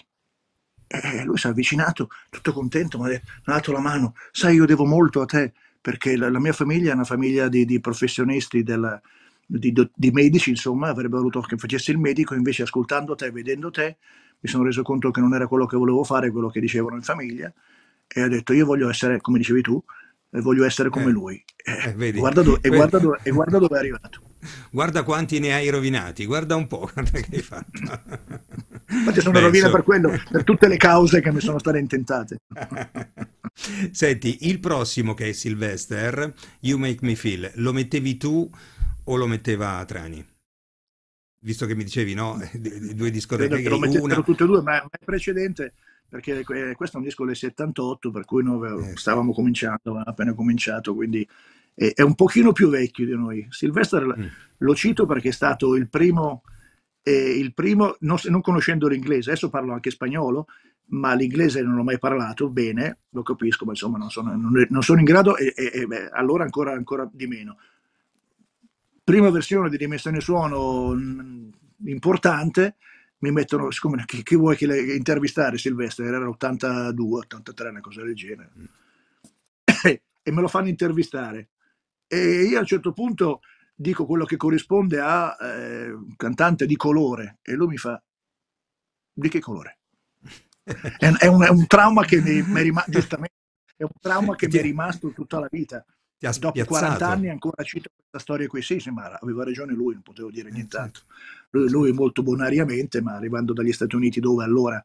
E lui si è avvicinato, tutto contento, mi ha dato la mano. Sai, io devo molto a te, perché la, la mia famiglia è una famiglia di, di professionisti, della, di, di, medici, insomma, avrebbe voluto che facessi il medico, invece ascoltando te, vedendo te, mi sono reso conto che non era quello che volevo fare, quello che dicevano in famiglia, e ha detto, io voglio essere, come dicevi tu, eh, voglio essere come eh, lui. Eh, vedi, guarda do, e, guarda do, e guarda dove è arrivato guarda quanti ne hai rovinati, guarda un po', *laughs* guarda che hai fatto. Infatti sono Penso. rovina per quello, per tutte le cause che mi sono state intentate. *laughs* Senti, il prossimo che è Sylvester, You Make Me Feel, lo mettevi tu o lo metteva Trani? Visto che mi dicevi, no, *laughs* due discoteche, lo una... tutte e due, ma è precedente perché eh, questo è un disco del 78 per cui noi eh stavamo cominciando, avevamo appena cominciato, quindi e, è un pochino più vecchio di noi. Sylvester mm. lo cito perché è stato il primo, eh, il primo non, non, conoscendo l'inglese, adesso parlo anche spagnolo, ma l'inglese non l'ho mai parlato bene, lo capisco, ma insomma non sono, non, non sono in grado e, e, e beh, allora ancora, ancora di meno. Prima versione di dimensione suono mh, mm, importante, mi mettono, siccome chi, chi vuoi che le, intervistare Silvestre, era l'82, 83, una cosa del genere, mm. *coughs* e me lo fanno intervistare. E io a un certo punto dico quello che corrisponde a eh, un cantante di colore e lui mi fa, di che colore? è, è, un, è, un, trauma che mi, mi è rimasto, giustamente, è un trauma che mi è rimasto tutta la vita. Ti Dopo piazzato. 40 anni ancora cito questa storia qui, sì, sì, ma aveva ragione lui, non potevo dire eh, nient'altro. Certo. Lui, lui molto bonariamente, ma arrivando dagli Stati Uniti dove allora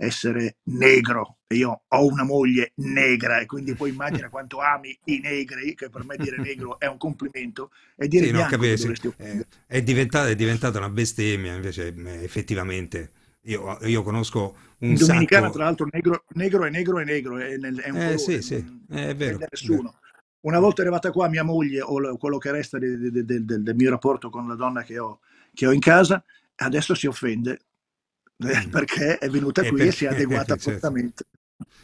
essere negro io ho una moglie negra e quindi poi immagina *laughs* quanto ami i negri che per me dire negro è un complimento e dire sì, no, capisci, eh, è, è, diventata, è diventata una bestemmia invece eh, effettivamente io, io, conosco un Dominicana, sacco... tra l'altro, negro, negro, è negro è negro, è, nel, è un eh, colore, sì, sì. È vero, è nessuno. Una volta arrivata qua mia moglie, o quello che resta del, del, del, del mio rapporto con la donna che ho, che ho in casa, adesso si offende eh, mm. perché è venuta qui e, perché, e si è adeguata *laughs* certo. prontamente.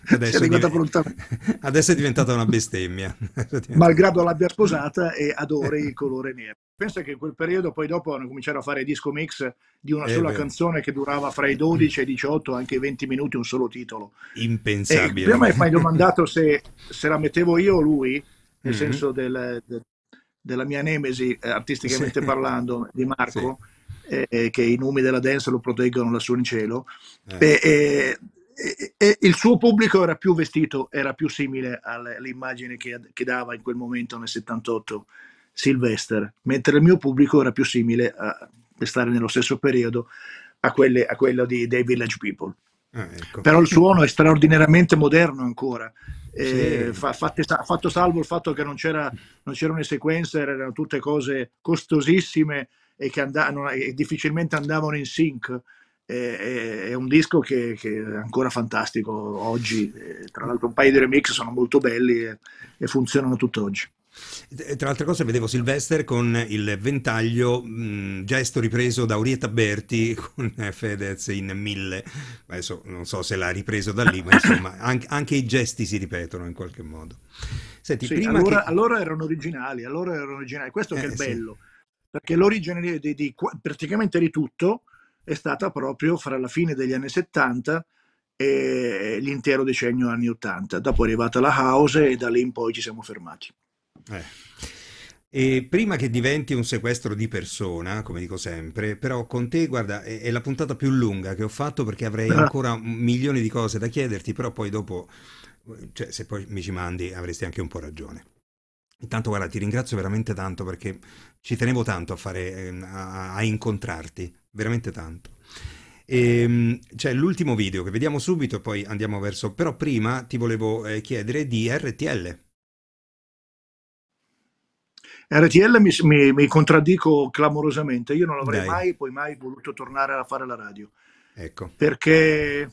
Adesso, adeguata prontamente. adesso, è diventata una bestemmia. *laughs* Malgrado l'abbia sposata e adori il colore nero. Pensa che in quel periodo poi dopo hanno cominciato a fare disco mix di una eh sola beh. canzone che durava fra i 12 e i 18, anche i 20 minuti, un solo titolo. Impensabile. E prima mi hai domandato se, se, la mettevo io o lui, nel mm-hmm. senso del, del, della mia nemesi eh, artisticamente sì. parlando, di Marco. Sì eh, che i nomi della danza lo proteggono lassù in cielo. Eh. E, e, e, il suo pubblico era più vestito, era più simile all'immagine che, che dava in quel momento nel 78 Sylvester, mentre il mio pubblico era più simile a, per stare nello stesso periodo a, quelle, a quello di, dei Village People. Ah, ecco. Però il suono è straordinariamente moderno ancora. Eh, sì. fa, fatte, fatto salvo il fatto che non, c'erano le sequencer, erano tutte cose costosissime e che and- non, e difficilmente andavano in sync. È, un disco che, che, è ancora fantastico oggi. Tra l'altro, un paio di remix sono molto belli e, e funzionano tutt'oggi. Tra altre cose vedevo Sylvester con il ventaglio, mh, mm, gesto ripreso da Urietta Berti *laughs* con Fedez in mille. Adesso non so se l'ha ripreso da lì, ma insomma *laughs* anche, anche i gesti si ripetono in qualche modo. Senti, sì, allora, che... allora, erano originali, allora erano originali. questo eh, è il eh, bello perché l'origine di, di, praticamente di tutto è stata proprio fra la fine degli anni 70 e l'intero decennio anni 80. Dopo è arrivata la house e da lì in poi ci siamo fermati. Eh. E prima che diventi un sequestro di persona, come dico sempre, però con te, guarda, è, è la puntata più lunga che ho fatto perché avrei ah. ancora milioni di cose da chiederti, però poi dopo, cioè, se poi mi ci mandi, avresti anche un po' ragione. Intanto guarda, ti ringrazio veramente tanto perché ci tenevo tanto a, fare, ehm, a, a incontrarti, veramente tanto. E, ehm, cioè, l'ultimo video che vediamo subito e poi andiamo verso... Però prima ti volevo eh, chiedere di RTL. RTL mi, mi, mi, contraddico clamorosamente, io non avrei Dai. mai, poi mai voluto tornare a fare la radio. Ecco. Perché...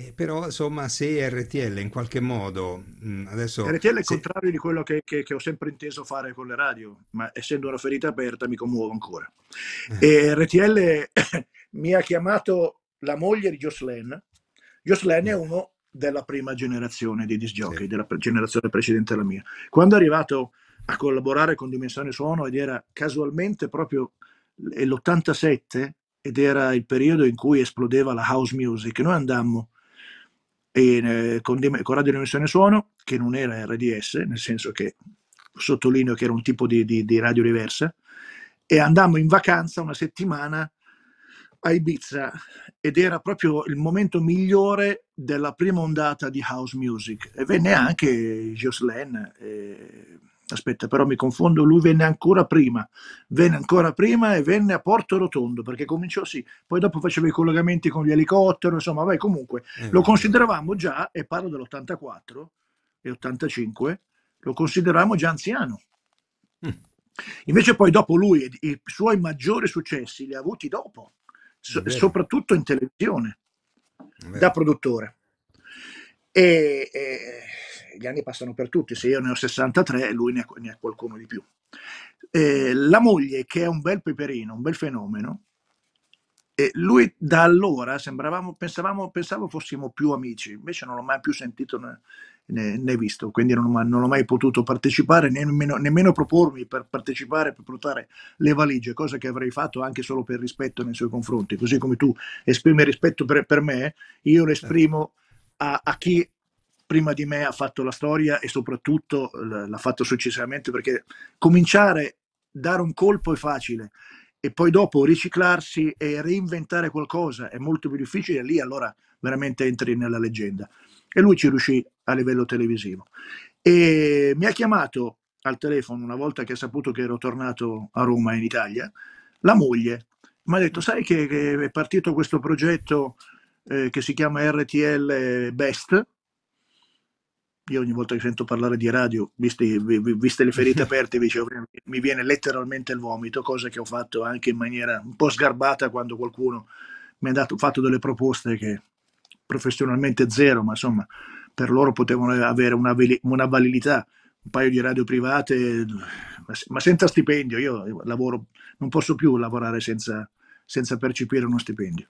Eh, però insomma se RTL in qualche modo mh, mm, adesso... RTL è il se... contrario di quello che, che, che, ho sempre inteso fare con le radio, ma essendo una ferita aperta mi commuovo ancora. Eh. RTL *coughs* mi ha chiamato la moglie di Jocelyn. Jocelyn eh. è mm. uno della prima generazione di disgiochi, sì. della generazione precedente alla mia. Quando è arrivato a collaborare con Dimensione Suono ed era casualmente proprio l'87 ed era il periodo in cui esplodeva la house music, noi andammo e, eh, con, con radio dimensione suono, che non era RDS, nel senso che sottolineo che era un tipo di, di, di radio diversa, e andammo in vacanza una settimana a Ibiza ed era proprio il momento migliore della prima ondata di house music e venne anche Jocelyn e eh, aspetta però mi confondo, lui venne ancora prima, venne ancora prima e venne a Porto Rotondo perché cominciò sì, poi dopo faceva i collegamenti con gli elicotteri, insomma, vai comunque, eh, lo consideravamo già, e parlo dell'84 e 85, lo consideravamo già anziano. Mm. Invece poi dopo lui i suoi maggiori successi li ha avuti dopo, so- soprattutto in televisione, da produttore. E, e, gli anni passano per tutti, se io ne ho 63 lui ne ha, ne ha qualcuno di più. E la moglie, che è un bel peperino, un bel fenomeno, e lui da allora sembravamo, pensavamo, pensavo fossimo più amici, invece non l'ho mai più sentito né, né, né visto, quindi non, non, ho mai potuto partecipare, nemmeno, nemmeno propormi per partecipare, per portare le valigie, cosa che avrei fatto anche solo per rispetto nei suoi confronti, così come tu esprimi rispetto per, per me, io l'esprimo... Certo a, a chi prima di me ha fatto la storia e soprattutto l'ha fatto successivamente perché cominciare, a dare un colpo è facile e poi dopo riciclarsi e reinventare qualcosa è molto più difficile, lì allora veramente entri nella leggenda. E lui ci riuscì a livello televisivo. E mi ha chiamato al telefono una volta che ha saputo che ero tornato a Roma in Italia, la moglie mi ha detto, sai che, che è partito questo progetto eh, che si chiama RTL Best. Io ogni volta che sento parlare di radio, visti, viste le ferite *laughs* aperte, dicevo, mi viene letteralmente il vomito, cosa che ho fatto anche in maniera un po' sgarbata quando qualcuno mi ha dato, fatto delle proposte che professionalmente zero, ma insomma per loro potevano avere una, una validità un paio di radio private, ma senza stipendio. Io lavoro, non posso più lavorare senza, senza percepire uno stipendio.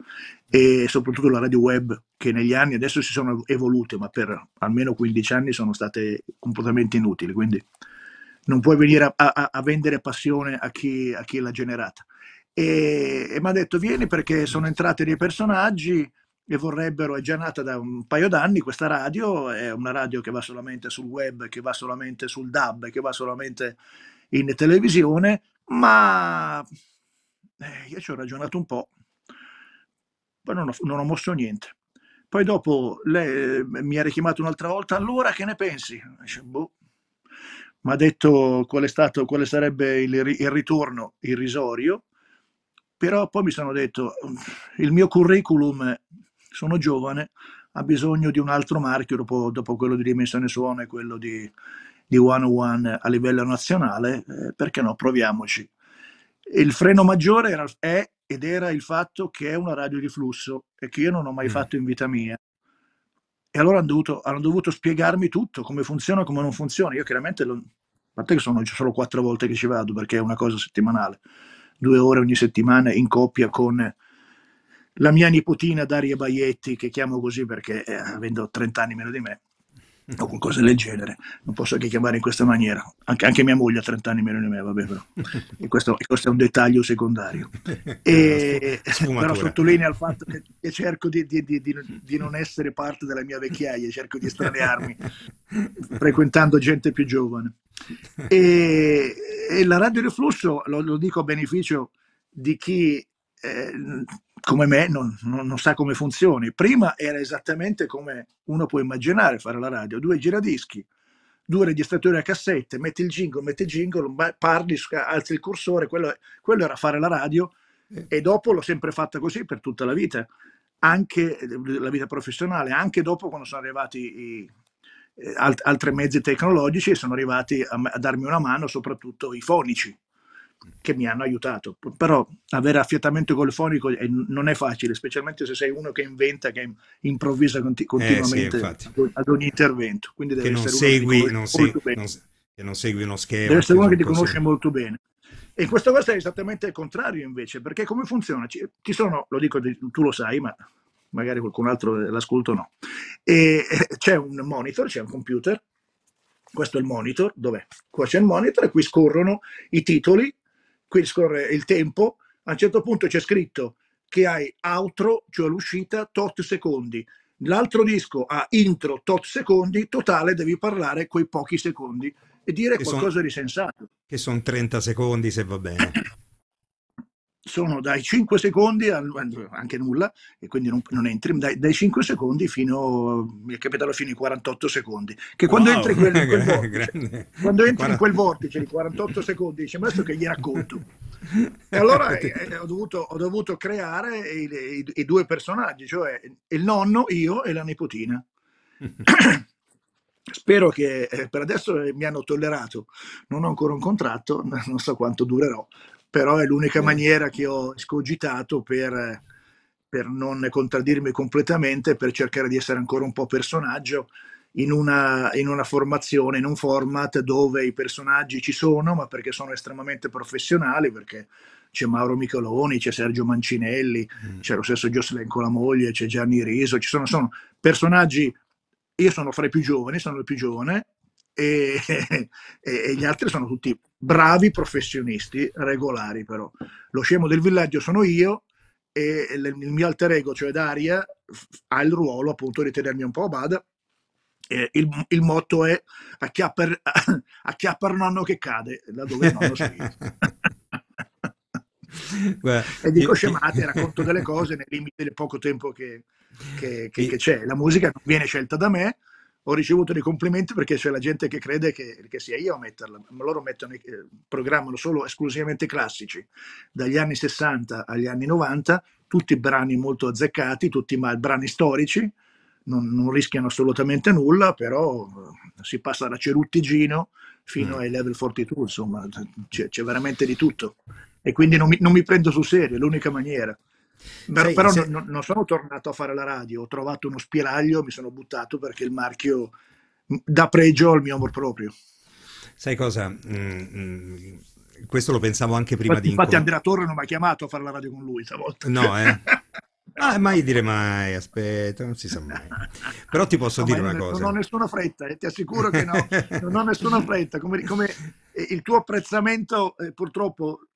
E soprattutto la radio web, che negli anni adesso si sono evolute, ma per almeno 15 anni sono state completamente inutili. Quindi non puoi venire a, a, a vendere passione a chi, a chi l'ha generata. E, e mi ha detto: Vieni perché sono entrati dei personaggi e vorrebbero, è già nata da un paio d'anni questa radio, è una radio che va solamente sul web, che va solamente sul DAB, che va solamente in televisione, ma eh, io ci ho ragionato un po', poi non ho, non ho mosso niente. Poi dopo lei eh, mi ha richiamato un'altra volta, allora che ne pensi? boh. Mi ha detto qual è stato, quale sarebbe il, il ritorno irrisorio, però poi mi sono detto, il mio curriculum, sono giovane, ha bisogno di un altro marchio dopo, dopo quello di Dimensione Suono e quello di, di One a livello nazionale, eh, perché no, proviamoci. Il freno maggiore era, è ed era il fatto che è una radio di flusso e che io non ho mai mm. fatto in vita mia. E allora hanno dovuto, hanno dovuto, spiegarmi tutto, come funziona, come non funziona. Io chiaramente, lo, a parte che sono solo quattro volte che ci vado perché è una cosa settimanale, due ore ogni settimana in coppia con la mia nipotina Daria Baietti, che chiamo così perché eh, avendo 30 anni meno di me, o qualcosa del genere. Non posso che chiamare in questa maniera. Anche, anche mia moglie ha 30 anni meno di me, vabbè, però. *laughs* Questo, questo, è un dettaglio secondario. E, *laughs* però sottolinea il fatto che, cerco di, di, di, di, non essere parte della mia vecchiaia, cerco di estranearmi *laughs* frequentando gente più giovane. E, e la radio Reflusso, lo, lo dico a beneficio di chi eh, come me non, non, non, sa come funzioni. Prima era esattamente come uno può immaginare fare la radio, due giradischi, due registratori a cassette, metti il jingle, metti il jingle, parli, alzi il cursore, quello, quello era fare la radio eh. e dopo l'ho sempre fatta così per tutta la vita, anche eh, la vita professionale, anche dopo quando sono arrivati i, eh, alt- altri mezzi tecnologici e sono arrivati a, a darmi una mano soprattutto i fonici che mi hanno aiutato. Però avere affiatamento colfonico non è facile, specialmente se sei uno che inventa, che improvvisa conti- continuamente eh sì, ad ogni intervento. Quindi deve che non segui, non, segui, non, che non segui uno schermo. Deve essere uno che ti conosce segui. molto bene. E in questo caso è esattamente il contrario invece, perché come funziona? Ci sono, lo dico, tu lo sai, ma magari qualcun altro l'ascolto no. E eh, c'è un monitor, c'è un computer questo è il monitor, dov'è? Qua c'è il monitor e qui scorrono i titoli qui scorre il tempo, a un certo punto c'è scritto che hai outro, cioè l'uscita, tot secondi. L'altro disco ha intro, tot secondi, totale devi parlare quei pochi secondi e dire qualcosa son, di sensato. Che sono 30 secondi se va bene. *coughs* sono dai 5 secondi, al, anche nulla, e quindi non, non entri, dai, dai, 5 secondi fino, mi è capitato fino ai 48 secondi, che quando, wow, entri, quel, quel *laughs* vortice, quando entri 40... in quel vortice di 48 secondi dice ma adesso che gli racconto? *laughs* E allora eh, eh, ho, dovuto, ho, dovuto, creare i, i, i, due personaggi, cioè il nonno, io e la nipotina. *coughs* Spero che eh, per adesso mi hanno tollerato, non ho ancora un contratto, *laughs* non so quanto durerò, però è l'unica eh. maniera che ho scogitato per, per non contraddirmi completamente, per cercare di essere ancora un po' personaggio in una, in una, formazione, in un format dove i personaggi ci sono, ma perché sono estremamente professionali, perché c'è Mauro Micheloni, c'è Sergio Mancinelli, mm. c'è lo stesso Jocelyn con la moglie, c'è Gianni Riso, ci sono, sono personaggi, io sono fra i più giovani, sono il più giovane, e, *laughs* e, e, gli altri sono tutti bravi professionisti regolari però. Lo scemo del villaggio sono io e il mio alter ego, cioè Daria, ha il ruolo appunto di tenermi un po' a bada. Il, il, motto è a chi, *laughs* nonno che cade, laddove nonno *laughs* Beh, e dico scemate, racconto delle cose nel limiti del poco tempo che, che, che, che c'è. La musica non viene scelta da me, ho ricevuto dei complimenti perché c'è la gente che crede che, che sia io a metterla, ma loro mettono, eh, programmano solo esclusivamente classici, dagli anni 60 agli anni 90, tutti brani molto azzeccati, tutti ma, brani storici, non, non, rischiano assolutamente nulla, però eh, si passa da Ceruttigino fino mm. ai level 42, insomma c'è, c'è, veramente di tutto. E quindi non mi, non mi prendo sul serio, è l'unica maniera. Però, però se... non, non sono tornato a fare la radio, ho trovato uno spiraglio, mi sono buttato perché il marchio dà pregio al mio amor proprio. Sai cosa? Mm, mm questo lo pensavo anche prima infatti, di... Infatti Andrea Torre non mi ha chiamato a fare la radio con lui stavolta. No, eh. *laughs* Ah, mai dire mai, aspetta, non si sa mai. Però ti posso no, dire una cosa. Non ho nessuna fretta, eh, ti assicuro che no, non ho nessuna fretta. Come, come eh, il tuo apprezzamento, eh, purtroppo,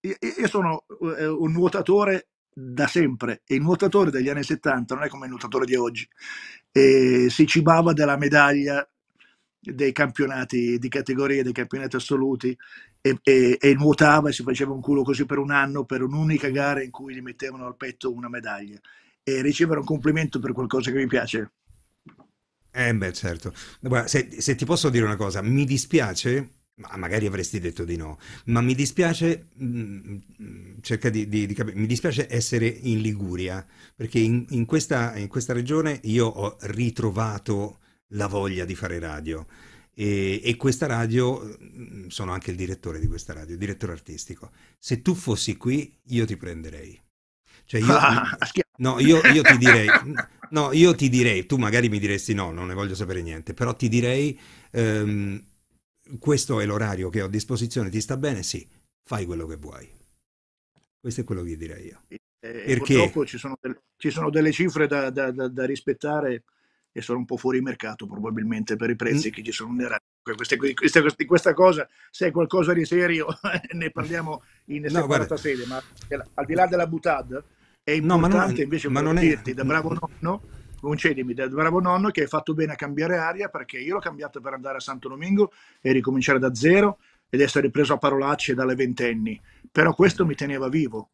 io, io sono eh, un nuotatore da sempre e il nuotatore degli anni 70 non è come il nuotatore di oggi. E eh, si cibava della medaglia dei campionati di categoria, dei campionati assoluti e, e, e, nuotava e si faceva un culo così per un anno per un'unica gara in cui gli mettevano al petto una medaglia e ricevere un complimento per qualcosa che mi piace. Eh beh certo, Guarda, se, se ti posso dire una cosa, mi dispiace ma magari avresti detto di no, ma mi dispiace, mh, mm, mm, cerca di, di, di capire, mi dispiace essere in Liguria, perché in, in, questa, in, questa, regione io ho ritrovato la voglia di fare radio e, e questa radio, mm, sono anche il direttore di questa radio, direttore artistico, se tu fossi qui io ti prenderei. Cioè io, *laughs* no, io, io ti direi, no, io ti direi, tu magari mi diresti no, non ne voglio sapere niente, però ti direi... Um, questo è l'orario che ho a disposizione, ti sta bene? Sì, fai quello che vuoi. Questo è quello che direi io. E, eh, eh, Perché... Purtroppo ci sono, del, ci sono delle cifre da, da, da, da, rispettare e sono un po' fuori mercato probabilmente per i prezzi mm. che ci sono nel questa, questa, questa, cosa, se è qualcosa di serio, *laughs* ne parliamo in no, separata sede, ma al di là della butad è importante no, ma non, invece ma non è, da bravo nonno concedimi del bravo nonno che hai fatto bene a cambiare aria perché io l'ho cambiato per andare a Santo Domingo e ricominciare da zero ed essere preso a parolacce dalle ventenni. Però questo mi teneva vivo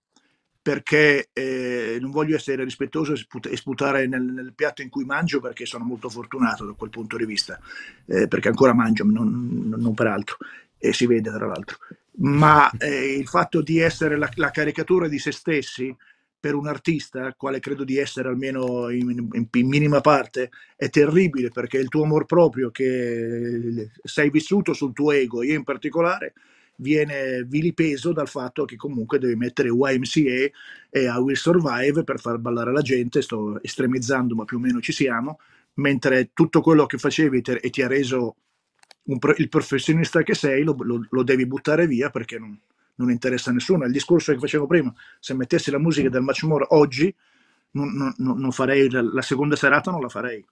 perché eh, non voglio essere rispettoso e sputare nel, nel, piatto in cui mangio perché sono molto fortunato da quel punto di vista, eh, perché ancora mangio, non, non altro, e si vede tra l'altro. Ma eh, il fatto di essere la, la caricatura di se stessi per un artista, quale credo di essere almeno in, in, in, minima parte, è terribile perché il tuo amor proprio che sei vissuto sul tuo ego, io in particolare, viene vilipeso dal fatto che comunque devi mettere YMCA e I Will Survive per far ballare la gente, sto estremizzando ma più o meno ci siamo, mentre tutto quello che facevi te, e ti ha reso un, il professionista che sei lo, lo, lo devi buttare via perché non, non interessa a nessuno. È il discorso che facevo prima, se mettessi la musica del More oggi, non, non, non farei la, la, seconda serata, non la farei.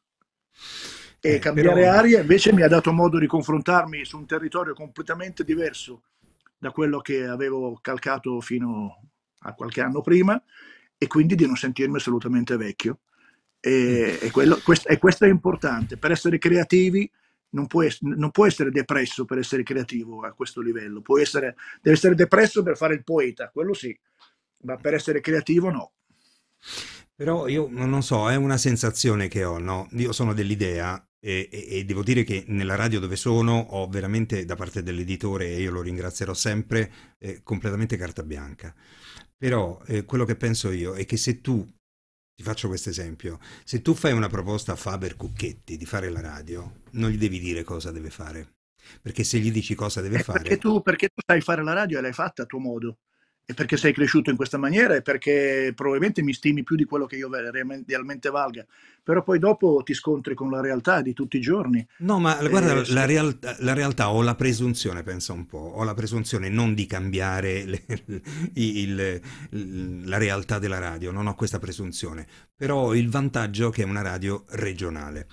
E eh, cambiare però... aria invece mi ha dato modo di confrontarmi su un territorio completamente diverso da quello che avevo calcato fino a qualche anno prima e quindi di non sentirmi assolutamente vecchio. E, mm. e quello, quest, e questo è importante per essere creativi non può, non può, essere depresso per essere creativo a questo livello, essere, deve essere depresso per fare il poeta, quello sì, ma per essere creativo no. Però io non so, è una sensazione che ho, no? Io sono dell'idea e, e, e, devo dire che nella radio dove sono ho veramente da parte dell'editore, e io lo ringrazierò sempre, eh, completamente carta bianca. Però eh, quello che penso io è che se tu ti faccio questo esempio. Se tu fai una proposta a Faber Cucchetti di fare la radio, non gli devi dire cosa deve fare. Perché se gli dici cosa deve eh, fare... Perché tu, perché tu sai fare la radio e l'hai fatta a tuo modo e perché sei cresciuto in questa maniera e perché probabilmente mi stimi più di quello che io realmente valga, però poi dopo ti scontri con la realtà di tutti i giorni. No, ma guarda, eh, la, real- la, realtà ho la presunzione, pensa un po', ho la presunzione non di cambiare le, *laughs* il, il, la realtà della radio, non ho questa presunzione, però il vantaggio è che è una radio regionale.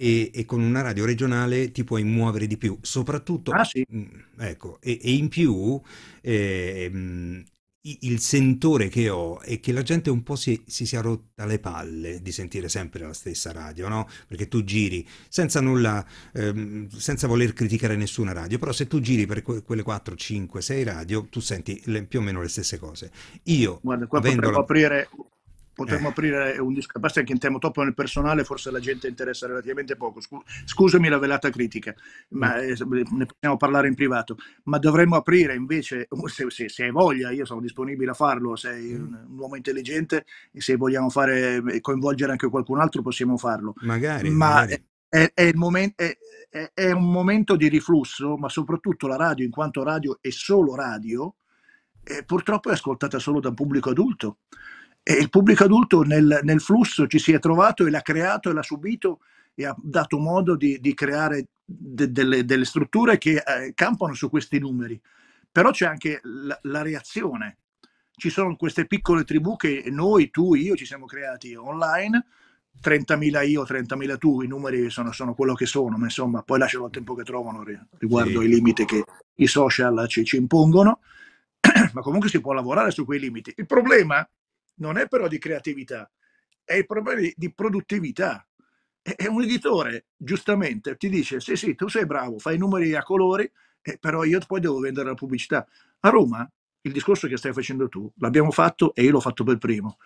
E, e, con una radio regionale ti puoi muovere di più, soprattutto ah, sì. Mm, ecco, e, e, in più eh, il sentore che ho è che la gente un po' si, si, sia rotta le palle di sentire sempre la stessa radio, no? Perché tu giri senza nulla, ehm, senza voler criticare nessuna radio, però se tu giri per que- quelle 4, 5, 6 radio, tu senti le, più o meno le stesse cose. Io Guarda, qua avendo la... aprire potremmo eh. aprire un discorso. Basta che entriamo troppo nel personale, forse la gente interessa relativamente poco. Scusami la velata critica, ma mm. eh, ne possiamo parlare in privato. Ma dovremmo aprire invece, oh, se, se, se, hai voglia, io sono disponibile a farlo, sei mm. un, un uomo intelligente e se vogliamo fare, coinvolgere anche qualcun altro possiamo farlo. Magari. Ma magari. È, è, momento, è, è un momento di riflusso, ma soprattutto la radio, in quanto radio e solo radio, eh, purtroppo è ascoltata solo da un pubblico adulto. E il pubblico adulto nel, nel flusso ci si è trovato e l'ha creato e l'ha subito e ha dato modo di, di creare de, delle, delle, strutture che eh, campano su questi numeri. Però c'è anche la, la reazione. Ci sono queste piccole tribù che noi, tu, io ci siamo creati online, 30.000 io, 30.000 tu, i numeri sono, sono, quello che sono, ma insomma poi lasciano il tempo che trovano riguardo sì. ai limiti che i social ci, ci impongono, *clears throat* ma comunque si può lavorare su quei limiti. Il problema non è però di creatività, è il problema di, produttività. E, un editore, giustamente, ti dice, sì, sì, tu sei bravo, fai i numeri a colori, eh, però io poi devo vendere la pubblicità. A Roma, il discorso che stai facendo tu, l'abbiamo fatto e io l'ho fatto per primo,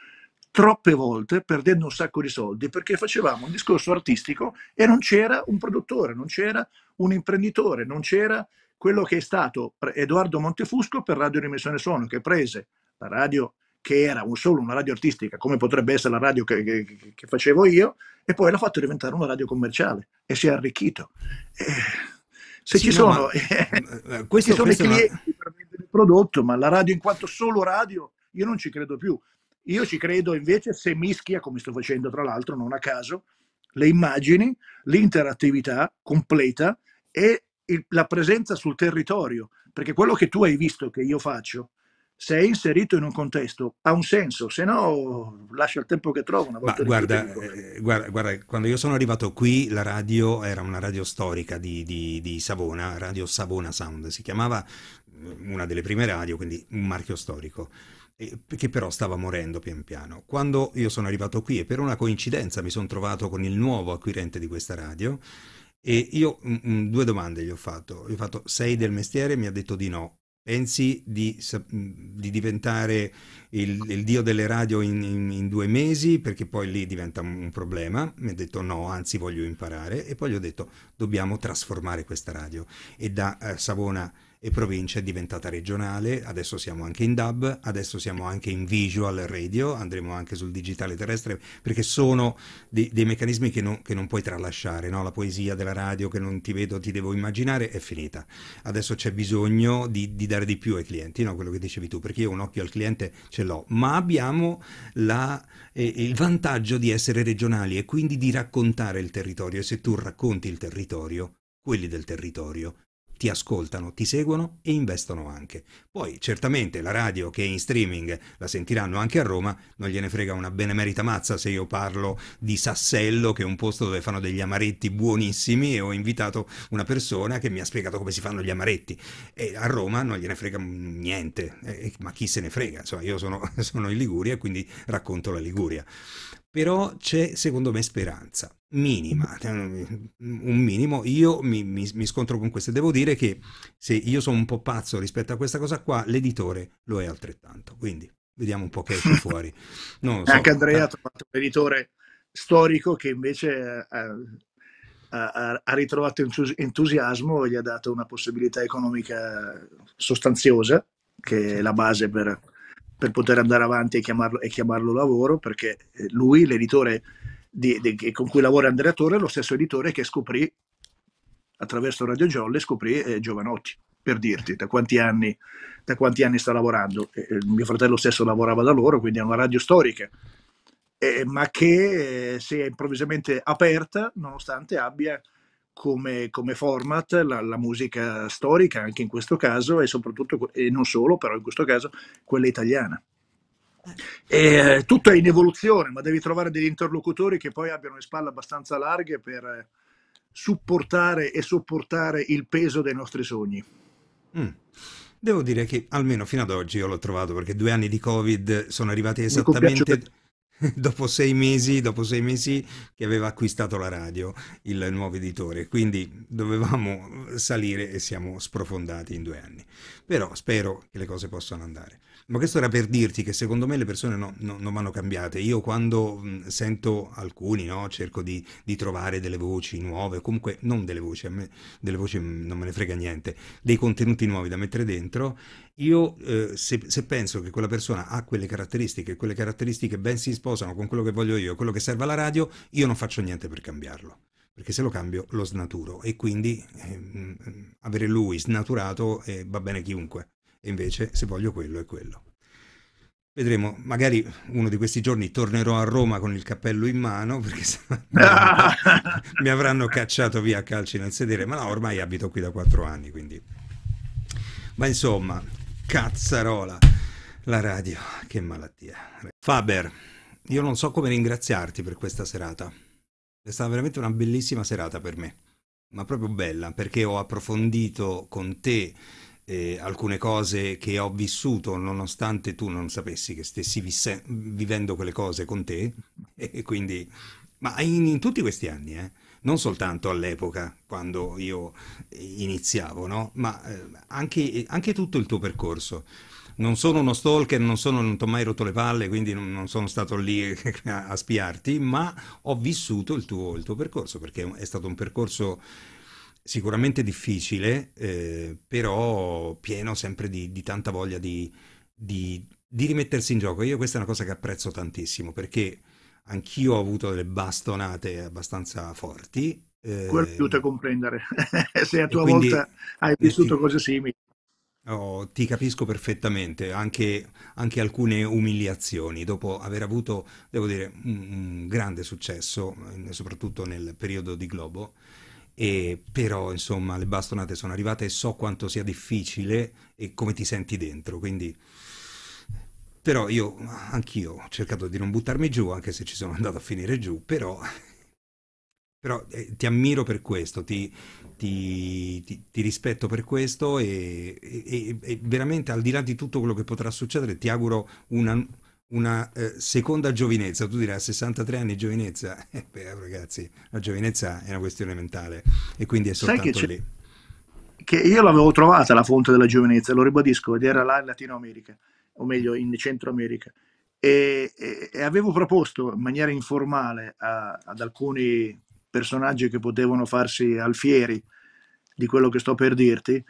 troppe volte perdendo un sacco di soldi perché facevamo un discorso artistico e non c'era un produttore, non c'era un imprenditore, non c'era quello che è stato Edoardo Montefusco per Radio Remissione Suono, che prese la radio che era un solo una radio artistica, come potrebbe essere la radio che, che, che, facevo io, e poi l'ha fatto diventare una radio commerciale e si è arricchito. Eh, se sì, ci, no, sono, ma, *laughs* eh, eh questo, ci sono, i clienti per vendere il prodotto, ma la radio in quanto solo radio, io non ci credo più. Io ci credo invece se mischia, come sto facendo tra l'altro, non a caso, le immagini, l'interattività completa e il, la presenza sul territorio, perché quello che tu hai visto che io faccio se è inserito in un contesto ha un senso, se no lascia il tempo che trova. Una volta Ma guarda, eh, guarda, guarda, quando io sono arrivato qui la radio era una radio storica di, di, di Savona, Radio Savona Sound, si chiamava mm, una delle prime radio, quindi un marchio storico che però stava morendo pian piano. Quando io sono arrivato qui e per una coincidenza mi sono trovato con il nuovo acquirente di questa radio e io m- mm, mm, due domande gli ho fatto. Gli ho fatto sei del mestiere? Mi ha detto di no. Pensi di, mm, di diventare il, il, dio delle radio in, in, in, due mesi perché poi lì diventa un problema. Mi ha detto no, anzi voglio imparare e poi gli ho detto dobbiamo trasformare questa radio. E da eh, Savona e provincia è diventata regionale, adesso siamo anche in DAB, adesso siamo anche in visual radio, andremo anche sul digitale terrestre, perché sono dei, dei meccanismi che non, che non, puoi tralasciare, no? la poesia della radio che non ti vedo, ti devo immaginare, è finita. Adesso c'è bisogno di, di dare di più ai clienti, no? quello che dicevi tu, perché io un occhio al cliente ce l'ho, ma abbiamo la, eh, il vantaggio di essere regionali e quindi di raccontare il territorio e se tu racconti il territorio, quelli del territorio ti ascoltano, ti seguono e investono anche. Poi certamente la radio che è in streaming la sentiranno anche a Roma, non gliene frega una benemerita mazza se io parlo di Sassello, che è un posto dove fanno degli amaretti buonissimi e ho invitato una persona che mi ha spiegato come si fanno gli amaretti. E a Roma non gliene frega niente, eh, ma chi se ne frega? Insomma, io sono, *laughs* sono in Liguria e quindi racconto la Liguria però c'è secondo me speranza minima, un minimo. Io mi, mi, mi, scontro con questo. Devo dire che se io sono un po' pazzo rispetto a questa cosa qua, l'editore lo è altrettanto. Quindi vediamo un po' che esce fuori. *laughs* So. Anche Andrea ha trovato un editore storico che invece eh, ha, ha, ha ritrovato entusiasmo e gli ha dato una possibilità economica sostanziosa, che è la base per per poter andare avanti e chiamarlo, e chiamarlo lavoro, perché eh, lui, l'editore di, di, con cui lavora Andrea Torre, è lo stesso editore che scoprì attraverso Radio Jolly, scoprì eh, Giovanotti, per dirti da quanti anni, da quanti anni sta lavorando. Eh, mio fratello stesso lavorava da loro, quindi è una radio storica, eh, ma che eh, si è improvvisamente aperta nonostante abbia come, come format la, la, musica storica, anche in questo caso, e soprattutto, e non solo, però in questo caso, quella italiana. Eh. E, eh, tutto è in evoluzione, ma devi trovare degli interlocutori che poi abbiano le spalle abbastanza larghe per eh, supportare e sopportare il peso dei nostri sogni. Mm. Devo dire che almeno fino ad oggi io l'ho trovato perché due anni di Covid sono arrivati esattamente *laughs* dopo sei mesi, dopo sei mesi che aveva acquistato la radio, il nuovo editore. Quindi dovevamo salire e siamo sprofondati in due anni. Però spero che le cose possano andare. Ma questo era per dirti che secondo me le persone no, no, non vanno cambiate. Io quando mh, sento alcuni, no, cerco di, di, trovare delle voci nuove, comunque non delle voci, a me delle voci non me ne frega niente, dei contenuti nuovi da mettere dentro. Io eh, se, se, penso che quella persona ha quelle caratteristiche, quelle caratteristiche ben si sposano con quello che voglio io, quello che serve alla radio, io non faccio niente per cambiarlo. Perché se lo cambio lo snaturo e quindi eh, avere lui snaturato eh, va bene chiunque e invece se voglio quello è quello. Vedremo, magari uno di questi giorni tornerò a Roma con il cappello in mano perché *laughs* mi avranno cacciato via a calci nel sedere, ma no, ormai abito qui da quattro anni, quindi... Ma insomma, cazzarola, la radio, che malattia. Faber, io non so come ringraziarti per questa serata. È stata veramente una bellissima serata per me, ma proprio bella, perché ho approfondito con te eh, alcune cose che ho vissuto nonostante tu non sapessi che stessi visse- vivendo quelle cose con te, *laughs* e quindi, ma in, in tutti questi anni, eh? non soltanto all'epoca quando io iniziavo, no? ma eh, anche, anche tutto il tuo percorso non sono uno stalker, non, sono, non ti ho mai rotto le palle, quindi non, non sono stato lì *laughs* a, a, spiarti, ma ho vissuto il tuo, il tuo percorso, perché è stato un percorso sicuramente difficile, eh, però pieno sempre di, di tanta voglia di, di, di, rimettersi in gioco. Io questa è una cosa che apprezzo tantissimo perché anch'io ho avuto delle bastonate abbastanza forti. Eh, Quello aiuta a comprendere *laughs* se a tua quindi, volta hai eh, vissuto ti, cose simili. Oh, ti capisco perfettamente, anche, anche, alcune umiliazioni dopo aver avuto, devo dire, un, un grande successo, soprattutto nel periodo di Globo. E però insomma le bastonate sono arrivate e so quanto sia difficile e come ti senti dentro, quindi però io anch'io ho cercato di non buttarmi giù, anche se ci sono andato a finire giù, però, però eh, ti ammiro per questo, ti, ti, ti, ti rispetto per questo e, e, e, veramente al di là di tutto quello che potrà succedere ti auguro una, una eh, seconda giovinezza, tu dirai 63 anni giovinezza, *laughs* eh, beh, ragazzi, la giovinezza è una questione mentale e quindi è soltanto che lì. Che io l'avevo trovata la fonte della giovinezza, lo ribadisco, ed era là in Latino America, o meglio in Centro America. E, e, e avevo proposto in maniera informale a, ad alcuni personaggi che potevano farsi alfieri di quello che sto per dirti,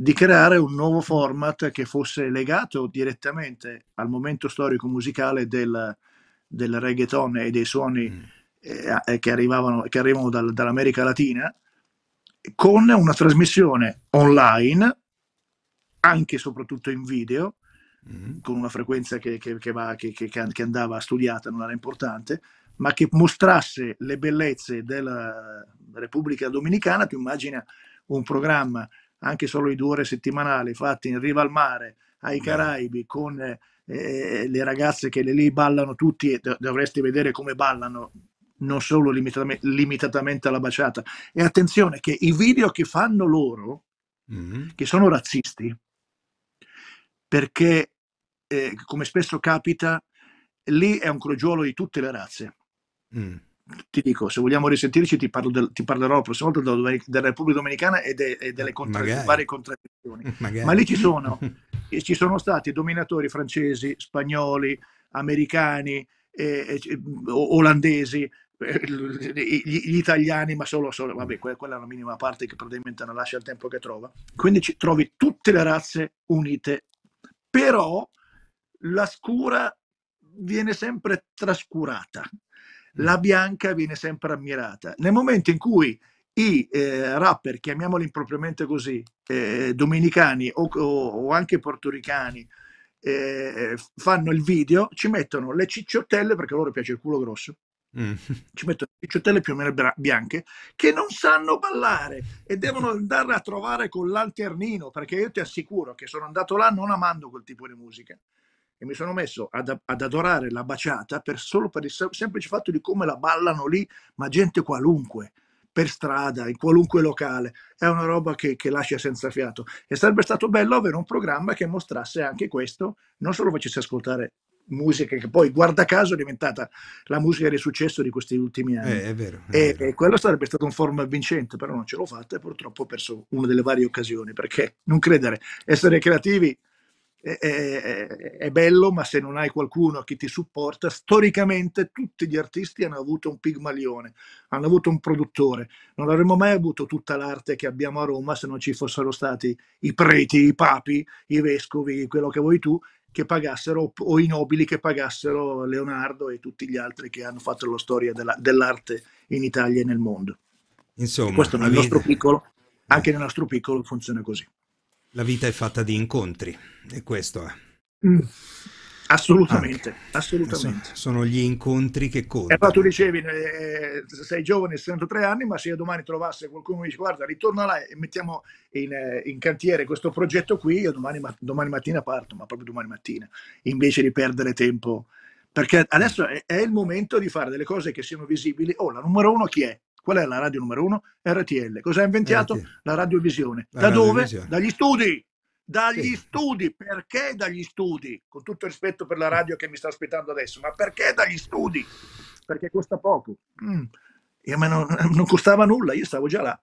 di creare un nuovo format che fosse legato direttamente al momento storico musicale del, del reggaeton e dei suoni mm. Eh, eh, che, arrivavano, che arrivano dal, dall'America Latina, con una trasmissione online, anche e soprattutto in video, mm. con una frequenza che, che, che, va, che, che andava studiata, non era importante, ma che mostrasse le bellezze della Repubblica Dominicana. Tu immagina un programma anche solo i due ore settimanali fatti in riva al mare, ai Caraibi, con eh, eh, le ragazze che lì ballano tutti e dovresti vedere come ballano, non solo limitatamente, limitatamente alla baciata. E attenzione che i video che fanno loro, mm-hmm. che sono razzisti, perché eh, come spesso capita, lì è un crogiolo di tutte le razze. Mm ti dico, se vogliamo risentirci, ti, del, ti parlerò la prossima volta della, della Repubblica Dominicana e, de, e delle contra- varie contraddizioni. *laughs* Magari. Ma lì ci sono, *laughs* ci sono stati dominatori francesi, spagnoli, americani, eh, eh, olandesi, gli, italiani, ma solo, solo vabbè, quella, è la minima parte che probabilmente non lascia il tempo che trova. Quindi ci trovi tutte le razze unite, però la scura viene sempre trascurata. Mm. la bianca viene sempre ammirata. Nel momento in cui i eh, rapper, chiamiamoli impropriamente così, eh, dominicani o, o, o, anche portoricani, eh, fanno il video, ci mettono le cicciottelle, perché a loro piace il culo grosso, mm. ci mettono le cicciottelle più o meno bianche, che non sanno ballare e devono andare a trovare con l'alternino, perché io ti assicuro che sono andato là non amando quel tipo di musica e mi sono messo ad, ad adorare la baciata per, solo per il semplice fatto di come la ballano lì, ma gente qualunque, per strada, in qualunque locale. È una roba che, che lascia senza fiato. E sarebbe stato bello avere un programma che mostrasse anche questo, non solo facesse ascoltare musica che poi, guarda caso, è diventata la musica di successo di questi ultimi anni. Eh, è vero, è e, vero. e, quello sarebbe stato un format vincente, però non ce l'ho fatta e purtroppo ho perso una delle varie occasioni, perché non credere, essere creativi è, è, bello, ma se non hai qualcuno che ti supporta, storicamente tutti gli artisti hanno avuto un pigmalione, hanno avuto un produttore. Non avremmo mai avuto tutta l'arte che abbiamo a Roma se non ci fossero stati i preti, i papi, i vescovi, quello che vuoi tu, che pagassero, o i nobili che pagassero Leonardo e tutti gli altri che hanno fatto la storia della, dell'arte in Italia e nel mondo. Insomma, e questo nel nostro piccolo, anche nel nostro piccolo funziona così. La vita è fatta di incontri e questo è. Mm. Assolutamente, Anche. Eh, assolutamente. Sono gli incontri che contano. E poi tu dicevi, eh, sei giovane, 63 anni, ma se io domani trovasse qualcuno che dice guarda, ritorna là e mettiamo in, eh, in cantiere questo progetto qui, io domani, domani, mattina parto, ma proprio domani mattina, invece di perdere tempo. Perché adesso è, è, il momento di fare delle cose che siano visibili. Oh, la numero uno chi è? Qual è la radio numero uno? RTL. Cosa ha inventato? RTL. La radiovisione. La da radiovisione. dove? Dagli studi. Dagli sì. studi. Perché dagli studi? Con tutto il rispetto per la radio che mi sta aspettando adesso, ma perché dagli studi? Perché costa poco. Mm. Io, ma non, *laughs* non costava nulla, io stavo già là.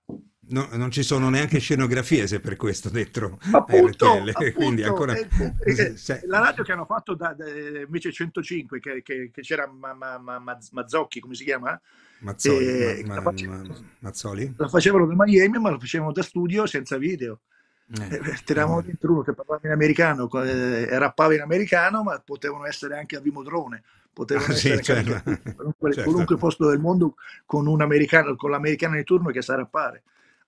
No, non ci sono neanche scenografie se per questo dentro appunto, RTL, *laughs* appunto, quindi ancora... Eh, eh, *laughs* eh, la radio che hanno fatto da, da invece 105, che, che, che c'era ma, ma, ma, Mazzocchi, come si chiama? Mazzoli, e, eh, ma, ma, la, facevano, Mazzoli? la facevano da Miami, ma la facevano da studio senza video. Eh, eh, tiravamo eh. dentro uno che parlava in americano, eh, rappava in americano, ma potevano essere anche a Vimodrone, potevano ah, essere sì, certo. qualunque, *laughs* certo. qualunque, posto del mondo con un americano, con l'americano di turno che sa rappare.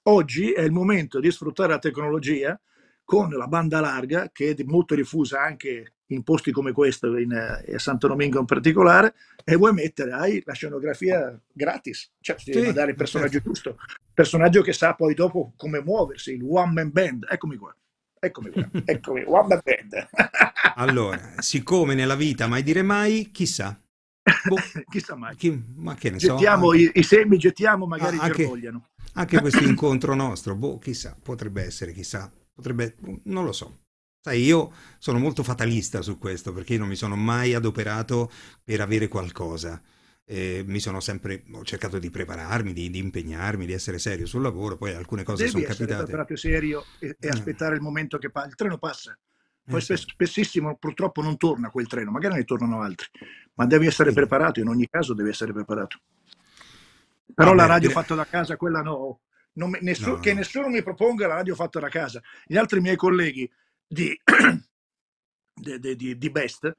Oggi è il momento di sfruttare la tecnologia con la banda larga, che è molto diffusa anche in posti come questo, in, eh, a Santo Domingo in particolare, e vuoi mettere, hai la scenografia gratis, cioè ti sì, devi dare il personaggio certo. giusto, personaggio che sa poi dopo come muoversi, il one man band, eccomi qua. Eccomi qua, *laughs* eccomi, one man band. *laughs* allora, siccome nella vita mai dire mai, chissà. Boh, *laughs* chissà mai. Chi, ma che ne gettiamo so. Anche... I, i, semi, gettiamo, magari ah, anche, Anche questo incontro nostro, boh, chissà, potrebbe essere, chissà, potrebbe, non lo so. Sai, io sono molto fatalista su questo perché io non mi sono mai adoperato per avere qualcosa. Eh, mi sono sempre ho cercato di prepararmi, di, di, impegnarmi, di essere serio sul lavoro, poi alcune cose Devi sono capitate. Devi essere serio e, e eh. aspettare il momento che pa- il treno passa. Poi eh, spessissimo purtroppo non torna quel treno, magari ne tornano altri, ma devi essere sì. preparato, in ogni caso devi essere preparato. Ah, Però Vabbè, la radio dire... fatta da casa, quella no, me, nessun, no, no. che nessuno mi proponga la radio fatta da casa. Gli altri miei colleghi di, *clears throat* di, di, di Best,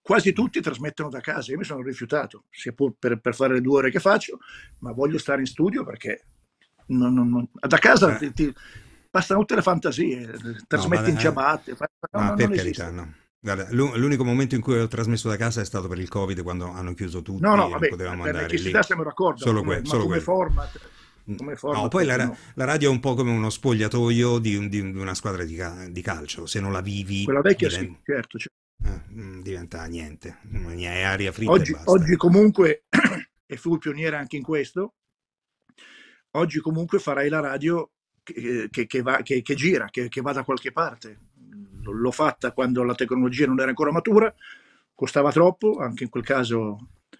quasi tutti trasmettono da casa. Io mi sono rifiutato, sia pur per, per, fare le due ore che faccio, ma voglio stare in studio perché non, non, non... da casa eh. ti, ti, passano tutte le fantasie, eh, trasmetti no, in eh, ciabatte. No, no, per carità, no. Guarda, l'unico momento in cui ho trasmesso da casa è stato per il Covid, quando hanno chiuso tutto. No, no, vabbè, potevamo per andare l'elettricità siamo d'accordo. Solo, que- solo come quello. format no, poi la, la, radio è un po' come uno spogliatoio di, un, di una squadra di, di, calcio, se non la vivi... Quella vecchia diventa, sì, certo. Cioè. Eh, mm, diventa niente, è aria fritta oggi, oggi comunque, *coughs* e fui pioniere anche in questo, oggi comunque farai la radio che, che, va, che gira, che, va da qualche parte. L'ho fatta quando la tecnologia non era ancora matura, costava troppo, anche in quel caso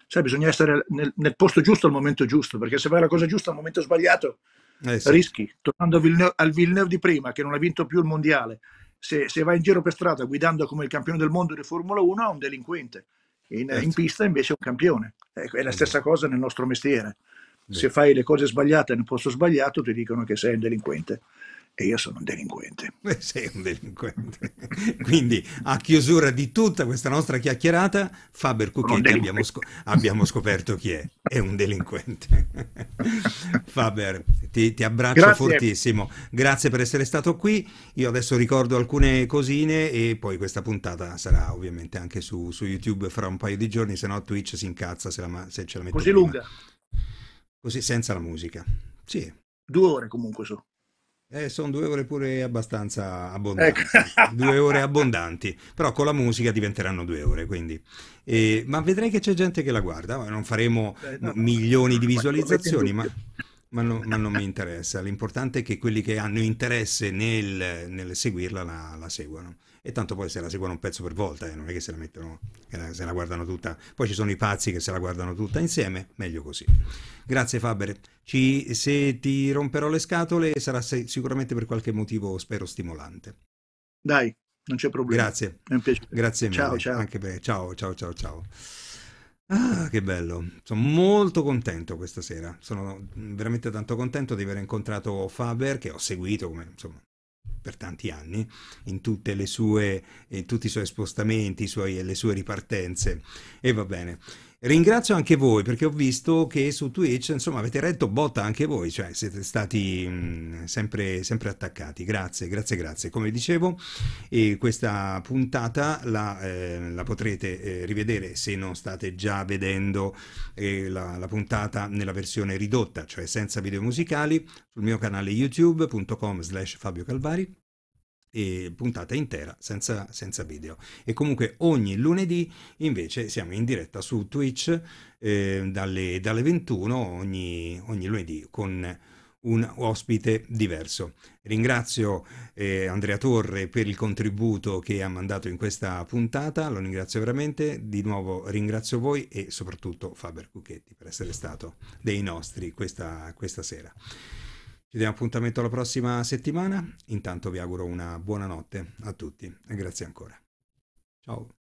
Sai, bisogna essere nel, nel, posto giusto al momento giusto, perché se fai la cosa giusta al momento sbagliato eh sì. rischi. Tornando al Villeneuve, al Villeneuve di prima, che non ha vinto più il mondiale, se, se, vai in giro per strada guidando come il campione del mondo di Formula 1 è un delinquente, in, certo. in pista invece è un campione. Ecco, è la eh, stessa cosa nel nostro mestiere. Beh. Se fai le cose sbagliate nel posto sbagliato ti dicono che sei un delinquente e io sono un delinquente. Eh, sei un delinquente. *laughs* Quindi a chiusura di tutta questa nostra chiacchierata, Faber Cucchetti abbiamo, scop- abbiamo, scoperto chi è, è un delinquente. *laughs* Faber, ti, ti abbraccio Grazie. fortissimo. Grazie per essere stato qui. Io adesso ricordo alcune cosine e poi questa puntata sarà ovviamente anche su, su YouTube fra un paio di giorni, se no Twitch si incazza se, la, se ce la mette Così prima. lunga. Così senza la musica. Sì. Due ore comunque su. Eh, sono due ore pure abbastanza abbondanti, ecco. due ore abbondanti, però con la musica diventeranno due ore, quindi. Eh, ma vedrai che c'è gente che la guarda, non faremo Beh, no, milioni di visualizzazioni, ma, ma, no, ma, non mi interessa, l'importante è che quelli che hanno interesse nel, nel seguirla la, la seguano e tanto poi se la seguono un pezzo per volta, eh, non è che se la mettono, se la guardano tutta, poi ci sono i pazzi che se la guardano tutta insieme, meglio così. Grazie Faber, ci, se ti romperò le scatole sarà sicuramente per qualche motivo, spero, stimolante. Dai, non c'è problema. Grazie. È un piacere. Grazie mille. Ciao, ciao. Anche per... ciao, ciao, ciao, ciao. Ah, che bello. Sono molto contento questa sera. Sono veramente tanto contento di aver incontrato Faber, che ho seguito come, insomma, per tanti anni, in, tutte le sue, in tutti i suoi spostamenti, i suoi, le sue ripartenze. E va bene. Ringrazio anche voi perché ho visto che su Twitch insomma avete retto botta anche voi, cioè siete stati mh, mm, sempre, sempre, attaccati. Grazie, grazie, grazie. Come dicevo, eh, questa puntata la, eh, la potrete eh, rivedere se non state già vedendo eh, la, la puntata nella versione ridotta, cioè senza video musicali, sul mio canale youtube.com slash Fabio Calvari e puntata intera senza, senza, video e comunque ogni lunedì invece siamo in diretta su Twitch eh, dalle, dalle, 21 ogni, ogni, lunedì con un ospite diverso. Ringrazio eh, Andrea Torre per il contributo che ha mandato in questa puntata, lo ringrazio veramente, di nuovo ringrazio voi e soprattutto Faber Cucchetti per essere stato dei nostri questa, questa sera. Ci diamo appuntamento alla prossima settimana. Intanto vi auguro una buona notte a tutti e grazie ancora. Ciao.